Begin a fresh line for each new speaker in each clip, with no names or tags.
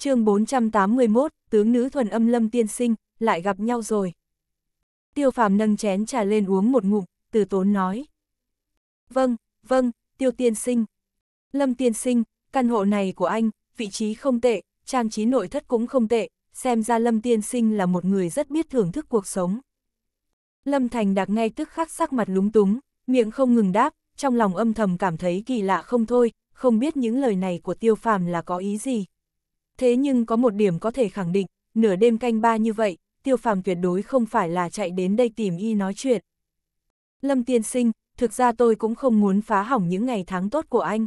chương 481, tướng nữ thuần âm lâm tiên sinh, lại gặp nhau rồi. Tiêu phàm nâng chén trà lên uống một ngụm, từ tốn nói. Vâng, vâng, tiêu tiên sinh. Lâm tiên sinh, căn hộ này của anh, vị trí không tệ, trang trí nội thất cũng không tệ, xem ra Lâm tiên sinh là một người rất biết thưởng thức cuộc sống. Lâm Thành Đạc ngay tức khắc sắc mặt lúng túng, miệng không ngừng đáp, trong lòng âm thầm cảm thấy kỳ lạ không thôi, không biết những lời này của tiêu phàm là có ý gì. Thế nhưng có một điểm có thể khẳng định, nửa đêm canh ba như vậy, tiêu phàm tuyệt đối không phải là chạy đến đây tìm y nói chuyện. Lâm tiên sinh, thực ra tôi cũng không muốn phá hỏng những ngày tháng tốt của anh.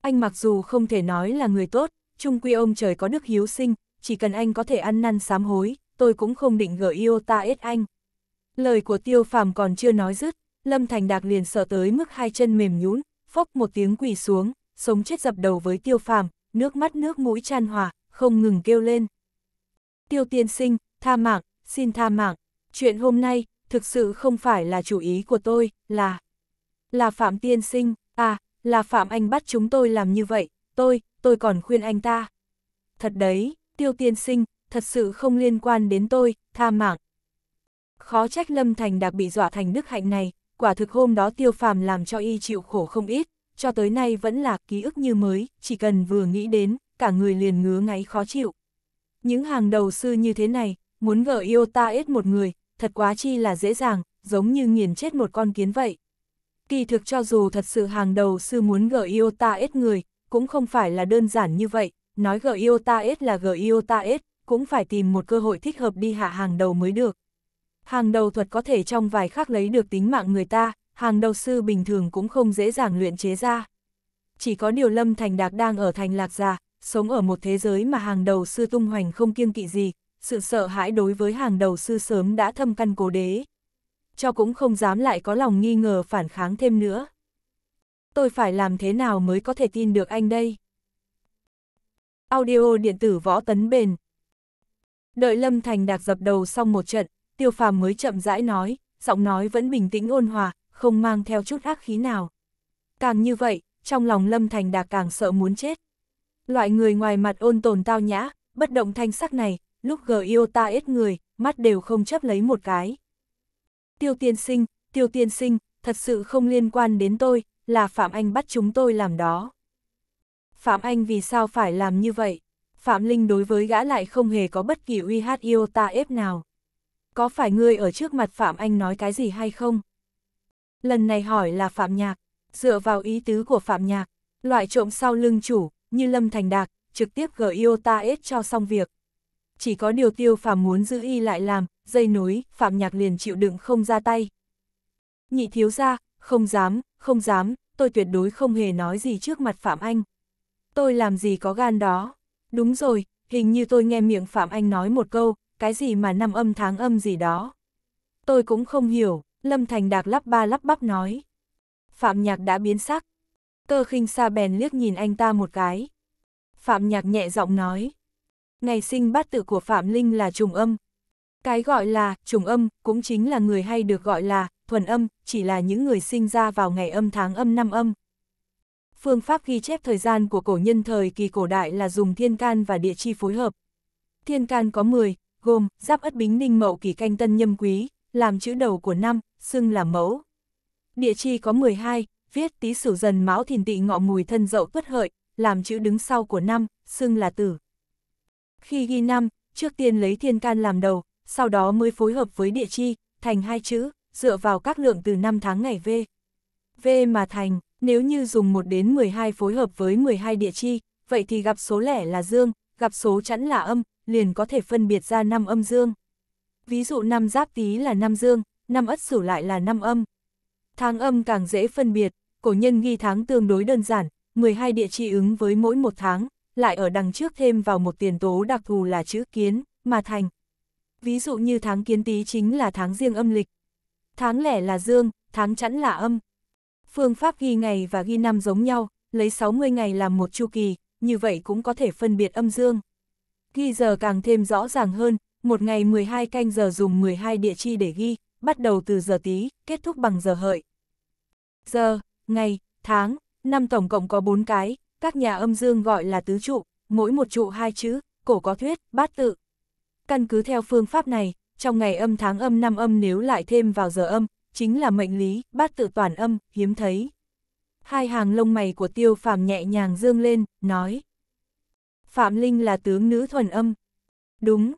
Anh mặc dù không thể nói là người tốt, chung quy ông trời có đức hiếu sinh, chỉ cần anh có thể ăn năn sám hối, tôi cũng không định gỡ yêu ta ết anh. Lời của tiêu phàm còn chưa nói dứt, Lâm Thành Đạc liền sợ tới mức hai chân mềm nhũn, phốc một tiếng quỳ xuống, sống chết dập đầu với tiêu phàm, nước mắt nước mũi tràn hòa, không ngừng kêu lên. Tiêu tiên sinh, tha mạng, xin tha mạng, chuyện hôm nay, thực sự không phải là chủ ý của tôi, là... Là Phạm tiên sinh, à, là Phạm anh bắt chúng tôi làm như vậy, tôi, tôi còn khuyên anh ta. Thật đấy, tiêu tiên sinh, thật sự không liên quan đến tôi, tha mạng. Khó trách Lâm Thành đặc bị dọa thành đức hạnh này, quả thực hôm đó tiêu phàm làm cho y chịu khổ không ít cho tới nay vẫn là ký ức như mới, chỉ cần vừa nghĩ đến, cả người liền ngứa ngáy khó chịu. Những hàng đầu sư như thế này, muốn gỡ yêu ta ít một người, thật quá chi là dễ dàng, giống như nghiền chết một con kiến vậy. Kỳ thực cho dù thật sự hàng đầu sư muốn gỡ yêu ta ít người, cũng không phải là đơn giản như vậy, nói gỡ yêu ta ít là gỡ yêu ta ít cũng phải tìm một cơ hội thích hợp đi hạ hàng đầu mới được. Hàng đầu thuật có thể trong vài khắc lấy được tính mạng người ta, hàng đầu sư bình thường cũng không dễ dàng luyện chế ra. Chỉ có điều Lâm Thành Đạc đang ở thành lạc già, sống ở một thế giới mà hàng đầu sư tung hoành không kiêng kỵ gì, sự sợ hãi đối với hàng đầu sư sớm đã thâm căn cố đế. Cho cũng không dám lại có lòng nghi ngờ phản kháng thêm nữa. Tôi phải làm thế nào mới có thể tin được anh đây? Audio điện tử võ tấn bền Đợi Lâm Thành Đạc dập đầu xong một trận, tiêu phàm mới chậm rãi nói, giọng nói vẫn bình tĩnh ôn hòa, không mang theo chút ác khí nào. Càng như vậy, trong lòng Lâm Thành Đạc càng sợ muốn chết. Loại người ngoài mặt ôn tồn tao nhã, bất động thanh sắc này, lúc gờ yêu ta ết người, mắt đều không chấp lấy một cái. Tiêu tiên sinh, tiêu tiên sinh, thật sự không liên quan đến tôi, là Phạm Anh bắt chúng tôi làm đó. Phạm Anh vì sao phải làm như vậy? Phạm Linh đối với gã lại không hề có bất kỳ uy hát yêu ta ép nào. Có phải ngươi ở trước mặt Phạm Anh nói cái gì hay không? lần này hỏi là Phạm Nhạc, dựa vào ý tứ của Phạm Nhạc, loại trộm sau lưng chủ, như Lâm Thành Đạc, trực tiếp gờ Iota S cho xong việc. Chỉ có điều tiêu phạm muốn giữ y lại làm, dây nối, Phạm Nhạc liền chịu đựng không ra tay. Nhị thiếu ra, không dám, không dám, tôi tuyệt đối không hề nói gì trước mặt Phạm Anh. Tôi làm gì có gan đó. Đúng rồi, hình như tôi nghe miệng Phạm Anh nói một câu, cái gì mà năm âm tháng âm gì đó. Tôi cũng không hiểu, Lâm Thành Đạc lắp ba lắp bắp nói. Phạm Nhạc đã biến sắc. Cơ khinh xa bèn liếc nhìn anh ta một cái. Phạm Nhạc nhẹ giọng nói. Ngày sinh bát tự của Phạm Linh là trùng âm. Cái gọi là trùng âm cũng chính là người hay được gọi là thuần âm, chỉ là những người sinh ra vào ngày âm tháng âm năm âm. Phương pháp ghi chép thời gian của cổ nhân thời kỳ cổ đại là dùng thiên can và địa chi phối hợp. Thiên can có 10, gồm giáp ất bính ninh mậu kỷ canh tân nhâm quý, làm chữ đầu của năm, xưng là mẫu. Địa chi có 12, viết tí sử dần máu thìn tị ngọ mùi thân dậu tuất hợi, làm chữ đứng sau của năm, xưng là tử. Khi ghi năm, trước tiên lấy thiên can làm đầu, sau đó mới phối hợp với địa chi, thành hai chữ, dựa vào các lượng từ năm tháng ngày V. V mà thành, nếu như dùng 1 đến 12 phối hợp với 12 địa chi, vậy thì gặp số lẻ là dương, gặp số chẵn là âm, liền có thể phân biệt ra năm âm dương. Ví dụ năm giáp tí là năm dương, năm ất sửu lại là năm âm. Tháng âm càng dễ phân biệt, cổ nhân ghi tháng tương đối đơn giản, 12 địa chỉ ứng với mỗi một tháng, lại ở đằng trước thêm vào một tiền tố đặc thù là chữ kiến, mà thành. Ví dụ như tháng kiến tý chính là tháng riêng âm lịch. Tháng lẻ là dương, tháng chẵn là âm. Phương pháp ghi ngày và ghi năm giống nhau, lấy 60 ngày làm một chu kỳ, như vậy cũng có thể phân biệt âm dương. Ghi giờ càng thêm rõ ràng hơn, một ngày 12 canh giờ dùng 12 địa chi để ghi bắt đầu từ giờ tí, kết thúc bằng giờ hợi. Giờ, ngày, tháng, năm tổng cộng có bốn cái, các nhà âm dương gọi là tứ trụ, mỗi một trụ hai chữ, cổ có thuyết, bát tự. Căn cứ theo phương pháp này, trong ngày âm tháng âm năm âm nếu lại thêm vào giờ âm, chính là mệnh lý, bát tự toàn âm, hiếm thấy. Hai hàng lông mày của tiêu phàm nhẹ nhàng dương lên, nói. Phạm Linh là tướng nữ thuần âm. Đúng.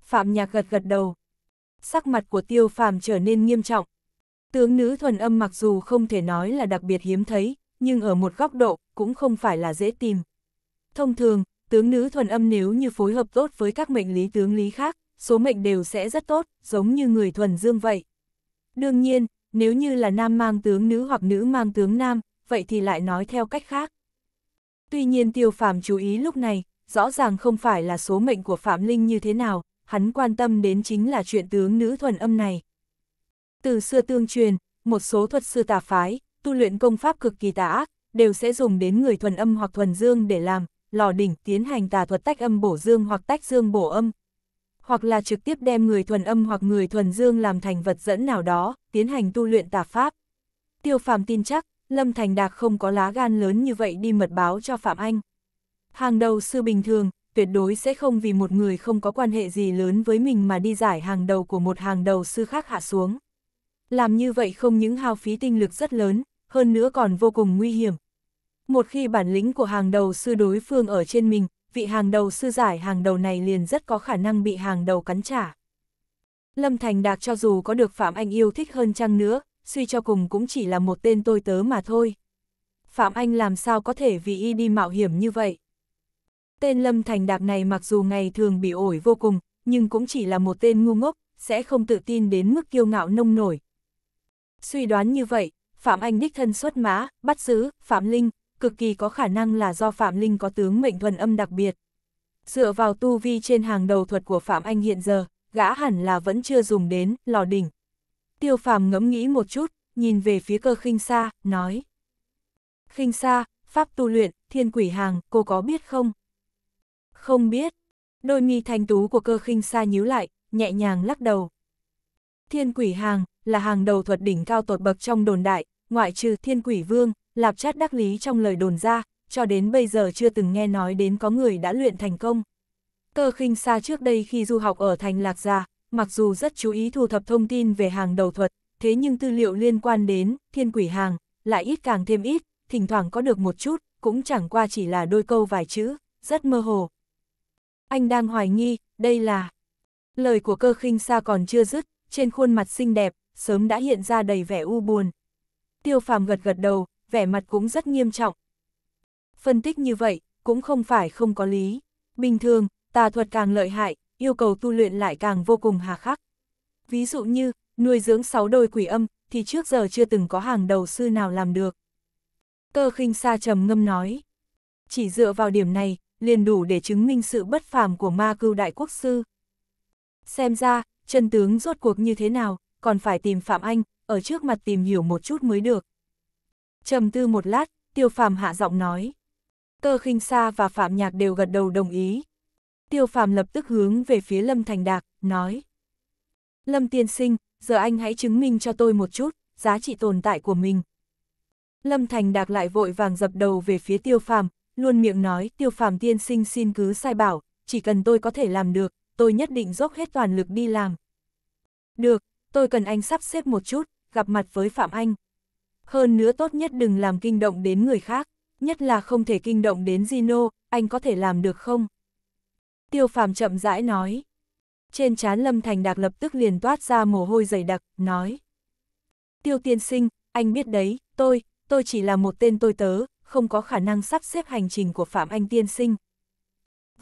Phạm Nhạc gật gật đầu, sắc mặt của tiêu phàm trở nên nghiêm trọng. Tướng nữ thuần âm mặc dù không thể nói là đặc biệt hiếm thấy, nhưng ở một góc độ cũng không phải là dễ tìm. Thông thường, tướng nữ thuần âm nếu như phối hợp tốt với các mệnh lý tướng lý khác, số mệnh đều sẽ rất tốt, giống như người thuần dương vậy. Đương nhiên, nếu như là nam mang tướng nữ hoặc nữ mang tướng nam, vậy thì lại nói theo cách khác. Tuy nhiên tiêu phàm chú ý lúc này, rõ ràng không phải là số mệnh của Phạm Linh như thế nào, hắn quan tâm đến chính là chuyện tướng nữ thuần âm này. Từ xưa tương truyền, một số thuật sư tà phái, tu luyện công pháp cực kỳ tà ác, đều sẽ dùng đến người thuần âm hoặc thuần dương để làm, lò đỉnh tiến hành tà thuật tách âm bổ dương hoặc tách dương bổ âm. Hoặc là trực tiếp đem người thuần âm hoặc người thuần dương làm thành vật dẫn nào đó, tiến hành tu luyện tà pháp. Tiêu phàm tin chắc, Lâm Thành Đạc không có lá gan lớn như vậy đi mật báo cho Phạm Anh. Hàng đầu sư bình thường, tuyệt đối sẽ không vì một người không có quan hệ gì lớn với mình mà đi giải hàng đầu của một hàng đầu sư khác hạ xuống. Làm như vậy không những hao phí tinh lực rất lớn, hơn nữa còn vô cùng nguy hiểm. Một khi bản lĩnh của hàng đầu sư đối phương ở trên mình, vị hàng đầu sư giải hàng đầu này liền rất có khả năng bị hàng đầu cắn trả. Lâm Thành Đạc cho dù có được Phạm Anh yêu thích hơn chăng nữa, suy cho cùng cũng chỉ là một tên tôi tớ mà thôi. Phạm Anh làm sao có thể vì y đi mạo hiểm như vậy? Tên Lâm Thành Đạc này mặc dù ngày thường bị ổi vô cùng, nhưng cũng chỉ là một tên ngu ngốc, sẽ không tự tin đến mức kiêu ngạo nông nổi. Suy đoán như vậy, Phạm Anh đích thân xuất mã, bắt giữ, Phạm Linh, cực kỳ có khả năng là do Phạm Linh có tướng mệnh thuần âm đặc biệt. Dựa vào tu vi trên hàng đầu thuật của Phạm Anh hiện giờ, gã hẳn là vẫn chưa dùng đến, lò đỉnh. Tiêu Phạm ngẫm nghĩ một chút, nhìn về phía cơ khinh xa, nói. Khinh xa, pháp tu luyện, thiên quỷ hàng, cô có biết không? Không biết. Đôi mi thanh tú của cơ khinh xa nhíu lại, nhẹ nhàng lắc đầu. Thiên quỷ hàng, là hàng đầu thuật đỉnh cao tột bậc trong đồn đại, ngoại trừ thiên quỷ vương, lạp chát đắc lý trong lời đồn ra, cho đến bây giờ chưa từng nghe nói đến có người đã luyện thành công. Cơ khinh xa trước đây khi du học ở thành Lạc Gia, mặc dù rất chú ý thu thập thông tin về hàng đầu thuật, thế nhưng tư liệu liên quan đến thiên quỷ hàng lại ít càng thêm ít, thỉnh thoảng có được một chút, cũng chẳng qua chỉ là đôi câu vài chữ, rất mơ hồ, anh đang hoài nghi, đây là... Lời của cơ khinh xa còn chưa dứt, trên khuôn mặt xinh đẹp, sớm đã hiện ra đầy vẻ u buồn. Tiêu phàm gật gật đầu, vẻ mặt cũng rất nghiêm trọng. Phân tích như vậy, cũng không phải không có lý. Bình thường, tà thuật càng lợi hại, yêu cầu tu luyện lại càng vô cùng hà khắc. Ví dụ như, nuôi dưỡng sáu đôi quỷ âm, thì trước giờ chưa từng có hàng đầu sư nào làm được. Cơ khinh xa trầm ngâm nói. Chỉ dựa vào điểm này, liền đủ để chứng minh sự bất phàm của ma cưu đại quốc sư. Xem ra, chân tướng rốt cuộc như thế nào, còn phải tìm Phạm Anh, ở trước mặt tìm hiểu một chút mới được. trầm tư một lát, tiêu phàm hạ giọng nói. Cơ khinh sa và Phạm Nhạc đều gật đầu đồng ý. Tiêu phàm lập tức hướng về phía Lâm Thành Đạc, nói. Lâm tiên sinh, giờ anh hãy chứng minh cho tôi một chút, giá trị tồn tại của mình. Lâm Thành Đạc lại vội vàng dập đầu về phía tiêu phàm, luôn miệng nói tiêu phàm tiên sinh xin cứ sai bảo, chỉ cần tôi có thể làm được, tôi nhất định dốc hết toàn lực đi làm. Được, tôi cần anh sắp xếp một chút, gặp mặt với Phạm Anh. Hơn nữa tốt nhất đừng làm kinh động đến người khác, nhất là không thể kinh động đến Gino, anh có thể làm được không? Tiêu phàm chậm rãi nói. Trên trán Lâm Thành Đạc lập tức liền toát ra mồ hôi dày đặc, nói. Tiêu tiên sinh, anh biết đấy, tôi, tôi chỉ là một tên tôi tớ, không có khả năng sắp xếp hành trình của Phạm Anh tiên sinh.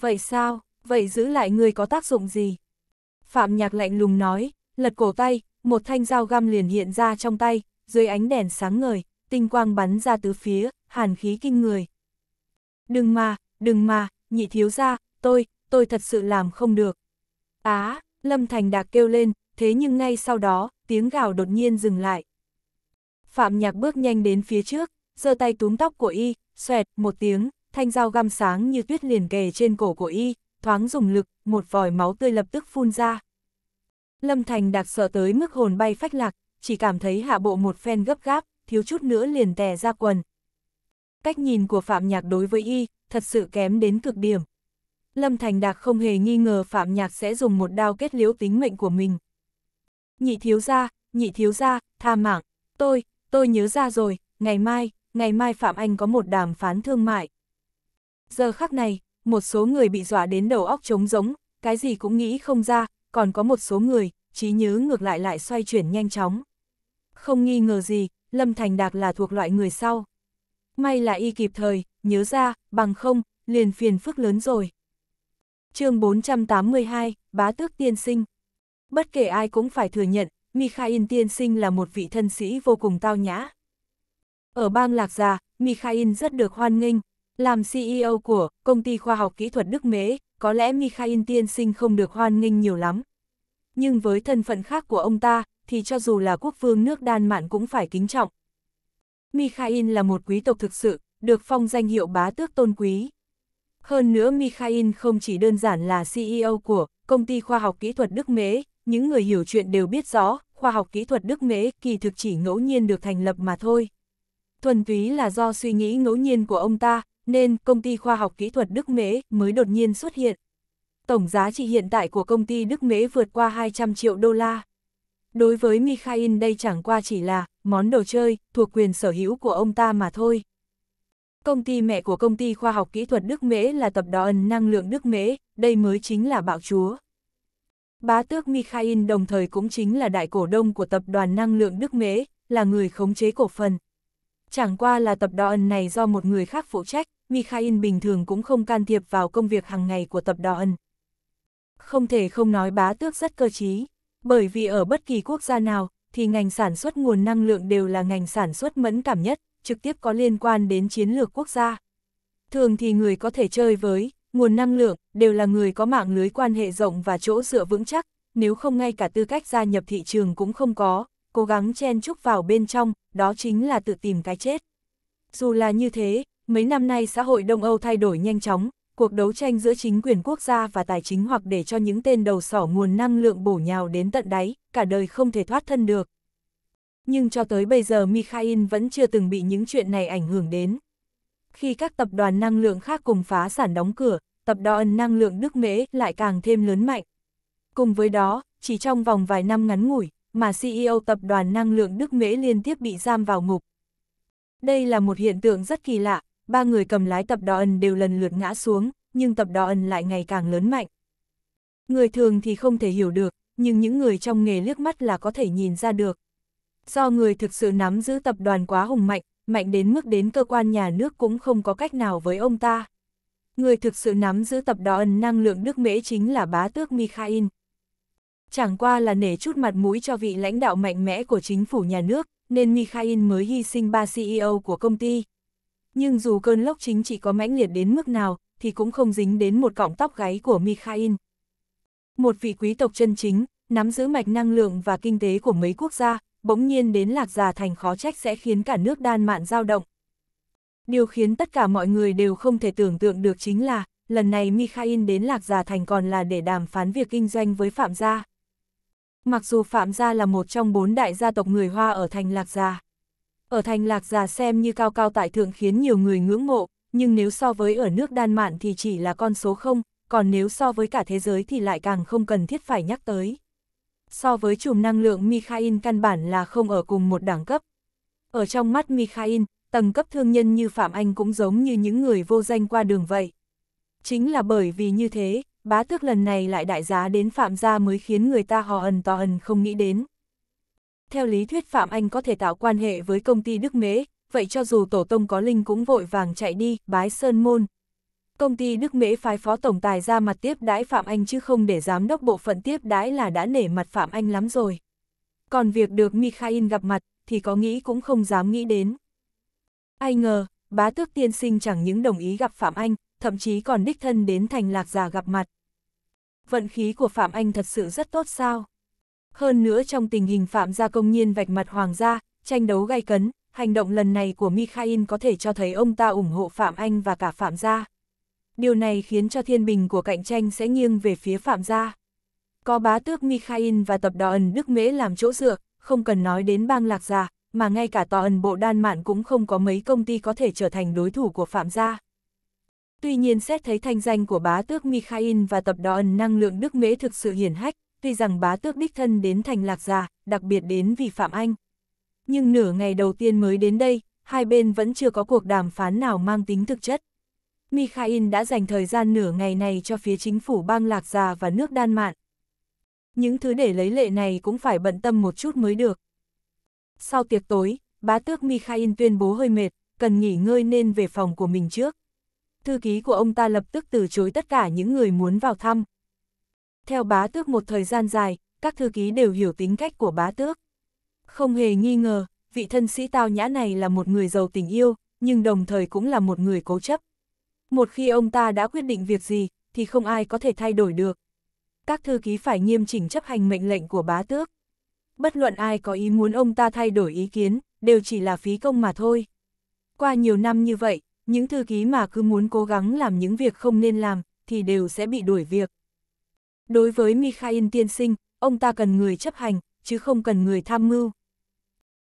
Vậy sao, vậy giữ lại người có tác dụng gì? Phạm Nhạc lạnh lùng nói, lật cổ tay, một thanh dao găm liền hiện ra trong tay, dưới ánh đèn sáng ngời, tinh quang bắn ra tứ phía, hàn khí kinh người. Đừng mà, đừng mà, nhị thiếu ra, tôi, tôi thật sự làm không được. Á, Lâm Thành Đạc kêu lên, thế nhưng ngay sau đó, tiếng gào đột nhiên dừng lại. Phạm Nhạc bước nhanh đến phía trước, giơ tay túm tóc của y, xoẹt, một tiếng, thanh dao găm sáng như tuyết liền kề trên cổ của y, thoáng dùng lực, một vòi máu tươi lập tức phun ra. Lâm Thành đặc sợ tới mức hồn bay phách lạc, chỉ cảm thấy hạ bộ một phen gấp gáp, thiếu chút nữa liền tè ra quần. Cách nhìn của Phạm Nhạc đối với y, thật sự kém đến cực điểm. Lâm Thành Đạc không hề nghi ngờ Phạm Nhạc sẽ dùng một đao kết liễu tính mệnh của mình. Nhị thiếu gia, nhị thiếu gia, tha mạng, tôi, tôi nhớ ra rồi, ngày mai, ngày mai Phạm Anh có một đàm phán thương mại. Giờ khắc này, một số người bị dọa đến đầu óc trống rỗng, cái gì cũng nghĩ không ra, còn có một số người, trí nhớ ngược lại lại xoay chuyển nhanh chóng. Không nghi ngờ gì, Lâm Thành Đạt là thuộc loại người sau. May là y kịp thời, nhớ ra, bằng không, liền phiền phức lớn rồi. chương 482, Bá Tước Tiên Sinh Bất kể ai cũng phải thừa nhận, Mikhail Tiên Sinh là một vị thân sĩ vô cùng tao nhã, ở bang Lạc Gia, Mikhail rất được hoan nghênh. Làm CEO của công ty khoa học kỹ thuật Đức Mế, có lẽ Mikhail tiên sinh không được hoan nghênh nhiều lắm. Nhưng với thân phận khác của ông ta, thì cho dù là quốc vương nước Đan Mạn cũng phải kính trọng. Mikhail là một quý tộc thực sự, được phong danh hiệu bá tước tôn quý. Hơn nữa Mikhail không chỉ đơn giản là CEO của công ty khoa học kỹ thuật Đức Mế, những người hiểu chuyện đều biết rõ, khoa học kỹ thuật Đức Mế kỳ thực chỉ ngẫu nhiên được thành lập mà thôi thuần túy là do suy nghĩ ngẫu nhiên của ông ta, nên công ty khoa học kỹ thuật Đức Mễ mới đột nhiên xuất hiện. Tổng giá trị hiện tại của công ty Đức Mễ vượt qua 200 triệu đô la. Đối với Mikhail đây chẳng qua chỉ là món đồ chơi thuộc quyền sở hữu của ông ta mà thôi. Công ty mẹ của công ty khoa học kỹ thuật Đức Mễ là tập đoàn năng lượng Đức Mễ, đây mới chính là bạo chúa. Bá tước Mikhail đồng thời cũng chính là đại cổ đông của tập đoàn năng lượng Đức Mễ, là người khống chế cổ phần. Chẳng qua là tập đỏ ẩn này do một người khác phụ trách, Mikhail bình thường cũng không can thiệp vào công việc hàng ngày của tập đỏ ẩn. Không thể không nói bá tước rất cơ trí, bởi vì ở bất kỳ quốc gia nào, thì ngành sản xuất nguồn năng lượng đều là ngành sản xuất mẫn cảm nhất, trực tiếp có liên quan đến chiến lược quốc gia. Thường thì người có thể chơi với, nguồn năng lượng, đều là người có mạng lưới quan hệ rộng và chỗ dựa vững chắc, nếu không ngay cả tư cách gia nhập thị trường cũng không có, cố gắng chen chúc vào bên trong, đó chính là tự tìm cái chết. Dù là như thế, mấy năm nay xã hội Đông Âu thay đổi nhanh chóng, cuộc đấu tranh giữa chính quyền quốc gia và tài chính hoặc để cho những tên đầu sỏ nguồn năng lượng bổ nhào đến tận đáy, cả đời không thể thoát thân được. Nhưng cho tới bây giờ Mikhail vẫn chưa từng bị những chuyện này ảnh hưởng đến. Khi các tập đoàn năng lượng khác cùng phá sản đóng cửa, tập đoàn năng lượng Đức Mễ lại càng thêm lớn mạnh. Cùng với đó, chỉ trong vòng vài năm ngắn ngủi, mà CEO tập đoàn năng lượng Đức Mễ liên tiếp bị giam vào ngục. Đây là một hiện tượng rất kỳ lạ, ba người cầm lái tập đoàn đều lần lượt ngã xuống, nhưng tập đoàn lại ngày càng lớn mạnh. Người thường thì không thể hiểu được, nhưng những người trong nghề liếc mắt là có thể nhìn ra được. Do người thực sự nắm giữ tập đoàn quá hùng mạnh, mạnh đến mức đến cơ quan nhà nước cũng không có cách nào với ông ta. Người thực sự nắm giữ tập đoàn năng lượng Đức Mễ chính là bá tước Mikhail, Chẳng qua là nể chút mặt mũi cho vị lãnh đạo mạnh mẽ của chính phủ nhà nước, nên Mikhail mới hy sinh ba CEO của công ty. Nhưng dù cơn lốc chính trị có mãnh liệt đến mức nào, thì cũng không dính đến một cọng tóc gáy của Mikhail. Một vị quý tộc chân chính, nắm giữ mạch năng lượng và kinh tế của mấy quốc gia, bỗng nhiên đến lạc già thành khó trách sẽ khiến cả nước đan mạn dao động. Điều khiến tất cả mọi người đều không thể tưởng tượng được chính là, lần này Mikhail đến lạc già thành còn là để đàm phán việc kinh doanh với Phạm gia mặc dù Phạm gia là một trong bốn đại gia tộc người Hoa ở thành Lạc Gia. Ở thành Lạc Gia xem như cao cao tại thượng khiến nhiều người ngưỡng mộ, nhưng nếu so với ở nước Đan Mạn thì chỉ là con số không, còn nếu so với cả thế giới thì lại càng không cần thiết phải nhắc tới. So với chùm năng lượng Mikhail căn bản là không ở cùng một đẳng cấp. Ở trong mắt Mikhail, tầng cấp thương nhân như Phạm Anh cũng giống như những người vô danh qua đường vậy. Chính là bởi vì như thế, bá tước lần này lại đại giá đến Phạm gia mới khiến người ta hò ẩn tò ẩn không nghĩ đến. Theo lý thuyết Phạm Anh có thể tạo quan hệ với công ty Đức mế vậy cho dù tổ tông có linh cũng vội vàng chạy đi, bái sơn môn. Công ty Đức Mễ phái phó tổng tài ra mặt tiếp đãi Phạm Anh chứ không để giám đốc bộ phận tiếp đãi là đã nể mặt Phạm Anh lắm rồi. Còn việc được Mikhail gặp mặt, thì có nghĩ cũng không dám nghĩ đến. Ai ngờ, bá tước tiên sinh chẳng những đồng ý gặp Phạm Anh, thậm chí còn đích thân đến thành lạc giả gặp mặt. Vận khí của Phạm Anh thật sự rất tốt sao? Hơn nữa trong tình hình Phạm gia công nhiên vạch mặt hoàng gia, tranh đấu gay cấn, hành động lần này của Mikhail có thể cho thấy ông ta ủng hộ Phạm Anh và cả Phạm gia. Điều này khiến cho thiên bình của cạnh tranh sẽ nghiêng về phía Phạm gia. Có bá tước Mikhail và tập đoàn Đức Mễ làm chỗ dựa, không cần nói đến bang lạc giả, mà ngay cả tòa ẩn bộ đan mạn cũng không có mấy công ty có thể trở thành đối thủ của Phạm gia. Tuy nhiên xét thấy thanh danh của bá tước Mikhail và tập đó năng lượng đức mễ thực sự hiển hách, tuy rằng bá tước đích thân đến thành lạc già, đặc biệt đến vì Phạm Anh. Nhưng nửa ngày đầu tiên mới đến đây, hai bên vẫn chưa có cuộc đàm phán nào mang tính thực chất. Mikhail đã dành thời gian nửa ngày này cho phía chính phủ bang lạc già và nước Đan Mạn. Những thứ để lấy lệ này cũng phải bận tâm một chút mới được. Sau tiệc tối, bá tước Mikhail tuyên bố hơi mệt, cần nghỉ ngơi nên về phòng của mình trước thư ký của ông ta lập tức từ chối tất cả những người muốn vào thăm. Theo bá tước một thời gian dài, các thư ký đều hiểu tính cách của bá tước. Không hề nghi ngờ, vị thân sĩ tao nhã này là một người giàu tình yêu, nhưng đồng thời cũng là một người cố chấp. Một khi ông ta đã quyết định việc gì, thì không ai có thể thay đổi được. Các thư ký phải nghiêm chỉnh chấp hành mệnh lệnh của bá tước. Bất luận ai có ý muốn ông ta thay đổi ý kiến, đều chỉ là phí công mà thôi. Qua nhiều năm như vậy, những thư ký mà cứ muốn cố gắng làm những việc không nên làm, thì đều sẽ bị đuổi việc. Đối với Mikhail tiên sinh, ông ta cần người chấp hành, chứ không cần người tham mưu.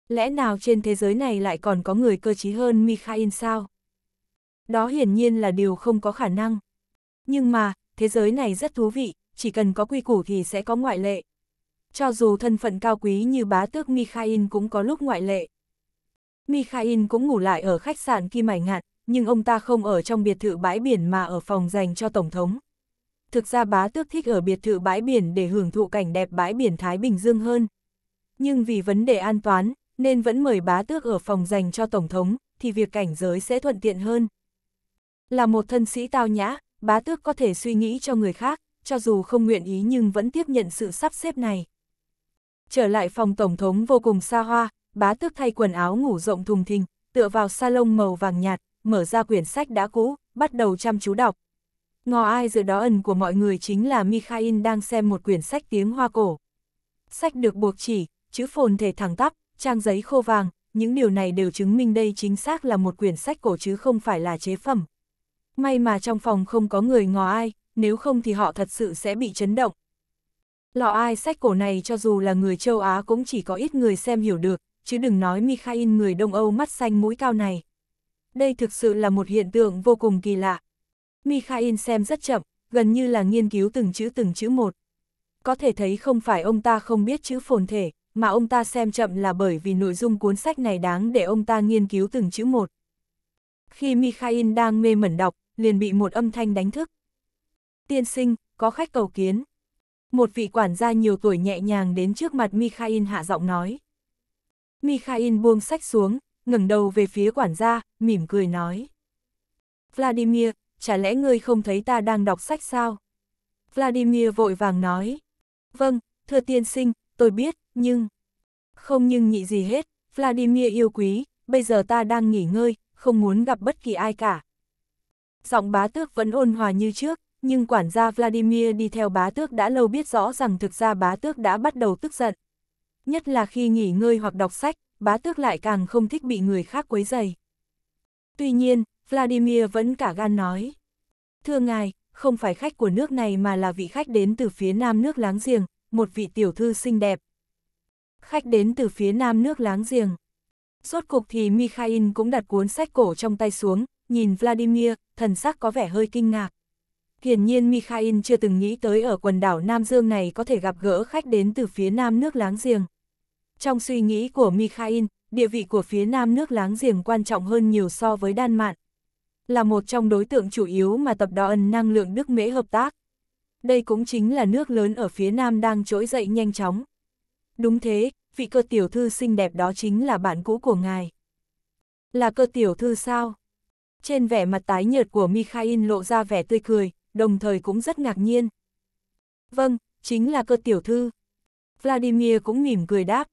Lẽ nào trên thế giới này lại còn có người cơ trí hơn Mikhail sao? Đó hiển nhiên là điều không có khả năng. Nhưng mà, thế giới này rất thú vị, chỉ cần có quy củ thì sẽ có ngoại lệ. Cho dù thân phận cao quý như bá tước Mikhail cũng có lúc ngoại lệ. Mikhail cũng ngủ lại ở khách sạn Kim Mải Ngạn, nhưng ông ta không ở trong biệt thự bãi biển mà ở phòng dành cho Tổng thống. Thực ra bá tước thích ở biệt thự bãi biển để hưởng thụ cảnh đẹp bãi biển Thái Bình Dương hơn. Nhưng vì vấn đề an toán, nên vẫn mời bá tước ở phòng dành cho Tổng thống, thì việc cảnh giới sẽ thuận tiện hơn. Là một thân sĩ tao nhã, bá tước có thể suy nghĩ cho người khác, cho dù không nguyện ý nhưng vẫn tiếp nhận sự sắp xếp này. Trở lại phòng Tổng thống vô cùng xa hoa, bá tước thay quần áo ngủ rộng thùng thình, tựa vào salon màu vàng nhạt, mở ra quyển sách đã cũ, bắt đầu chăm chú đọc. Ngò ai giữa đó ẩn của mọi người chính là Mikhail đang xem một quyển sách tiếng Hoa cổ. Sách được buộc chỉ, chữ phồn thể thẳng tắp, trang giấy khô vàng, những điều này đều chứng minh đây chính xác là một quyển sách cổ chứ không phải là chế phẩm. May mà trong phòng không có người ngò ai, nếu không thì họ thật sự sẽ bị chấn động. Lọ ai sách cổ này cho dù là người châu Á cũng chỉ có ít người xem hiểu được, chứ đừng nói Mikhail người Đông Âu mắt xanh mũi cao này đây thực sự là một hiện tượng vô cùng kỳ lạ. Mikhail xem rất chậm, gần như là nghiên cứu từng chữ từng chữ một. Có thể thấy không phải ông ta không biết chữ phồn thể, mà ông ta xem chậm là bởi vì nội dung cuốn sách này đáng để ông ta nghiên cứu từng chữ một. Khi Mikhail đang mê mẩn đọc, liền bị một âm thanh đánh thức. Tiên sinh, có khách cầu kiến. Một vị quản gia nhiều tuổi nhẹ nhàng đến trước mặt Mikhail hạ giọng nói. Mikhail buông sách xuống, ngẩng đầu về phía quản gia, mỉm cười nói. Vladimir, chả lẽ ngươi không thấy ta đang đọc sách sao? Vladimir vội vàng nói. Vâng, thưa tiên sinh, tôi biết, nhưng... Không nhưng nhị gì hết, Vladimir yêu quý, bây giờ ta đang nghỉ ngơi, không muốn gặp bất kỳ ai cả. Giọng bá tước vẫn ôn hòa như trước, nhưng quản gia Vladimir đi theo bá tước đã lâu biết rõ rằng thực ra bá tước đã bắt đầu tức giận. Nhất là khi nghỉ ngơi hoặc đọc sách, bá tước lại càng không thích bị người khác quấy dày. Tuy nhiên, Vladimir vẫn cả gan nói. Thưa ngài, không phải khách của nước này mà là vị khách đến từ phía nam nước láng giềng, một vị tiểu thư xinh đẹp. Khách đến từ phía nam nước láng giềng. Rốt cục thì Mikhail cũng đặt cuốn sách cổ trong tay xuống, nhìn Vladimir, thần sắc có vẻ hơi kinh ngạc. Hiển nhiên Mikhail chưa từng nghĩ tới ở quần đảo Nam Dương này có thể gặp gỡ khách đến từ phía nam nước láng giềng. Trong suy nghĩ của Mikhail, địa vị của phía nam nước láng giềng quan trọng hơn nhiều so với Đan Mạn. Là một trong đối tượng chủ yếu mà tập đo năng lượng Đức Mễ hợp tác. Đây cũng chính là nước lớn ở phía nam đang trỗi dậy nhanh chóng. Đúng thế, vị cơ tiểu thư xinh đẹp đó chính là bạn cũ của ngài. Là cơ tiểu thư sao? Trên vẻ mặt tái nhợt của Mikhail lộ ra vẻ tươi cười, đồng thời cũng rất ngạc nhiên. Vâng, chính là cơ tiểu thư. Vladimir cũng mỉm cười đáp,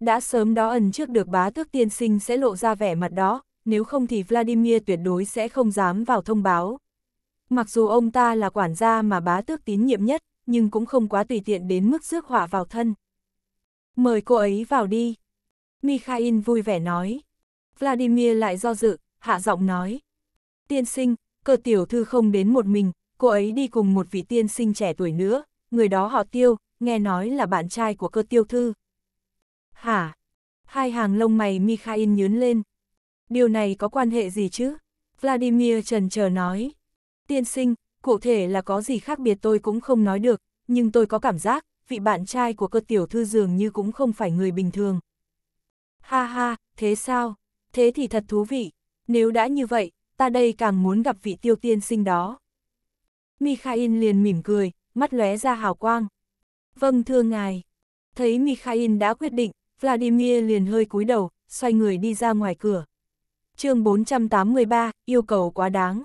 đã sớm đó ẩn trước được bá tước tiên sinh sẽ lộ ra vẻ mặt đó, nếu không thì Vladimir tuyệt đối sẽ không dám vào thông báo. Mặc dù ông ta là quản gia mà bá tước tín nhiệm nhất, nhưng cũng không quá tùy tiện đến mức rước họa vào thân. Mời cô ấy vào đi. Mikhail vui vẻ nói. Vladimir lại do dự, hạ giọng nói. Tiên sinh, cơ tiểu thư không đến một mình, cô ấy đi cùng một vị tiên sinh trẻ tuổi nữa, người đó họ tiêu, nghe nói là bạn trai của cơ tiêu thư. Hả? Hai hàng lông mày Mikhail nhướn lên. Điều này có quan hệ gì chứ? Vladimir trần chờ nói. Tiên sinh, cụ thể là có gì khác biệt tôi cũng không nói được, nhưng tôi có cảm giác, vị bạn trai của cơ tiểu thư dường như cũng không phải người bình thường. Ha ha, thế sao? Thế thì thật thú vị. Nếu đã như vậy, ta đây càng muốn gặp vị tiêu tiên sinh đó. Mikhail liền mỉm cười, mắt lóe ra hào quang. Vâng thưa ngài. Thấy Mikhail đã quyết định, Vladimir liền hơi cúi đầu, xoay người đi ra ngoài cửa. chương 483, yêu cầu quá đáng.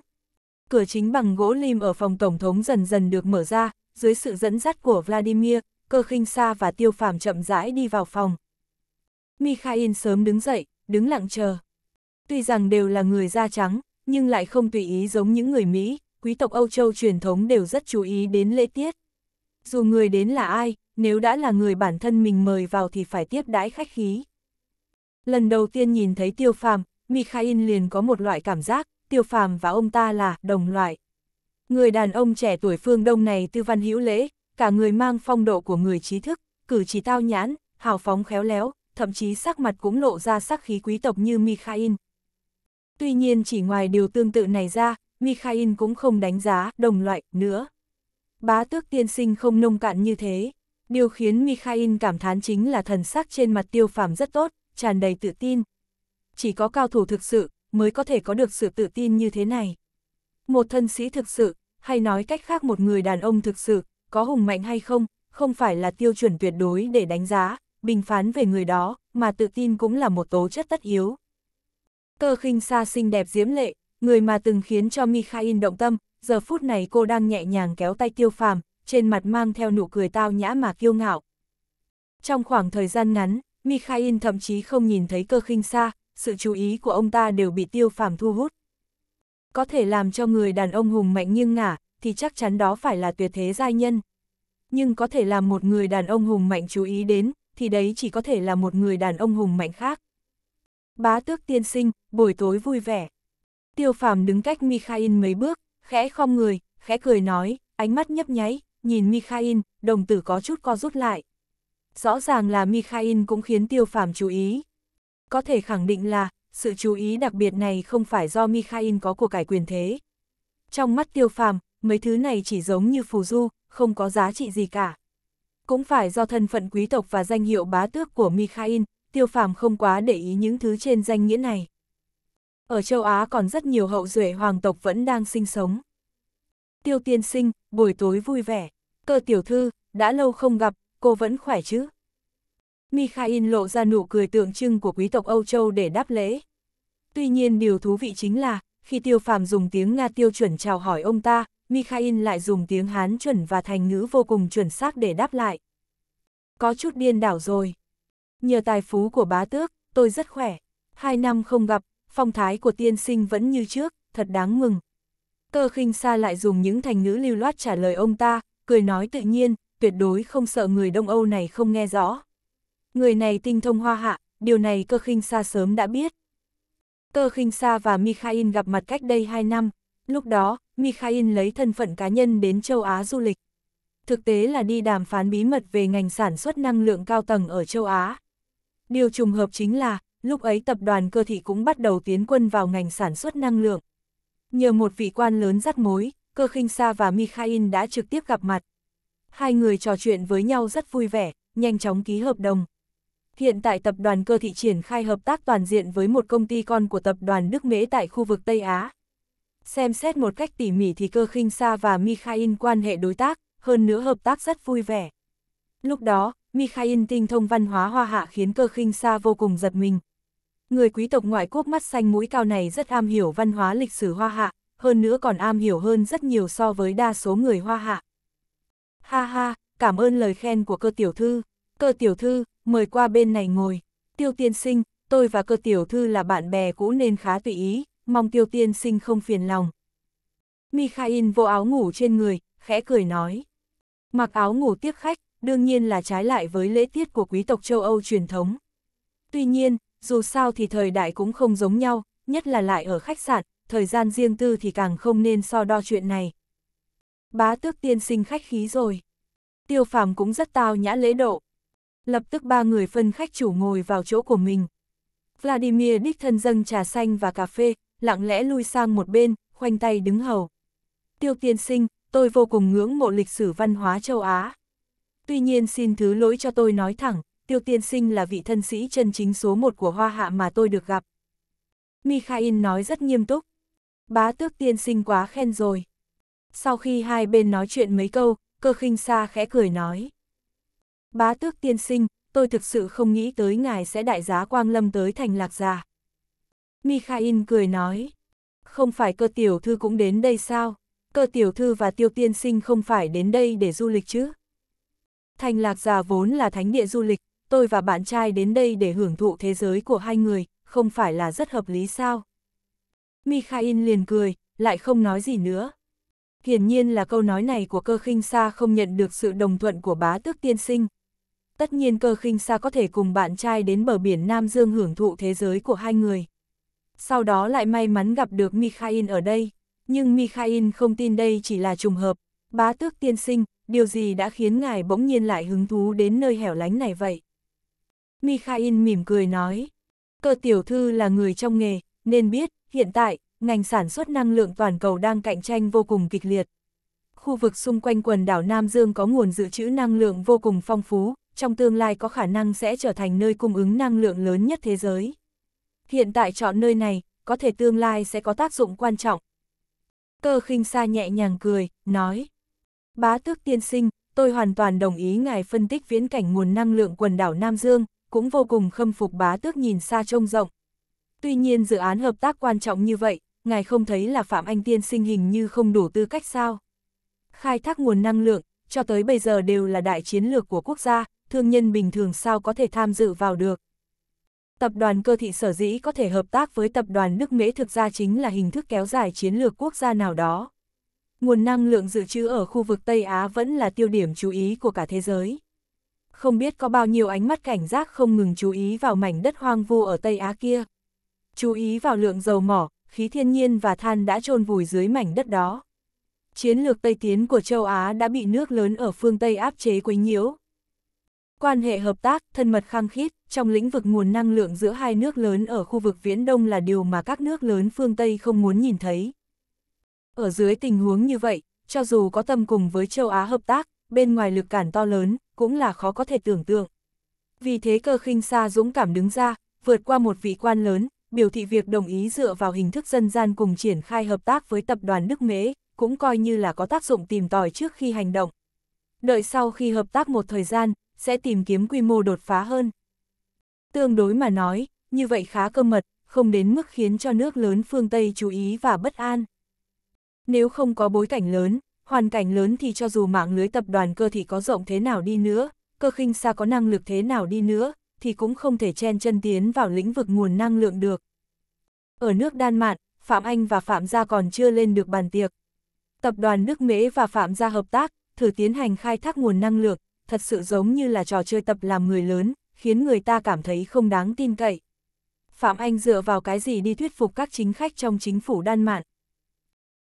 Cửa chính bằng gỗ lim ở phòng Tổng thống dần dần được mở ra, dưới sự dẫn dắt của Vladimir, cơ khinh xa và tiêu phàm chậm rãi đi vào phòng. Mikhail sớm đứng dậy, đứng lặng chờ. Tuy rằng đều là người da trắng, nhưng lại không tùy ý giống những người Mỹ, quý tộc Âu Châu truyền thống đều rất chú ý đến lễ tiết. Dù người đến là ai, nếu đã là người bản thân mình mời vào thì phải tiếp đãi khách khí. Lần đầu tiên nhìn thấy tiêu phàm, Mikhail liền có một loại cảm giác, tiêu phàm và ông ta là đồng loại. Người đàn ông trẻ tuổi phương Đông này tư văn hữu lễ, cả người mang phong độ của người trí thức, cử chỉ tao nhãn, hào phóng khéo léo, thậm chí sắc mặt cũng lộ ra sắc khí quý tộc như Mikhail. Tuy nhiên chỉ ngoài điều tương tự này ra, Mikhail cũng không đánh giá đồng loại nữa. Bá tước tiên sinh không nông cạn như thế. Điều khiến Mikhail cảm thán chính là thần sắc trên mặt tiêu phàm rất tốt, tràn đầy tự tin. Chỉ có cao thủ thực sự, mới có thể có được sự tự tin như thế này. Một thân sĩ thực sự, hay nói cách khác một người đàn ông thực sự, có hùng mạnh hay không, không phải là tiêu chuẩn tuyệt đối để đánh giá, bình phán về người đó, mà tự tin cũng là một tố chất tất yếu. Cơ khinh xa xinh đẹp diễm lệ, người mà từng khiến cho Mikhail động tâm, giờ phút này cô đang nhẹ nhàng kéo tay tiêu phàm, trên mặt mang theo nụ cười tao nhã mà kiêu ngạo. Trong khoảng thời gian ngắn, Mikhail thậm chí không nhìn thấy cơ khinh xa, sự chú ý của ông ta đều bị tiêu phàm thu hút. Có thể làm cho người đàn ông hùng mạnh nghiêng ngả, thì chắc chắn đó phải là tuyệt thế giai nhân. Nhưng có thể làm một người đàn ông hùng mạnh chú ý đến, thì đấy chỉ có thể là một người đàn ông hùng mạnh khác. Bá tước tiên sinh, buổi tối vui vẻ. Tiêu phàm đứng cách Mikhail mấy bước, khẽ không người, khẽ cười nói, ánh mắt nhấp nháy, nhìn Mikhail, đồng tử có chút co rút lại. Rõ ràng là Mikhail cũng khiến tiêu phàm chú ý. Có thể khẳng định là, sự chú ý đặc biệt này không phải do Mikhail có của cải quyền thế. Trong mắt tiêu phàm, mấy thứ này chỉ giống như phù du, không có giá trị gì cả. Cũng phải do thân phận quý tộc và danh hiệu bá tước của Mikhail, tiêu phàm không quá để ý những thứ trên danh nghĩa này. Ở châu Á còn rất nhiều hậu duệ hoàng tộc vẫn đang sinh sống tiêu tiên sinh, buổi tối vui vẻ, cơ tiểu thư, đã lâu không gặp, cô vẫn khỏe chứ? Mikhail lộ ra nụ cười tượng trưng của quý tộc Âu Châu để đáp lễ. Tuy nhiên điều thú vị chính là, khi tiêu phàm dùng tiếng Nga tiêu chuẩn chào hỏi ông ta, Mikhail lại dùng tiếng Hán chuẩn và thành ngữ vô cùng chuẩn xác để đáp lại. Có chút điên đảo rồi. Nhờ tài phú của bá tước, tôi rất khỏe. Hai năm không gặp, phong thái của tiên sinh vẫn như trước, thật đáng mừng. Cơ khinh xa lại dùng những thành ngữ lưu loát trả lời ông ta, cười nói tự nhiên, tuyệt đối không sợ người Đông Âu này không nghe rõ. Người này tinh thông hoa hạ, điều này cơ khinh xa sớm đã biết. Cơ khinh xa và Mikhail gặp mặt cách đây 2 năm, lúc đó, Mikhail lấy thân phận cá nhân đến châu Á du lịch. Thực tế là đi đàm phán bí mật về ngành sản xuất năng lượng cao tầng ở châu Á. Điều trùng hợp chính là, lúc ấy tập đoàn cơ thị cũng bắt đầu tiến quân vào ngành sản xuất năng lượng. Nhờ một vị quan lớn rắc mối, cơ khinh Sa và Mikhail đã trực tiếp gặp mặt. Hai người trò chuyện với nhau rất vui vẻ, nhanh chóng ký hợp đồng. Hiện tại tập đoàn cơ thị triển khai hợp tác toàn diện với một công ty con của tập đoàn Đức Mễ tại khu vực Tây Á. Xem xét một cách tỉ mỉ thì cơ khinh Sa và Mikhail quan hệ đối tác, hơn nữa hợp tác rất vui vẻ. Lúc đó, Mikhail tinh thông văn hóa hoa hạ khiến cơ khinh Sa vô cùng giật mình, Người quý tộc ngoại quốc mắt xanh mũi cao này rất am hiểu văn hóa lịch sử hoa hạ, hơn nữa còn am hiểu hơn rất nhiều so với đa số người hoa hạ. Ha ha, cảm ơn lời khen của cơ tiểu thư. Cơ tiểu thư, mời qua bên này ngồi. Tiêu tiên sinh, tôi và cơ tiểu thư là bạn bè cũ nên khá tùy ý, mong tiêu tiên sinh không phiền lòng. Mikhail vô áo ngủ trên người, khẽ cười nói. Mặc áo ngủ tiếp khách, đương nhiên là trái lại với lễ tiết của quý tộc châu Âu truyền thống. Tuy nhiên, dù sao thì thời đại cũng không giống nhau, nhất là lại ở khách sạn, thời gian riêng tư thì càng không nên so đo chuyện này. Bá tước tiên sinh khách khí rồi. Tiêu phàm cũng rất tao nhã lễ độ. Lập tức ba người phân khách chủ ngồi vào chỗ của mình. Vladimir đích thân dâng trà xanh và cà phê, lặng lẽ lui sang một bên, khoanh tay đứng hầu. Tiêu tiên sinh, tôi vô cùng ngưỡng mộ lịch sử văn hóa châu Á. Tuy nhiên xin thứ lỗi cho tôi nói thẳng, tiêu tiên sinh là vị thân sĩ chân chính số một của hoa hạ mà tôi được gặp. Mikhail nói rất nghiêm túc. Bá tước tiên sinh quá khen rồi. Sau khi hai bên nói chuyện mấy câu, cơ khinh xa khẽ cười nói. Bá tước tiên sinh, tôi thực sự không nghĩ tới ngài sẽ đại giá quang lâm tới thành lạc già. Mikhail cười nói. Không phải cơ tiểu thư cũng đến đây sao? Cơ tiểu thư và tiêu tiên sinh không phải đến đây để du lịch chứ? Thành lạc già vốn là thánh địa du lịch, tôi và bạn trai đến đây để hưởng thụ thế giới của hai người, không phải là rất hợp lý sao? Mikhail liền cười, lại không nói gì nữa. Hiển nhiên là câu nói này của cơ khinh sa không nhận được sự đồng thuận của bá tước tiên sinh. Tất nhiên cơ khinh sa có thể cùng bạn trai đến bờ biển Nam Dương hưởng thụ thế giới của hai người. Sau đó lại may mắn gặp được Mikhail ở đây, nhưng Mikhail không tin đây chỉ là trùng hợp. Bá tước tiên sinh, điều gì đã khiến ngài bỗng nhiên lại hứng thú đến nơi hẻo lánh này vậy? Mikhail mỉm cười nói. Cơ tiểu thư là người trong nghề, nên biết, hiện tại, ngành sản xuất năng lượng toàn cầu đang cạnh tranh vô cùng kịch liệt. Khu vực xung quanh quần đảo Nam Dương có nguồn dự trữ năng lượng vô cùng phong phú, trong tương lai có khả năng sẽ trở thành nơi cung ứng năng lượng lớn nhất thế giới. Hiện tại chọn nơi này, có thể tương lai sẽ có tác dụng quan trọng. Cơ khinh sa nhẹ nhàng cười, nói. Bá tước tiên sinh, tôi hoàn toàn đồng ý ngài phân tích viễn cảnh nguồn năng lượng quần đảo Nam Dương, cũng vô cùng khâm phục bá tước nhìn xa trông rộng. Tuy nhiên dự án hợp tác quan trọng như vậy, ngài không thấy là Phạm Anh Tiên sinh hình như không đủ tư cách sao. Khai thác nguồn năng lượng, cho tới bây giờ đều là đại chiến lược của quốc gia, thương nhân bình thường sao có thể tham dự vào được. Tập đoàn cơ thị sở dĩ có thể hợp tác với tập đoàn nước Mễ thực ra chính là hình thức kéo dài chiến lược quốc gia nào đó. Nguồn năng lượng dự trữ ở khu vực Tây Á vẫn là tiêu điểm chú ý của cả thế giới không biết có bao nhiêu ánh mắt cảnh giác không ngừng chú ý vào mảnh đất hoang vu ở Tây Á kia. Chú ý vào lượng dầu mỏ, khí thiên nhiên và than đã chôn vùi dưới mảnh đất đó. Chiến lược Tây Tiến của châu Á đã bị nước lớn ở phương Tây áp chế quấy nhiễu. Quan hệ hợp tác, thân mật khăng khít, trong lĩnh vực nguồn năng lượng giữa hai nước lớn ở khu vực Viễn Đông là điều mà các nước lớn phương Tây không muốn nhìn thấy. Ở dưới tình huống như vậy, cho dù có tâm cùng với châu Á hợp tác, bên ngoài lực cản to lớn, cũng là khó có thể tưởng tượng. Vì thế cơ khinh xa dũng cảm đứng ra, vượt qua một vị quan lớn, biểu thị việc đồng ý dựa vào hình thức dân gian cùng triển khai hợp tác với tập đoàn Đức Mễ, cũng coi như là có tác dụng tìm tòi trước khi hành động. Đợi sau khi hợp tác một thời gian, sẽ tìm kiếm quy mô đột phá hơn. Tương đối mà nói, như vậy khá cơ mật, không đến mức khiến cho nước lớn phương Tây chú ý và bất an. Nếu không có bối cảnh lớn, hoàn cảnh lớn thì cho dù mạng lưới tập đoàn cơ thì có rộng thế nào đi nữa, cơ khinh xa có năng lực thế nào đi nữa, thì cũng không thể chen chân tiến vào lĩnh vực nguồn năng lượng được. Ở nước Đan Mạn, Phạm Anh và Phạm Gia còn chưa lên được bàn tiệc. Tập đoàn nước Mễ và Phạm Gia hợp tác, thử tiến hành khai thác nguồn năng lượng, thật sự giống như là trò chơi tập làm người lớn, khiến người ta cảm thấy không đáng tin cậy. Phạm Anh dựa vào cái gì đi thuyết phục các chính khách trong chính phủ Đan Mạn?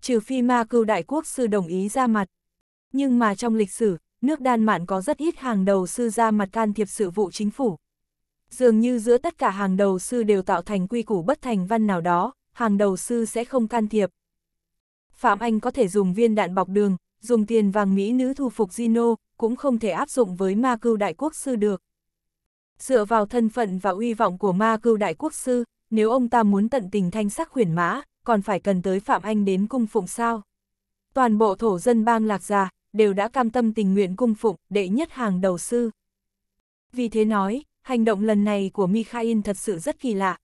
trừ phi ma cưu đại quốc sư đồng ý ra mặt. Nhưng mà trong lịch sử, nước đan mạn có rất ít hàng đầu sư ra mặt can thiệp sự vụ chính phủ. Dường như giữa tất cả hàng đầu sư đều tạo thành quy củ bất thành văn nào đó, hàng đầu sư sẽ không can thiệp. Phạm Anh có thể dùng viên đạn bọc đường, dùng tiền vàng Mỹ nữ thu phục Gino, cũng không thể áp dụng với ma cưu đại quốc sư được. Dựa vào thân phận và uy vọng của ma cưu đại quốc sư, nếu ông ta muốn tận tình thanh sắc huyền mã, còn phải cần tới Phạm Anh đến cung phụng sao. Toàn bộ thổ dân bang lạc già, đều đã cam tâm tình nguyện cung phụng, đệ nhất hàng đầu sư. Vì thế nói, hành động lần này của Mikhail thật sự rất kỳ lạ.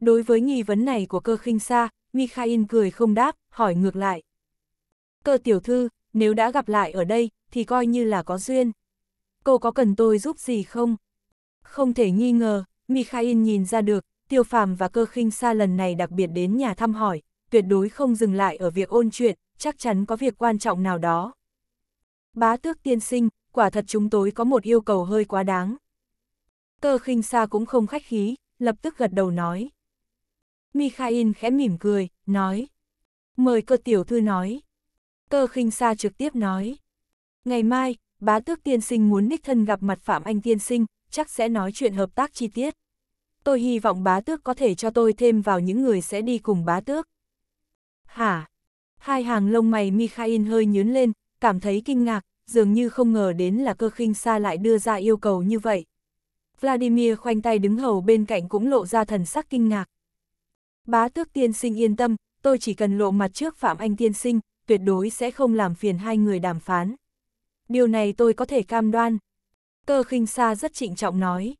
Đối với nghi vấn này của cơ khinh xa, Mikhail cười không đáp, hỏi ngược lại. Cơ tiểu thư, nếu đã gặp lại ở đây, thì coi như là có duyên. Cô có cần tôi giúp gì không? Không thể nghi ngờ, Mikhail nhìn ra được, Tiêu Phàm và Cơ Khinh Sa lần này đặc biệt đến nhà thăm hỏi, tuyệt đối không dừng lại ở việc ôn chuyện, chắc chắn có việc quan trọng nào đó. Bá tước tiên sinh, quả thật chúng tôi có một yêu cầu hơi quá đáng. Cơ khinh Sa cũng không khách khí, lập tức gật đầu nói. Mikhail khẽ mỉm cười, nói. Mời cơ tiểu thư nói. Cơ khinh Sa trực tiếp nói. Ngày mai, bá tước tiên sinh muốn đích thân gặp mặt Phạm Anh tiên sinh, chắc sẽ nói chuyện hợp tác chi tiết tôi hy vọng bá tước có thể cho tôi thêm vào những người sẽ đi cùng bá tước. Hả? Hai hàng lông mày Mikhail hơi nhướn lên, cảm thấy kinh ngạc, dường như không ngờ đến là cơ khinh xa lại đưa ra yêu cầu như vậy. Vladimir khoanh tay đứng hầu bên cạnh cũng lộ ra thần sắc kinh ngạc. Bá tước tiên sinh yên tâm, tôi chỉ cần lộ mặt trước Phạm Anh tiên sinh, tuyệt đối sẽ không làm phiền hai người đàm phán. Điều này tôi có thể cam đoan. Cơ khinh xa rất trịnh trọng nói.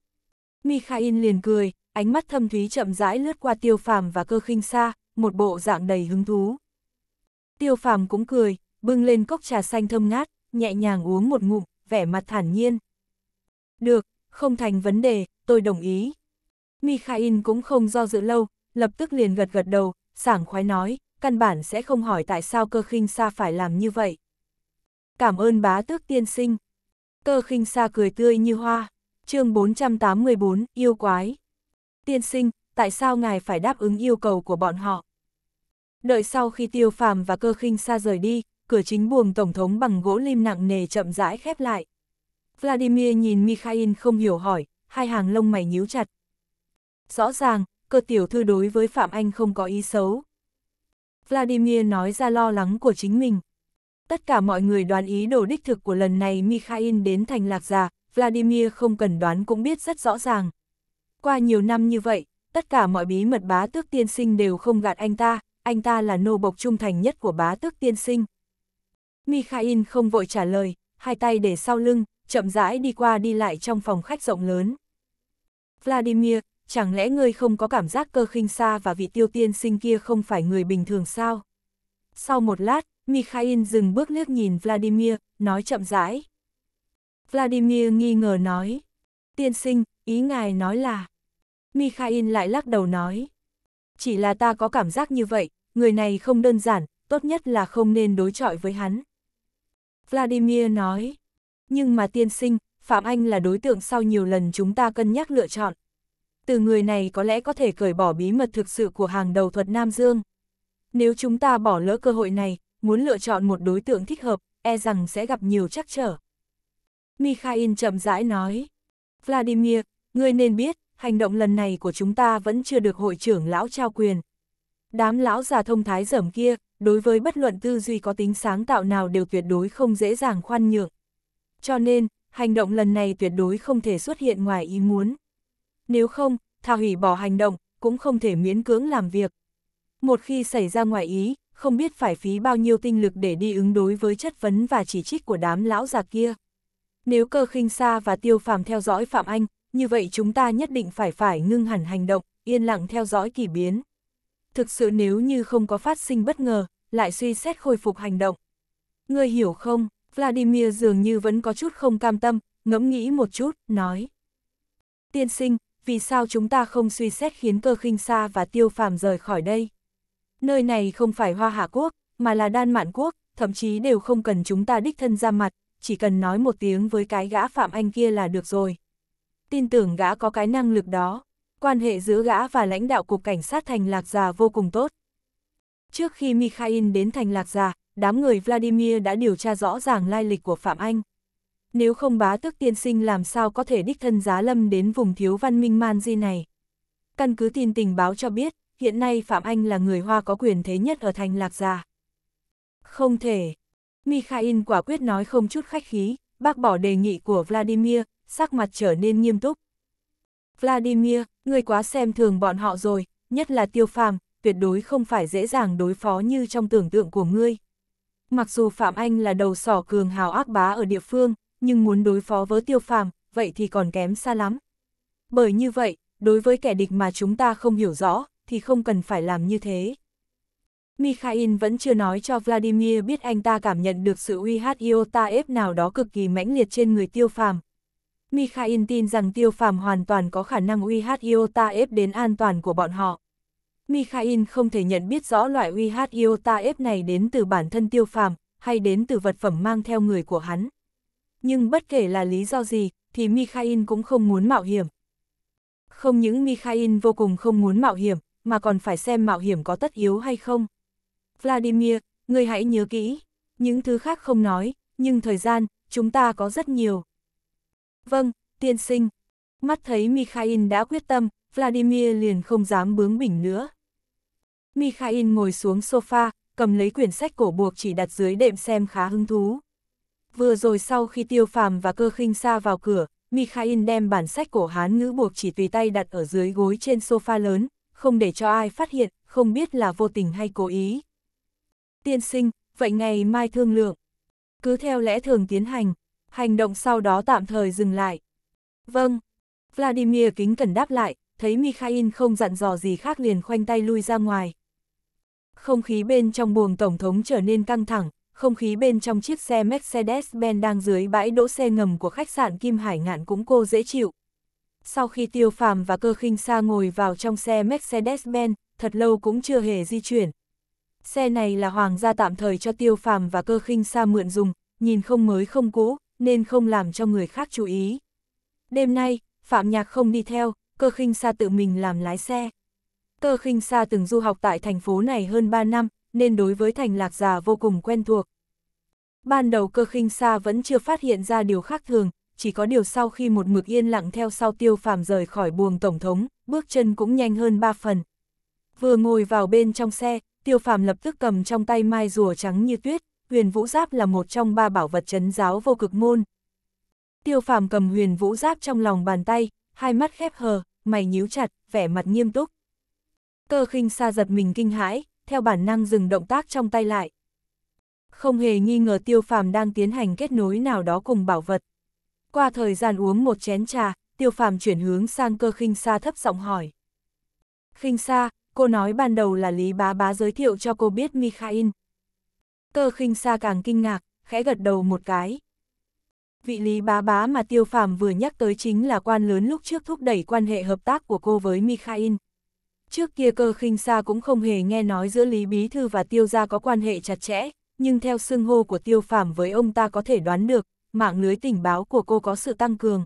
Mikhail liền cười, ánh mắt thâm thúy chậm rãi lướt qua tiêu phàm và cơ khinh xa, một bộ dạng đầy hứng thú. Tiêu phàm cũng cười, bưng lên cốc trà xanh thơm ngát, nhẹ nhàng uống một ngụm, vẻ mặt thản nhiên. Được, không thành vấn đề, tôi đồng ý. Mikhail cũng không do dự lâu, lập tức liền gật gật đầu, sảng khoái nói, căn bản sẽ không hỏi tại sao cơ khinh xa phải làm như vậy. Cảm ơn bá tước tiên sinh. Cơ khinh xa cười tươi như hoa chương 484, yêu quái. Tiên sinh, tại sao ngài phải đáp ứng yêu cầu của bọn họ? Đợi sau khi tiêu phàm và cơ khinh xa rời đi, cửa chính buồng Tổng thống bằng gỗ lim nặng nề chậm rãi khép lại. Vladimir nhìn Mikhail không hiểu hỏi, hai hàng lông mày nhíu chặt. Rõ ràng, cơ tiểu thư đối với Phạm Anh không có ý xấu. Vladimir nói ra lo lắng của chính mình. Tất cả mọi người đoán ý đồ đích thực của lần này Mikhail đến thành lạc già, Vladimir không cần đoán cũng biết rất rõ ràng. Qua nhiều năm như vậy, tất cả mọi bí mật bá tước tiên sinh đều không gạt anh ta, anh ta là nô bộc trung thành nhất của bá tước tiên sinh. Mikhail không vội trả lời, hai tay để sau lưng, chậm rãi đi qua đi lại trong phòng khách rộng lớn. Vladimir, chẳng lẽ ngươi không có cảm giác cơ khinh xa và vị tiêu tiên sinh kia không phải người bình thường sao? Sau một lát, Mikhail dừng bước liếc nhìn Vladimir, nói chậm rãi. Vladimir nghi ngờ nói. Tiên sinh, ý ngài nói là... Mikhail lại lắc đầu nói. Chỉ là ta có cảm giác như vậy, người này không đơn giản, tốt nhất là không nên đối chọi với hắn. Vladimir nói. Nhưng mà tiên sinh, Phạm Anh là đối tượng sau nhiều lần chúng ta cân nhắc lựa chọn. Từ người này có lẽ có thể cởi bỏ bí mật thực sự của hàng đầu thuật Nam Dương. Nếu chúng ta bỏ lỡ cơ hội này, muốn lựa chọn một đối tượng thích hợp, e rằng sẽ gặp nhiều trắc trở. Mikhail chậm rãi nói. Vladimir, ngươi nên biết, hành động lần này của chúng ta vẫn chưa được hội trưởng lão trao quyền. Đám lão già thông thái dởm kia, đối với bất luận tư duy có tính sáng tạo nào đều tuyệt đối không dễ dàng khoan nhượng. Cho nên, hành động lần này tuyệt đối không thể xuất hiện ngoài ý muốn. Nếu không, thà hủy bỏ hành động, cũng không thể miễn cưỡng làm việc. Một khi xảy ra ngoài ý, không biết phải phí bao nhiêu tinh lực để đi ứng đối với chất vấn và chỉ trích của đám lão già kia. Nếu cơ khinh xa và tiêu phàm theo dõi Phạm Anh, như vậy chúng ta nhất định phải phải ngưng hẳn hành động, yên lặng theo dõi kỳ biến. Thực sự nếu như không có phát sinh bất ngờ, lại suy xét khôi phục hành động. Ngươi hiểu không, Vladimir dường như vẫn có chút không cam tâm, ngẫm nghĩ một chút, nói. Tiên sinh, vì sao chúng ta không suy xét khiến cơ khinh xa và tiêu phàm rời khỏi đây? Nơi này không phải hoa hạ quốc, mà là đan mạn quốc, thậm chí đều không cần chúng ta đích thân ra mặt, chỉ cần nói một tiếng với cái gã phạm anh kia là được rồi. Tin tưởng gã có cái năng lực đó, quan hệ giữa gã và lãnh đạo cục cảnh sát thành Lạc Già vô cùng tốt. Trước khi Mikhail đến thành Lạc Già, đám người Vladimir đã điều tra rõ ràng lai lịch của Phạm Anh. Nếu không bá tước tiên sinh làm sao có thể đích thân giá lâm đến vùng thiếu văn minh man di này. Căn cứ tin tình báo cho biết, hiện nay Phạm Anh là người Hoa có quyền thế nhất ở thành Lạc Già. Không thể, Mikhail quả quyết nói không chút khách khí, bác bỏ đề nghị của Vladimir, sắc mặt trở nên nghiêm túc. Vladimir, người quá xem thường bọn họ rồi, nhất là tiêu phàm, tuyệt đối không phải dễ dàng đối phó như trong tưởng tượng của ngươi. Mặc dù Phạm Anh là đầu sỏ cường hào ác bá ở địa phương, nhưng muốn đối phó với tiêu phàm, vậy thì còn kém xa lắm. Bởi như vậy, đối với kẻ địch mà chúng ta không hiểu rõ, thì không cần phải làm như thế. Mikhail vẫn chưa nói cho Vladimir biết anh ta cảm nhận được sự uy hát IOTF nào đó cực kỳ mãnh liệt trên người tiêu phàm. Mikhail tin rằng tiêu phàm hoàn toàn có khả năng uy hát IOTF đến an toàn của bọn họ. Mikhail không thể nhận biết rõ loại uy hát IOTF này đến từ bản thân tiêu phàm, hay đến từ vật phẩm mang theo người của hắn. Nhưng bất kể là lý do gì, thì Mikhail cũng không muốn mạo hiểm. Không những Mikhail vô cùng không muốn mạo hiểm, mà còn phải xem mạo hiểm có tất yếu hay không. Vladimir, người hãy nhớ kỹ, những thứ khác không nói, nhưng thời gian, chúng ta có rất nhiều. Vâng, tiên sinh. Mắt thấy Mikhail đã quyết tâm, Vladimir liền không dám bướng bỉnh nữa. Mikhail ngồi xuống sofa, cầm lấy quyển sách cổ buộc chỉ đặt dưới đệm xem khá hứng thú. Vừa rồi sau khi tiêu phàm và cơ khinh xa vào cửa, Mikhail đem bản sách cổ hán ngữ buộc chỉ tùy tay đặt ở dưới gối trên sofa lớn, không để cho ai phát hiện, không biết là vô tình hay cố ý tiên sinh, vậy ngày mai thương lượng. Cứ theo lẽ thường tiến hành, hành động sau đó tạm thời dừng lại. Vâng, Vladimir kính cẩn đáp lại, thấy Mikhail không dặn dò gì khác liền khoanh tay lui ra ngoài. Không khí bên trong buồng Tổng thống trở nên căng thẳng, không khí bên trong chiếc xe Mercedes-Benz đang dưới bãi đỗ xe ngầm của khách sạn Kim Hải Ngạn cũng cô dễ chịu. Sau khi Tiêu Phàm và Cơ Khinh Sa ngồi vào trong xe Mercedes-Benz, thật lâu cũng chưa hề di chuyển, Xe này là hoàng gia tạm thời cho tiêu phàm và cơ khinh xa mượn dùng, nhìn không mới không cũ, nên không làm cho người khác chú ý. Đêm nay, Phạm Nhạc không đi theo, cơ khinh xa tự mình làm lái xe. Cơ khinh xa từng du học tại thành phố này hơn 3 năm, nên đối với thành lạc già vô cùng quen thuộc. Ban đầu cơ khinh xa vẫn chưa phát hiện ra điều khác thường, chỉ có điều sau khi một mực yên lặng theo sau tiêu phàm rời khỏi buồng tổng thống, bước chân cũng nhanh hơn ba phần. Vừa ngồi vào bên trong xe, Tiêu phàm lập tức cầm trong tay mai rùa trắng như tuyết, huyền vũ giáp là một trong ba bảo vật chấn giáo vô cực môn. Tiêu phàm cầm huyền vũ giáp trong lòng bàn tay, hai mắt khép hờ, mày nhíu chặt, vẻ mặt nghiêm túc. Cơ khinh xa giật mình kinh hãi, theo bản năng dừng động tác trong tay lại. Không hề nghi ngờ tiêu phàm đang tiến hành kết nối nào đó cùng bảo vật. Qua thời gian uống một chén trà, tiêu phàm chuyển hướng sang cơ khinh xa thấp giọng hỏi. Khinh xa, cô nói ban đầu là Lý Bá Bá giới thiệu cho cô biết Mikhail. Cơ khinh xa càng kinh ngạc, khẽ gật đầu một cái. Vị Lý Bá Bá mà Tiêu Phàm vừa nhắc tới chính là quan lớn lúc trước thúc đẩy quan hệ hợp tác của cô với Mikhail. Trước kia cơ khinh xa cũng không hề nghe nói giữa Lý Bí Thư và Tiêu Gia có quan hệ chặt chẽ, nhưng theo xưng hô của Tiêu Phàm với ông ta có thể đoán được, mạng lưới tình báo của cô có sự tăng cường.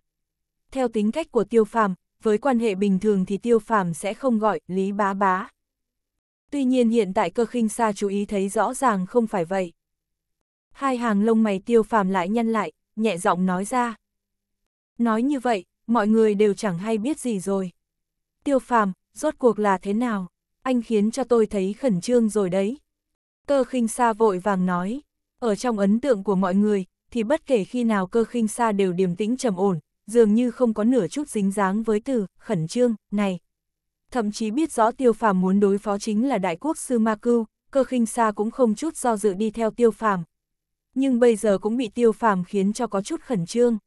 Theo tính cách của Tiêu Phàm, với quan hệ bình thường thì tiêu phàm sẽ không gọi Lý Bá Bá. Tuy nhiên hiện tại cơ khinh xa chú ý thấy rõ ràng không phải vậy. Hai hàng lông mày tiêu phàm lại nhăn lại, nhẹ giọng nói ra. Nói như vậy, mọi người đều chẳng hay biết gì rồi. Tiêu phàm, rốt cuộc là thế nào? Anh khiến cho tôi thấy khẩn trương rồi đấy. Cơ khinh xa vội vàng nói. Ở trong ấn tượng của mọi người, thì bất kể khi nào cơ khinh xa đều điềm tĩnh trầm ổn, dường như không có nửa chút dính dáng với từ khẩn trương, này. Thậm chí biết rõ tiêu phàm muốn đối phó chính là đại quốc sư Ma Cưu, cơ khinh xa cũng không chút do dự đi theo tiêu phàm. Nhưng bây giờ cũng bị tiêu phàm khiến cho có chút khẩn trương.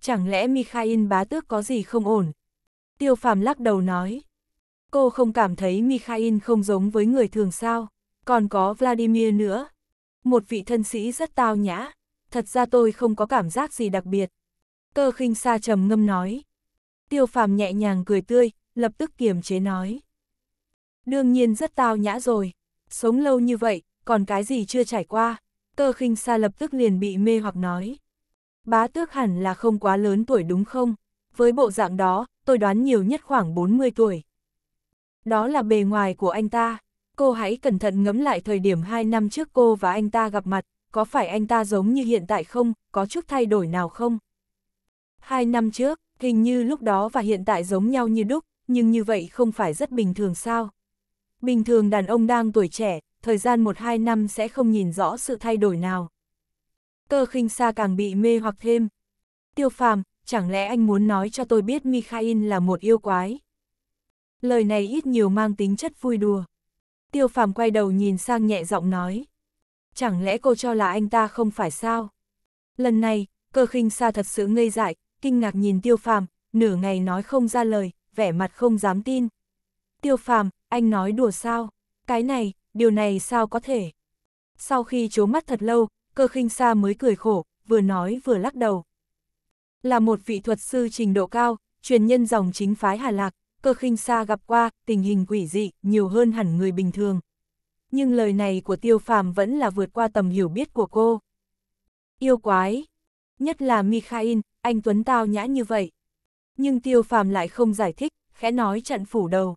Chẳng lẽ Mikhail bá tước có gì không ổn? Tiêu phàm lắc đầu nói. Cô không cảm thấy Mikhail không giống với người thường sao, còn có Vladimir nữa. Một vị thân sĩ rất tao nhã, thật ra tôi không có cảm giác gì đặc biệt, Cơ khinh Sa trầm ngâm nói. Tiêu phàm nhẹ nhàng cười tươi, lập tức kiềm chế nói. Đương nhiên rất tao nhã rồi, sống lâu như vậy, còn cái gì chưa trải qua, cơ khinh Sa lập tức liền bị mê hoặc nói. Bá tước hẳn là không quá lớn tuổi đúng không? Với bộ dạng đó, tôi đoán nhiều nhất khoảng 40 tuổi. Đó là bề ngoài của anh ta. Cô hãy cẩn thận ngẫm lại thời điểm 2 năm trước cô và anh ta gặp mặt, có phải anh ta giống như hiện tại không, có chút thay đổi nào không? Hai năm trước, hình như lúc đó và hiện tại giống nhau như đúc, nhưng như vậy không phải rất bình thường sao. Bình thường đàn ông đang tuổi trẻ, thời gian một hai năm sẽ không nhìn rõ sự thay đổi nào. Cơ khinh xa càng bị mê hoặc thêm. Tiêu phàm, chẳng lẽ anh muốn nói cho tôi biết Mikhail là một yêu quái? Lời này ít nhiều mang tính chất vui đùa. Tiêu phàm quay đầu nhìn sang nhẹ giọng nói. Chẳng lẽ cô cho là anh ta không phải sao? Lần này, cơ khinh xa thật sự ngây dại, kinh ngạc nhìn tiêu phàm, nửa ngày nói không ra lời, vẻ mặt không dám tin. Tiêu phàm, anh nói đùa sao? Cái này, điều này sao có thể? Sau khi chố mắt thật lâu, cơ khinh xa mới cười khổ, vừa nói vừa lắc đầu. Là một vị thuật sư trình độ cao, truyền nhân dòng chính phái Hà Lạc, cơ khinh xa gặp qua tình hình quỷ dị nhiều hơn hẳn người bình thường. Nhưng lời này của tiêu phàm vẫn là vượt qua tầm hiểu biết của cô. Yêu quái, nhất là Mikhail, anh Tuấn tao nhã như vậy. Nhưng tiêu phàm lại không giải thích, khẽ nói chặn phủ đầu.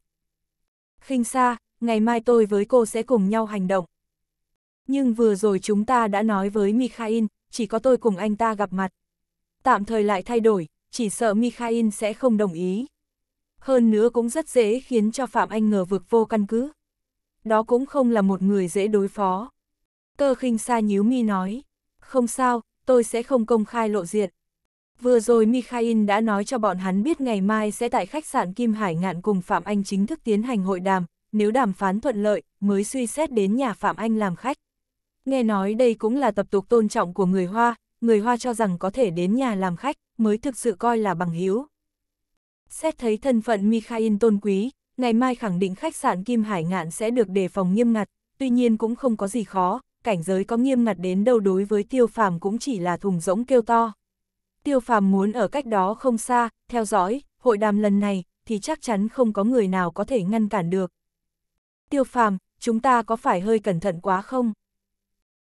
khinh xa, ngày mai tôi với cô sẽ cùng nhau hành động. Nhưng vừa rồi chúng ta đã nói với Mikhail, chỉ có tôi cùng anh ta gặp mặt. Tạm thời lại thay đổi, chỉ sợ Mikhail sẽ không đồng ý. Hơn nữa cũng rất dễ khiến cho Phạm Anh ngờ vực vô căn cứ. Đó cũng không là một người dễ đối phó. Cơ khinh xa nhíu mi nói, không sao, tôi sẽ không công khai lộ diện. Vừa rồi Mikhail đã nói cho bọn hắn biết ngày mai sẽ tại khách sạn Kim Hải Ngạn cùng Phạm Anh chính thức tiến hành hội đàm, nếu đàm phán thuận lợi, mới suy xét đến nhà Phạm Anh làm khách. Nghe nói đây cũng là tập tục tôn trọng của người Hoa, người Hoa cho rằng có thể đến nhà làm khách, mới thực sự coi là bằng hữu. Xét thấy thân phận Mikhail tôn quý, ngày mai khẳng định khách sạn Kim Hải Ngạn sẽ được đề phòng nghiêm ngặt, tuy nhiên cũng không có gì khó, cảnh giới có nghiêm ngặt đến đâu đối với tiêu phàm cũng chỉ là thùng rỗng kêu to tiêu phàm muốn ở cách đó không xa, theo dõi, hội đàm lần này, thì chắc chắn không có người nào có thể ngăn cản được. Tiêu phàm, chúng ta có phải hơi cẩn thận quá không?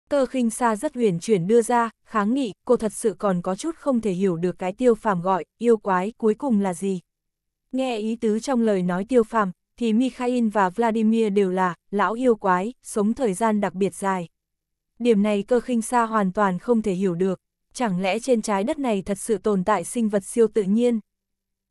Cơ khinh xa rất huyền chuyển đưa ra, kháng nghị, cô thật sự còn có chút không thể hiểu được cái tiêu phàm gọi, yêu quái cuối cùng là gì. Nghe ý tứ trong lời nói tiêu phàm, thì Mikhail và Vladimir đều là, lão yêu quái, sống thời gian đặc biệt dài. Điểm này cơ khinh xa hoàn toàn không thể hiểu được chẳng lẽ trên trái đất này thật sự tồn tại sinh vật siêu tự nhiên?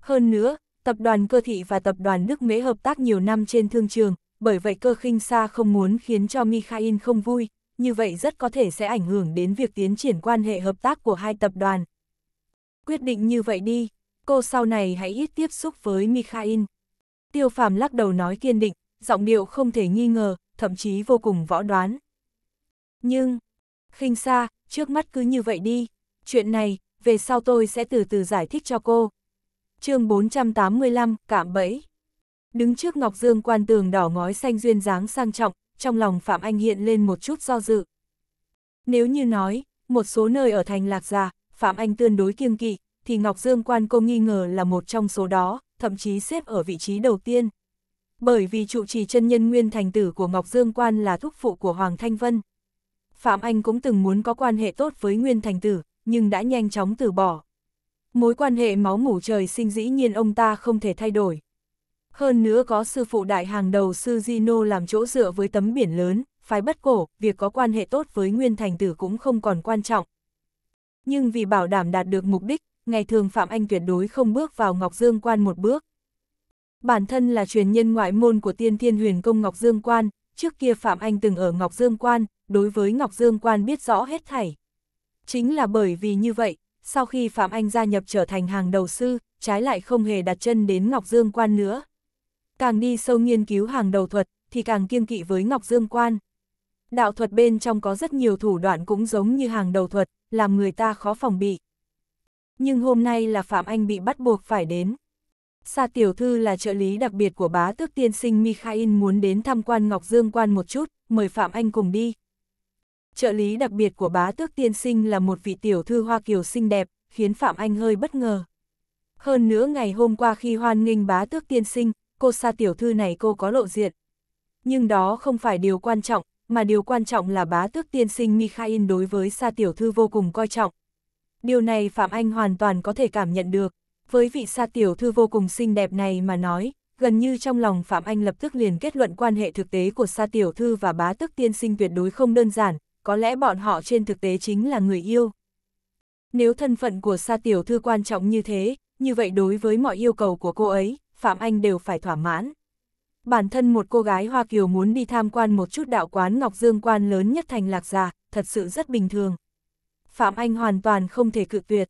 Hơn nữa, tập đoàn cơ thị và tập đoàn Đức mỹ hợp tác nhiều năm trên thương trường, bởi vậy cơ khinh xa không muốn khiến cho Mikhail không vui, như vậy rất có thể sẽ ảnh hưởng đến việc tiến triển quan hệ hợp tác của hai tập đoàn. Quyết định như vậy đi, cô sau này hãy ít tiếp xúc với Mikhail. Tiêu phàm lắc đầu nói kiên định, giọng điệu không thể nghi ngờ, thậm chí vô cùng võ đoán. Nhưng, khinh xa, trước mắt cứ như vậy đi. Chuyện này, về sau tôi sẽ từ từ giải thích cho cô. chương 485, Cảm Bẫy Đứng trước Ngọc Dương quan tường đỏ ngói xanh duyên dáng sang trọng, trong lòng Phạm Anh hiện lên một chút do dự. Nếu như nói, một số nơi ở thành Lạc Gia, Phạm Anh tương đối kiêng kỵ, thì Ngọc Dương quan cô nghi ngờ là một trong số đó, thậm chí xếp ở vị trí đầu tiên. Bởi vì trụ trì chân nhân nguyên thành tử của Ngọc Dương quan là thúc phụ của Hoàng Thanh Vân. Phạm Anh cũng từng muốn có quan hệ tốt với Nguyên Thành Tử, nhưng đã nhanh chóng từ bỏ. Mối quan hệ máu mủ trời sinh dĩ nhiên ông ta không thể thay đổi. Hơn nữa có sư phụ đại hàng đầu sư Gino làm chỗ dựa với tấm biển lớn, phái bất cổ, việc có quan hệ tốt với Nguyên Thành Tử cũng không còn quan trọng. Nhưng vì bảo đảm đạt được mục đích, ngày thường Phạm Anh tuyệt đối không bước vào Ngọc Dương Quan một bước. Bản thân là truyền nhân ngoại môn của tiên thiên huyền công Ngọc Dương Quan, trước kia Phạm Anh từng ở Ngọc Dương Quan, đối với Ngọc Dương Quan biết rõ hết thảy. Chính là bởi vì như vậy, sau khi Phạm Anh gia nhập trở thành hàng đầu sư, trái lại không hề đặt chân đến Ngọc Dương Quan nữa. Càng đi sâu nghiên cứu hàng đầu thuật, thì càng kiêng kỵ với Ngọc Dương Quan. Đạo thuật bên trong có rất nhiều thủ đoạn cũng giống như hàng đầu thuật, làm người ta khó phòng bị. Nhưng hôm nay là Phạm Anh bị bắt buộc phải đến. Sa tiểu thư là trợ lý đặc biệt của bá tước tiên sinh Mikhail muốn đến thăm quan Ngọc Dương quan một chút, mời Phạm Anh cùng đi. Trợ lý đặc biệt của bá tước tiên sinh là một vị tiểu thư Hoa Kiều xinh đẹp, khiến Phạm Anh hơi bất ngờ. Hơn nữa ngày hôm qua khi hoan nghênh bá tước tiên sinh, cô Sa tiểu thư này cô có lộ diện. Nhưng đó không phải điều quan trọng, mà điều quan trọng là bá tước tiên sinh Mikhail đối với Sa tiểu thư vô cùng coi trọng. Điều này Phạm Anh hoàn toàn có thể cảm nhận được với vị sa tiểu thư vô cùng xinh đẹp này mà nói, gần như trong lòng Phạm Anh lập tức liền kết luận quan hệ thực tế của sa tiểu thư và bá tức tiên sinh tuyệt đối không đơn giản, có lẽ bọn họ trên thực tế chính là người yêu. Nếu thân phận của sa tiểu thư quan trọng như thế, như vậy đối với mọi yêu cầu của cô ấy, Phạm Anh đều phải thỏa mãn. Bản thân một cô gái Hoa Kiều muốn đi tham quan một chút đạo quán Ngọc Dương quan lớn nhất thành Lạc Già, thật sự rất bình thường. Phạm Anh hoàn toàn không thể cự tuyệt.